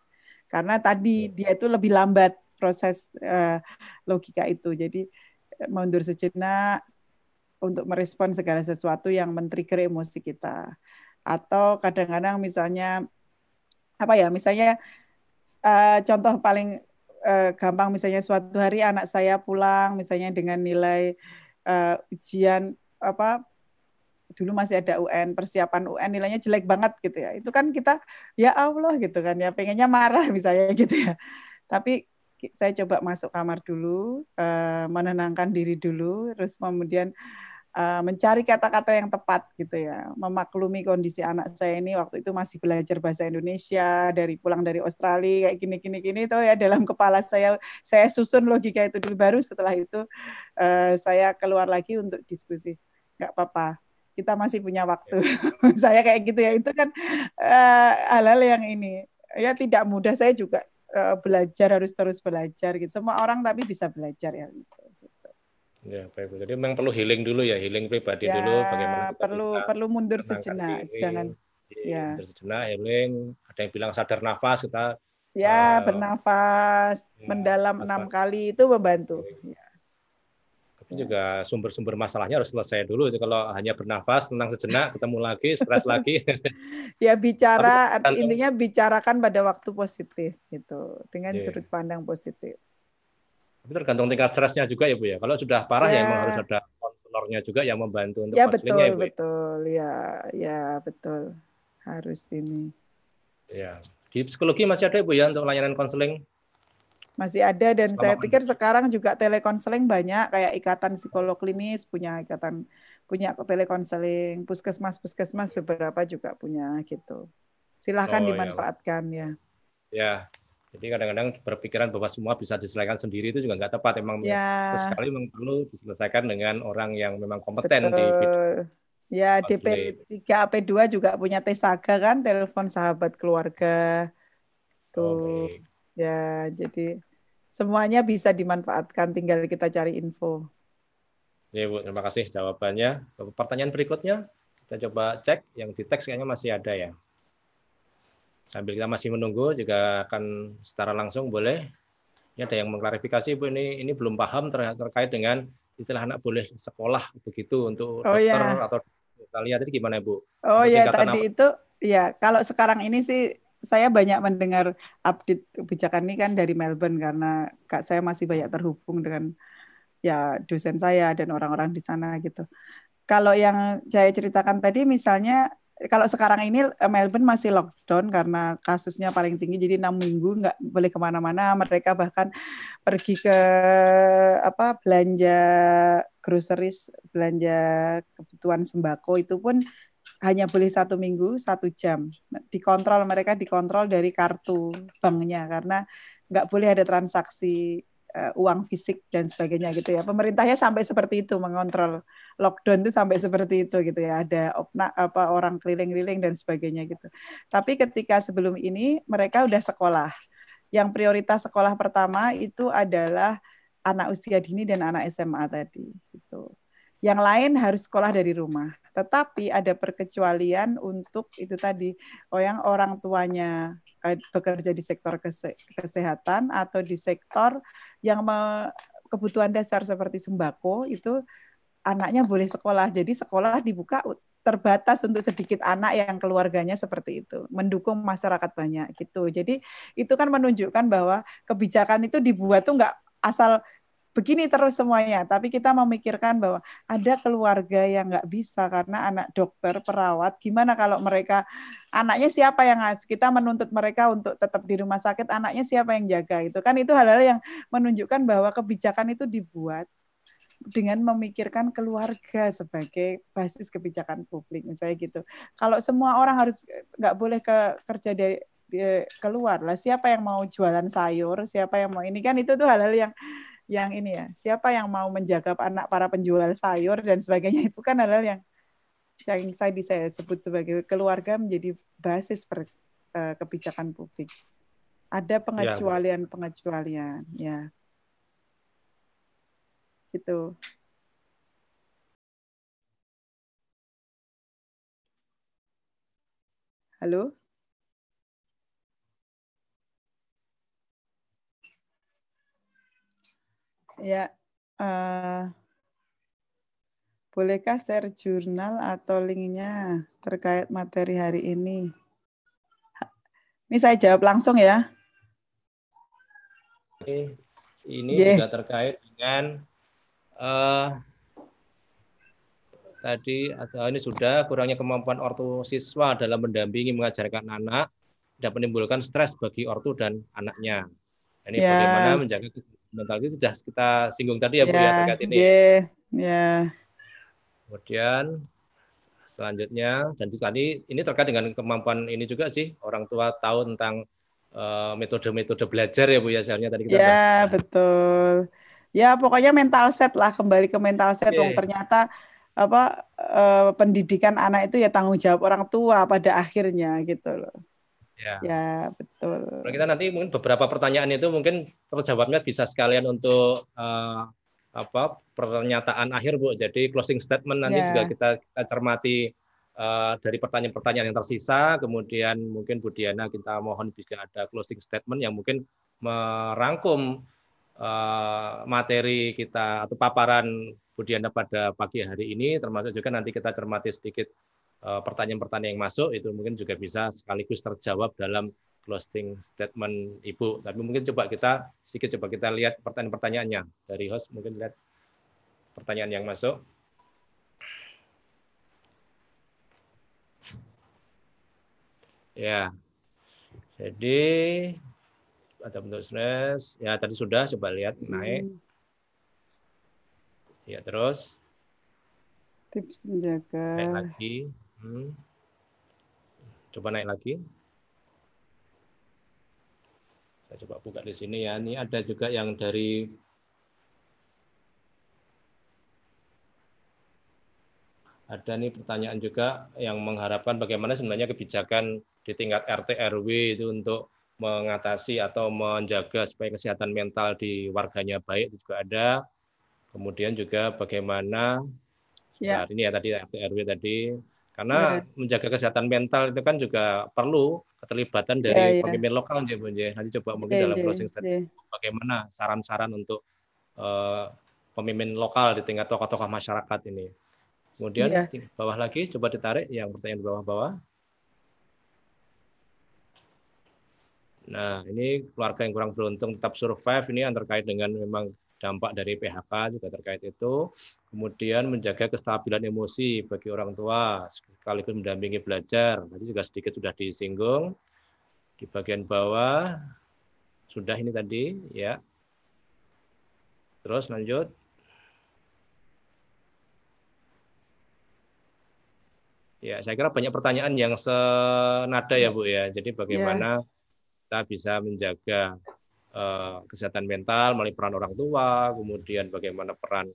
karena tadi iya. dia itu lebih lambat proses uh, logika itu jadi eh, mundur sejenak untuk merespon segala sesuatu yang men-trigger emosi kita atau kadang-kadang misalnya apa ya misalnya uh, contoh paling uh, gampang misalnya suatu hari anak saya pulang misalnya dengan nilai uh, ujian apa dulu masih ada UN persiapan UN nilainya jelek banget gitu ya itu kan kita ya Allah gitu kan ya pengennya marah misalnya [laughs] gitu ya tapi saya coba masuk kamar dulu uh, menenangkan diri dulu terus kemudian Eh, mencari kata-kata yang tepat gitu ya, memaklumi kondisi anak saya ini waktu itu masih belajar bahasa Indonesia dari pulang dari Australia kayak gini-gini gini tuh ya dalam kepala saya saya susun logika itu dulu baru setelah itu uh, saya keluar lagi untuk diskusi nggak apa-apa kita masih punya waktu ya. [laughs] saya kayak gitu ya itu kan uh, hal-hal yang ini ya tidak mudah saya juga belajar harus terus belajar gitu semua orang tapi bisa belajar ya gitu. Ya, baik. Jadi memang perlu healing dulu ya, healing pribadi ya, dulu bagaimana kita perlu bisa perlu mundur sejenak, diri, jangan iya, ya. Mundur sejenak healing, ada yang bilang sadar nafas kita Ya, uh, bernafas ya, mendalam enam kali itu membantu. Ya. Tapi ya. juga sumber-sumber masalahnya harus selesai dulu. Jadi kalau hanya bernafas, tenang sejenak, ketemu lagi, stres [laughs] lagi. ya bicara, Tapi, intinya bicarakan pada waktu positif gitu, dengan ya. sudut pandang positif. Tapi tergantung tingkat stresnya juga ya Bu ya. Kalau sudah parah ya, ya memang harus ada konselornya juga yang membantu untuk ya, betul, ya Betul, ya, ya betul. Harus ini. Ya. Di psikologi masih ada Bu ya untuk layanan konseling? Masih ada dan Selama saya pikir sekarang juga telekonseling banyak kayak Ikatan Psikolog Klinis punya ikatan punya telekonseling, puskesmas-puskesmas beberapa juga punya gitu. Silahkan oh, ya. dimanfaatkan ya. Ya. Jadi kadang-kadang berpikiran bahwa semua bisa diselesaikan sendiri itu juga nggak tepat. Emang ya. sekali memang perlu diselesaikan dengan orang yang memang kompeten Betul. di bidang. Ya, DP 3 AP2 juga punya Tesaga kan, telepon sahabat keluarga. Tuh. Gitu. Oh, okay. ya, jadi semuanya bisa dimanfaatkan, tinggal kita cari info. Ya, Bu, terima kasih jawabannya. Pertanyaan berikutnya kita coba cek yang di teks kayaknya masih ada ya. Sambil kita masih menunggu juga akan secara langsung boleh. Ini ada yang mengklarifikasi Bu ini ini belum paham ter terkait dengan istilah anak boleh sekolah begitu untuk oh, iya. dokter ya. atau kalian tadi gimana Bu? Oh iya, tadi apa? itu ya kalau sekarang ini sih saya banyak mendengar update kebijakan ini kan dari Melbourne karena kak saya masih banyak terhubung dengan ya dosen saya dan orang-orang di sana gitu. Kalau yang saya ceritakan tadi misalnya kalau sekarang ini eh, Melbourne masih lockdown karena kasusnya paling tinggi jadi enam minggu nggak boleh kemana-mana mereka bahkan pergi ke apa belanja groceries belanja kebutuhan sembako itu pun hanya boleh satu minggu satu jam dikontrol mereka dikontrol dari kartu banknya karena nggak boleh ada transaksi uh, uang fisik dan sebagainya gitu ya. Pemerintahnya sampai seperti itu mengontrol lockdown itu sampai seperti itu gitu ya. Ada opna, apa orang keliling-keliling dan sebagainya gitu. Tapi ketika sebelum ini mereka udah sekolah. Yang prioritas sekolah pertama itu adalah anak usia dini dan anak SMA tadi gitu. Yang lain harus sekolah dari rumah. Tetapi ada perkecualian untuk itu tadi, oh yang orang tuanya eh, bekerja di sektor kesehatan atau di sektor yang kebutuhan dasar seperti sembako itu anaknya boleh sekolah. Jadi sekolah dibuka terbatas untuk sedikit anak yang keluarganya seperti itu, mendukung masyarakat banyak gitu. Jadi itu kan menunjukkan bahwa kebijakan itu dibuat tuh enggak asal begini terus semuanya. Tapi kita memikirkan bahwa ada keluarga yang nggak bisa karena anak dokter, perawat. Gimana kalau mereka anaknya siapa yang ngasih? Kita menuntut mereka untuk tetap di rumah sakit. Anaknya siapa yang jaga? Itu kan itu hal-hal yang menunjukkan bahwa kebijakan itu dibuat dengan memikirkan keluarga sebagai basis kebijakan publik misalnya gitu. Kalau semua orang harus nggak boleh ke kerja dari keluar lah siapa yang mau jualan sayur siapa yang mau ini kan itu tuh hal-hal yang yang ini ya siapa yang mau menjaga anak para penjual sayur dan sebagainya itu kan adalah yang yang saya bisa sebut sebagai keluarga menjadi basis per, uh, kebijakan publik ada ya, pengecualian pengecualian ya gitu halo Ya, uh, bolehkah share jurnal atau linknya terkait materi hari ini? Ini saya jawab langsung ya. ini yeah. juga terkait dengan uh, tadi ini sudah kurangnya kemampuan ortu siswa dalam mendampingi mengajarkan anak dapat menimbulkan stres bagi ortu dan anaknya. Nah, ini yeah. bagaimana menjaga mental itu sudah kita singgung tadi ya Bu ya, ya terkait ini. Yeah, yeah. Kemudian selanjutnya dan tadi ini terkait dengan kemampuan ini juga sih orang tua tahu tentang eh, metode-metode uh, belajar ya Bu ya seharusnya tadi kita. Ya, yeah, betul. Ya, pokoknya mental set lah kembali ke mental set okay. ternyata apa uh, pendidikan anak itu ya tanggung jawab orang tua pada akhirnya gitu loh. Ya. ya, betul. Kalau kita nanti mungkin beberapa pertanyaan itu mungkin terjawabnya bisa sekalian untuk uh, apa pernyataan akhir Bu. Jadi closing statement nanti ya. juga kita, kita cermati uh, dari pertanyaan-pertanyaan yang tersisa. Kemudian mungkin Bu Diana kita mohon bisa ada closing statement yang mungkin merangkum uh, materi kita atau paparan Bu pada pagi hari ini termasuk juga nanti kita cermati sedikit Eh, pertanyaan-pertanyaan yang masuk itu mungkin juga bisa sekaligus terjawab dalam closing statement Ibu. Tapi mungkin coba kita sedikit coba kita lihat pertanyaan-pertanyaannya dari host mungkin lihat pertanyaan yang masuk. Ya. Jadi ada bentuk stress Ya, tadi sudah coba lihat hmm. naik. Ya, terus tips menjaga naik lagi. Hmm. Coba naik lagi. Saya coba buka di sini ya. Ini ada juga yang dari ada nih pertanyaan juga yang mengharapkan bagaimana sebenarnya kebijakan di tingkat RT RW itu untuk mengatasi atau menjaga supaya kesehatan mental di warganya baik itu juga ada. Kemudian juga bagaimana ya. nah, ini ya tadi RT RW tadi karena ya. menjaga kesehatan mental itu kan juga perlu keterlibatan iya, dari ya, ya. pemimpin lokal ya Bu Nanti coba mungkin ya, dalam closing statement bagaimana saran-saran untuk uh, pemimpin lokal di tingkat tokoh-tokoh masyarakat ini. Kemudian ya. bawah lagi coba ditarik yang pertanyaan di bawah-bawah. Nah, ini keluarga yang kurang beruntung tetap survive ini yang terkait dengan memang dampak dari PHK juga terkait itu. Kemudian menjaga kestabilan emosi bagi orang tua, sekaligus mendampingi belajar. Tadi juga sedikit sudah disinggung di bagian bawah. Sudah ini tadi, ya. Terus lanjut. Ya, saya kira banyak pertanyaan yang senada ya, ya. Bu ya. Jadi bagaimana yeah. kita bisa menjaga Eh, kesehatan mental melalui peran orang tua, kemudian bagaimana peran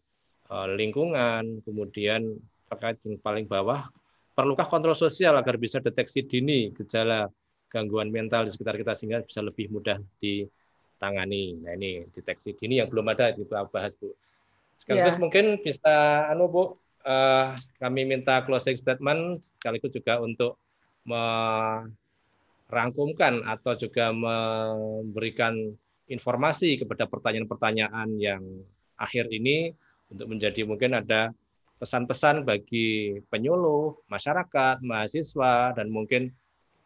eh, lingkungan, kemudian terkait yang paling bawah, perlukah kontrol sosial agar bisa deteksi dini gejala gangguan mental di sekitar kita sehingga bisa lebih mudah ditangani. Nah ini deteksi dini yang belum ada kita bahas Bu. Sekaligus yeah. mungkin bisa anu Bu, uh, kami minta closing statement sekaligus juga untuk merangkumkan atau juga memberikan informasi kepada pertanyaan-pertanyaan yang akhir ini untuk menjadi mungkin ada pesan-pesan bagi penyuluh, masyarakat, mahasiswa, dan mungkin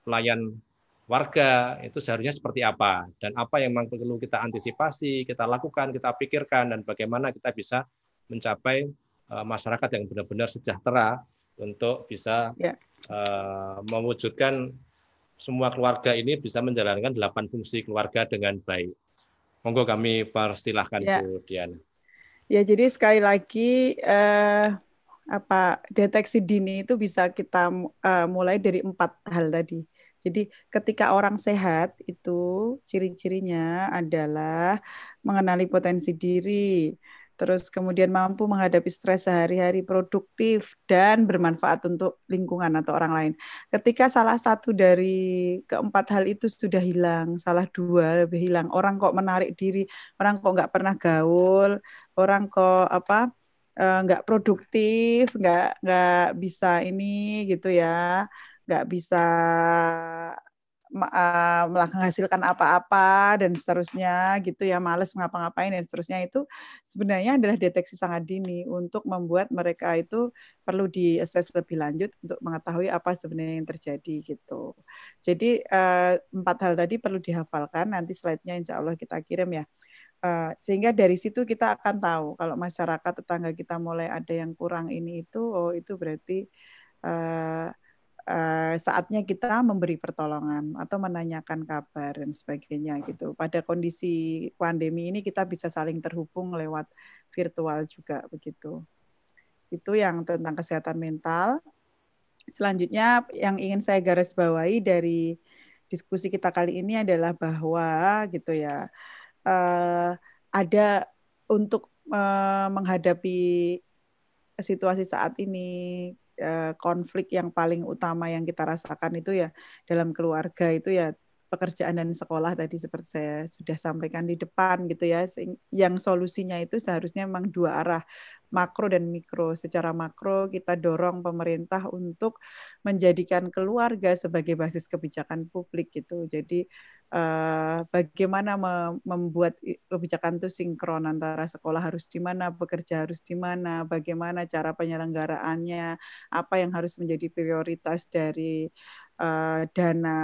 pelayan warga itu seharusnya seperti apa dan apa yang memang perlu kita antisipasi, kita lakukan, kita pikirkan dan bagaimana kita bisa mencapai eh, masyarakat yang benar-benar sejahtera untuk bisa yeah. Ya. mewujudkan semua keluarga ini bisa menjalankan delapan fungsi keluarga dengan baik. Monggo kami persilahkan ya. Bu Diana. Ya, jadi sekali lagi eh, apa deteksi dini itu bisa kita eh, mulai dari empat hal tadi. Jadi ketika orang sehat itu ciri-cirinya adalah mengenali potensi diri, terus kemudian mampu menghadapi stres sehari-hari produktif dan bermanfaat untuk lingkungan atau orang lain. Ketika salah satu dari keempat hal itu sudah hilang, salah dua lebih hilang, orang kok menarik diri, orang kok nggak pernah gaul, orang kok apa eh, nggak uh, produktif, nggak nggak bisa ini gitu ya, nggak bisa uh, menghasilkan apa-apa dan seterusnya gitu ya malas ngapa-ngapain dan seterusnya itu sebenarnya adalah deteksi sangat dini untuk membuat mereka itu perlu diakses lebih lanjut untuk mengetahui apa sebenarnya yang terjadi gitu. Jadi uh, empat hal tadi perlu dihafalkan nanti slide-nya insya Allah kita kirim ya. Uh, sehingga dari situ kita akan tahu kalau masyarakat tetangga kita mulai ada yang kurang ini itu oh itu berarti uh, Eh, saatnya kita memberi pertolongan atau menanyakan kabar dan sebagainya gitu. Pada kondisi pandemi ini kita bisa saling terhubung lewat virtual juga begitu. Itu yang tentang kesehatan mental. Selanjutnya yang ingin saya garis bawahi dari diskusi kita kali ini adalah bahwa gitu ya uh, ada untuk uh, menghadapi situasi saat ini Eh, konflik yang paling utama yang kita rasakan itu ya dalam keluarga itu ya pekerjaan dan sekolah tadi seperti saya sudah sampaikan di depan gitu ya yang solusinya itu seharusnya memang dua arah makro dan mikro. Secara makro kita dorong pemerintah untuk menjadikan keluarga sebagai basis kebijakan publik gitu. Jadi Uh, bagaimana me membuat kebijakan itu sinkron antara sekolah harus di mana, bekerja harus di mana, bagaimana cara penyelenggaraannya, apa yang harus menjadi prioritas dari uh, dana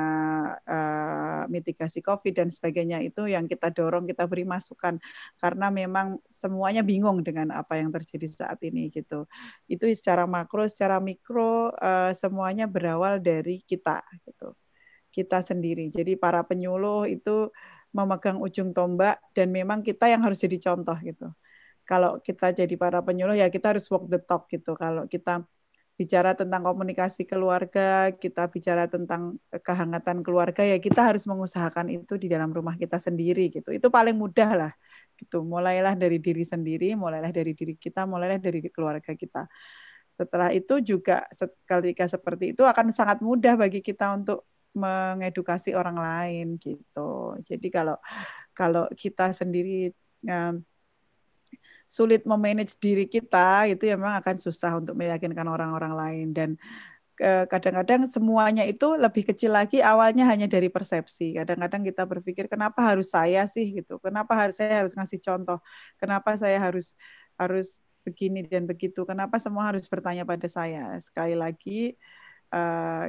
uh, mitigasi COVID dan sebagainya itu yang kita dorong, kita beri masukan karena memang semuanya bingung dengan apa yang terjadi saat ini gitu. Itu secara makro, secara mikro uh, semuanya berawal dari kita gitu. Kita sendiri. Jadi para penyuluh itu memegang ujung tombak dan memang kita yang harus jadi contoh gitu. Kalau kita jadi para penyuluh ya kita harus walk the talk gitu. Kalau kita bicara tentang komunikasi keluarga, kita bicara tentang eh, kehangatan keluarga ya kita harus mengusahakan itu di dalam rumah kita sendiri gitu. Itu paling mudah lah gitu. Mulailah dari diri sendiri, mulailah dari diri kita, mulailah dari keluarga kita. Setelah itu juga ketika seperti itu akan sangat mudah bagi kita untuk mengedukasi orang lain gitu. Jadi kalau kalau kita sendiri sulit memanage diri kita itu ya memang akan susah untuk meyakinkan orang-orang lain dan kadang-kadang semuanya itu lebih kecil lagi awalnya hanya dari persepsi. Kadang-kadang kita berpikir kenapa harus saya sih gitu. Kenapa harus saya harus ngasih contoh? Kenapa saya harus harus begini dan begitu? Kenapa semua harus bertanya pada saya? Sekali lagi eh,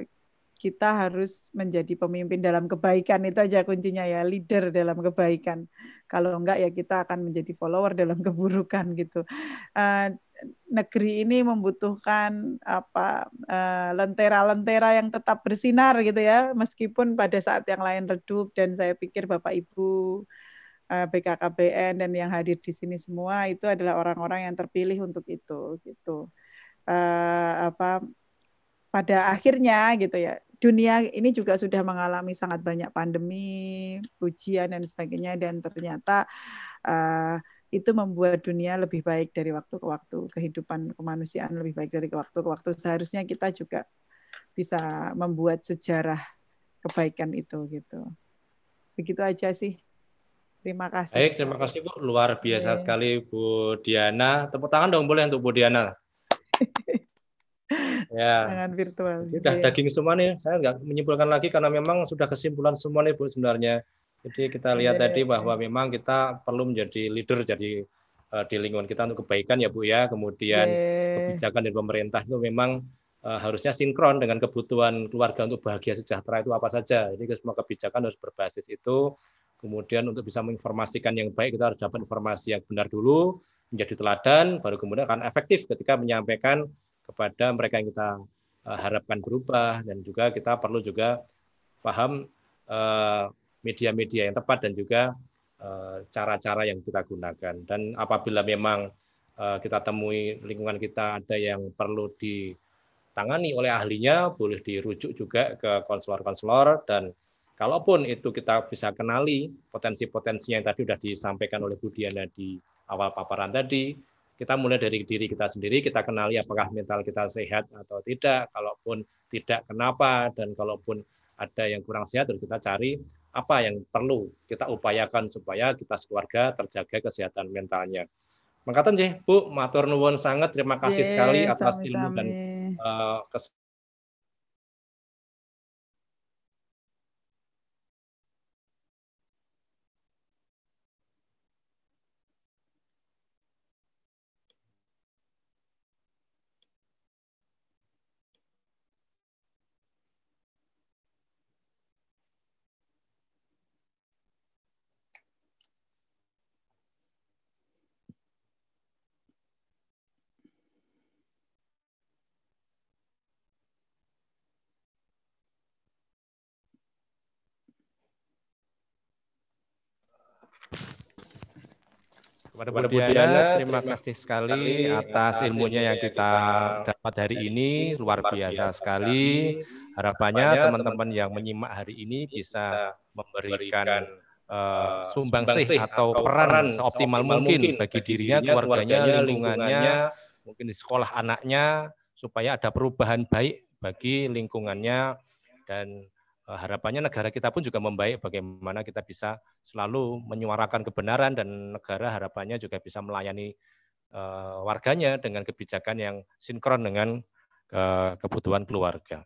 kita harus menjadi pemimpin dalam kebaikan itu aja kuncinya ya leader dalam kebaikan kalau enggak ya kita akan menjadi follower dalam [laughs] keburukan gitu uh, negeri ini membutuhkan apa eh, lentera-lentera uh, yang tetap bersinar gitu ya meskipun pada saat yang lain redup dan saya pikir bapak ibu eh, BKKBN dan yang hadir di sini semua itu adalah orang-orang yang terpilih untuk itu gitu uh, apa pada akhirnya gitu ya dunia ini juga sudah mengalami sangat banyak pandemi, ujian dan sebagainya dan ternyata uh, itu membuat dunia lebih baik dari waktu ke waktu, kehidupan kemanusiaan lebih baik dari waktu ke waktu. Seharusnya kita juga bisa membuat sejarah kebaikan itu gitu. Begitu aja sih. Terima kasih. Baik, terima kasih Bu. Luar biasa iya. sekali Bu Diana. Tepuk tangan dong boleh untuk Bu Diana. [laughs] ya. Tangan virtual. Sudah ya. daging semua nih, saya nggak menyimpulkan lagi karena memang sudah kesimpulan semua nih Bu sebenarnya. Jadi kita iya, lihat ya, tadi ya. bahwa memang kita perlu menjadi leader jadi uh, di lingkungan kita untuk kebaikan ya Bu ya. Kemudian ya. kebijakan dari pemerintah itu memang uh, harusnya sinkron dengan kebutuhan keluarga untuk bahagia sejahtera itu apa saja. Jadi semua kebijakan harus berbasis itu. Kemudian untuk bisa menginformasikan yang baik kita harus dapat informasi yang benar dulu, menjadi teladan, baru kemudian akan efektif ketika menyampaikan kepada mereka yang kita eh, harapkan berubah dan juga kita perlu juga paham eh, media-media yang tepat dan juga eh, cara-cara yang kita gunakan dan apabila memang kita temui lingkungan kita ada yang perlu ditangani oleh ahlinya boleh dirujuk juga ke konselor-konselor dan kalaupun itu kita bisa kenali potensi-potensinya yang tadi sudah disampaikan oleh Budiana di awal paparan tadi kita mulai dari diri kita sendiri, kita kenali apakah mental kita sehat atau tidak, kalaupun tidak kenapa, dan kalaupun ada yang kurang sehat, terus kita cari apa yang perlu kita upayakan supaya kita sekeluarga terjaga kesehatan mentalnya. Mangkatan nggih, Bu, matur nuwun sangat terima kasih Yeay, sekali atas sami ilmu dan uh, Kepada Bu Diana, terima kasih sekali atas ilmunya yang kita dapat hari ini. Luar biasa sekali. Harapannya teman-teman yang menyimak hari ini bisa memberikan uh, eh, eh, sumbangsih atau peran seoptimal mungkin bagi dirinya, keluarganya, lingkungannya, mungkin di sekolah anaknya, supaya ada perubahan baik bagi lingkungannya dan Eh, harapannya negara kita pun juga membaik bagaimana kita bisa selalu menyuarakan kebenaran dan negara harapannya juga bisa melayani uh, warganya dengan kebijakan yang sinkron dengan uh, kebutuhan keluarga.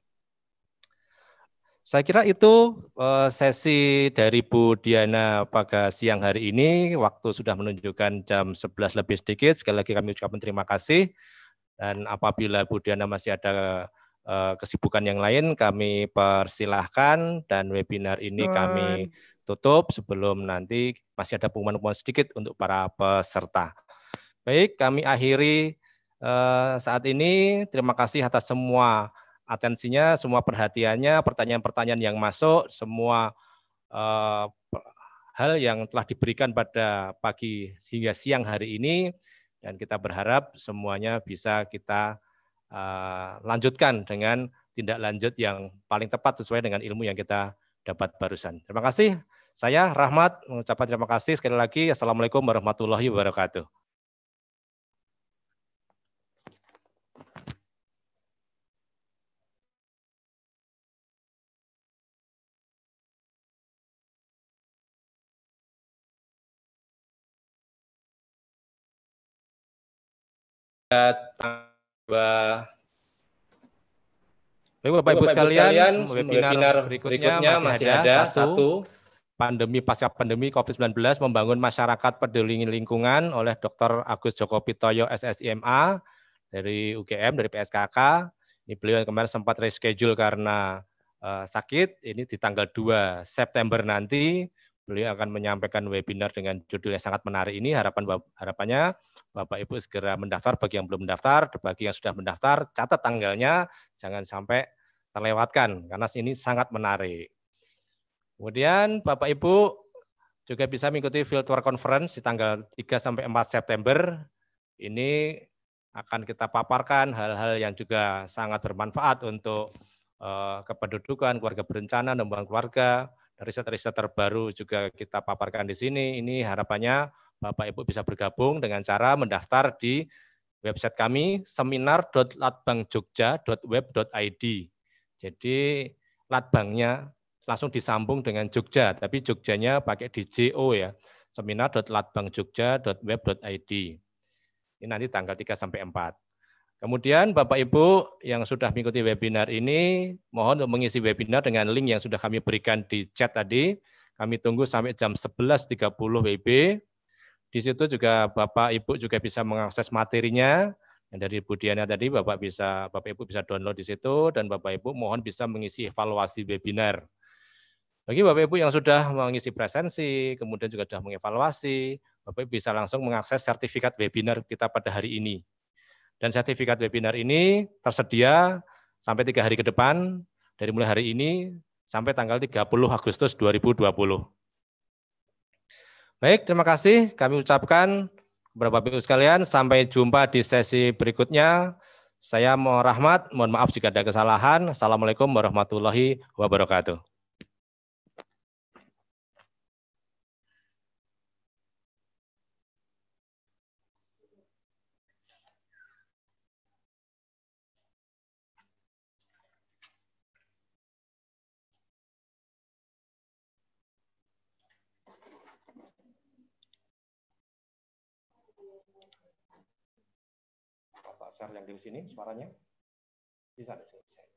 Saya kira itu uh, sesi dari Bu Diana pada siang hari ini. Waktu sudah menunjukkan jam 11 lebih sedikit. Sekali lagi kami ucapkan terima kasih. Dan apabila Bu Diana masih ada Eh, kesibukan yang lain kami persilahkan dan webinar ini kami tutup sebelum nanti masih ada pengumuman-pengumuman sedikit untuk para peserta. Baik, kami akhiri uh, saat ini. Terima kasih atas semua atensinya, semua perhatiannya, pertanyaan-pertanyaan yang masuk, semua uh, hal yang telah diberikan pada pagi hingga siang hari ini. Dan kita berharap semuanya bisa kita Eh, lanjutkan dengan tindak lanjut yang paling tepat sesuai dengan ilmu yang kita dapat barusan. Terima kasih. Saya Rahmat mengucapkan terima kasih sekali lagi. Assalamualaikum warahmatullahi wabarakatuh. Uh, Bapak, Bapak Ibu sekalian, sekalian webinar, webinar berikutnya, berikutnya masih, masih ada satu, pandemi pasca pandemi COVID-19 membangun masyarakat peduli lingkungan oleh Dr. Agus Joko Pitoyo SSIMA dari UGM dari PSKK. Ini beliau yang kemarin sempat reschedule karena uh, sakit. Ini di tanggal 2 September nanti beliau akan menyampaikan webinar dengan judul yang sangat menarik ini. Harapan harapannya Bapak Ibu segera mendaftar bagi yang belum mendaftar, bagi yang sudah mendaftar catat tanggalnya, jangan sampai terlewatkan karena ini sangat menarik. Kemudian Bapak Ibu juga bisa mengikuti filter Conference di tanggal 3 sampai 4 September. Ini akan kita paparkan hal-hal yang juga sangat bermanfaat untuk eh, kependudukan, keluarga berencana, membangun keluarga, riset-riset terbaru juga kita paparkan di sini. Ini harapannya Bapak Ibu bisa bergabung dengan cara mendaftar di website kami seminar.latbangjogja.web.id. Jadi latbangnya langsung disambung dengan Jogja, tapi Jogjanya pakai di JO ya, seminar.latbangjogja.web.id. Ini nanti tanggal 3 sampai 4. Kemudian Bapak Ibu yang sudah mengikuti webinar ini, mohon untuk mengisi webinar dengan link yang sudah kami berikan di chat tadi. Kami tunggu sampai jam 11.30 WIB. Di situ juga Bapak Ibu juga bisa mengakses materinya. Yang dari Budiana tadi Bapak bisa Bapak Ibu bisa download di situ dan Bapak Ibu mohon bisa mengisi evaluasi webinar. Bagi Bapak Ibu yang sudah mengisi presensi, kemudian juga sudah mengevaluasi, Bapak Ibu bisa langsung mengakses sertifikat webinar kita pada hari ini. Dan sertifikat webinar ini tersedia sampai tiga hari ke depan, dari mulai hari ini sampai tanggal 30 Agustus 2020. Baik, terima kasih kami ucapkan kepada Bapak Ibu sekalian. Sampai jumpa di sesi berikutnya. Saya mohon rahmat, mohon maaf jika ada kesalahan. Assalamualaikum warahmatullahi wabarakatuh. Bapak share yang di sini suaranya? Bisa di sini.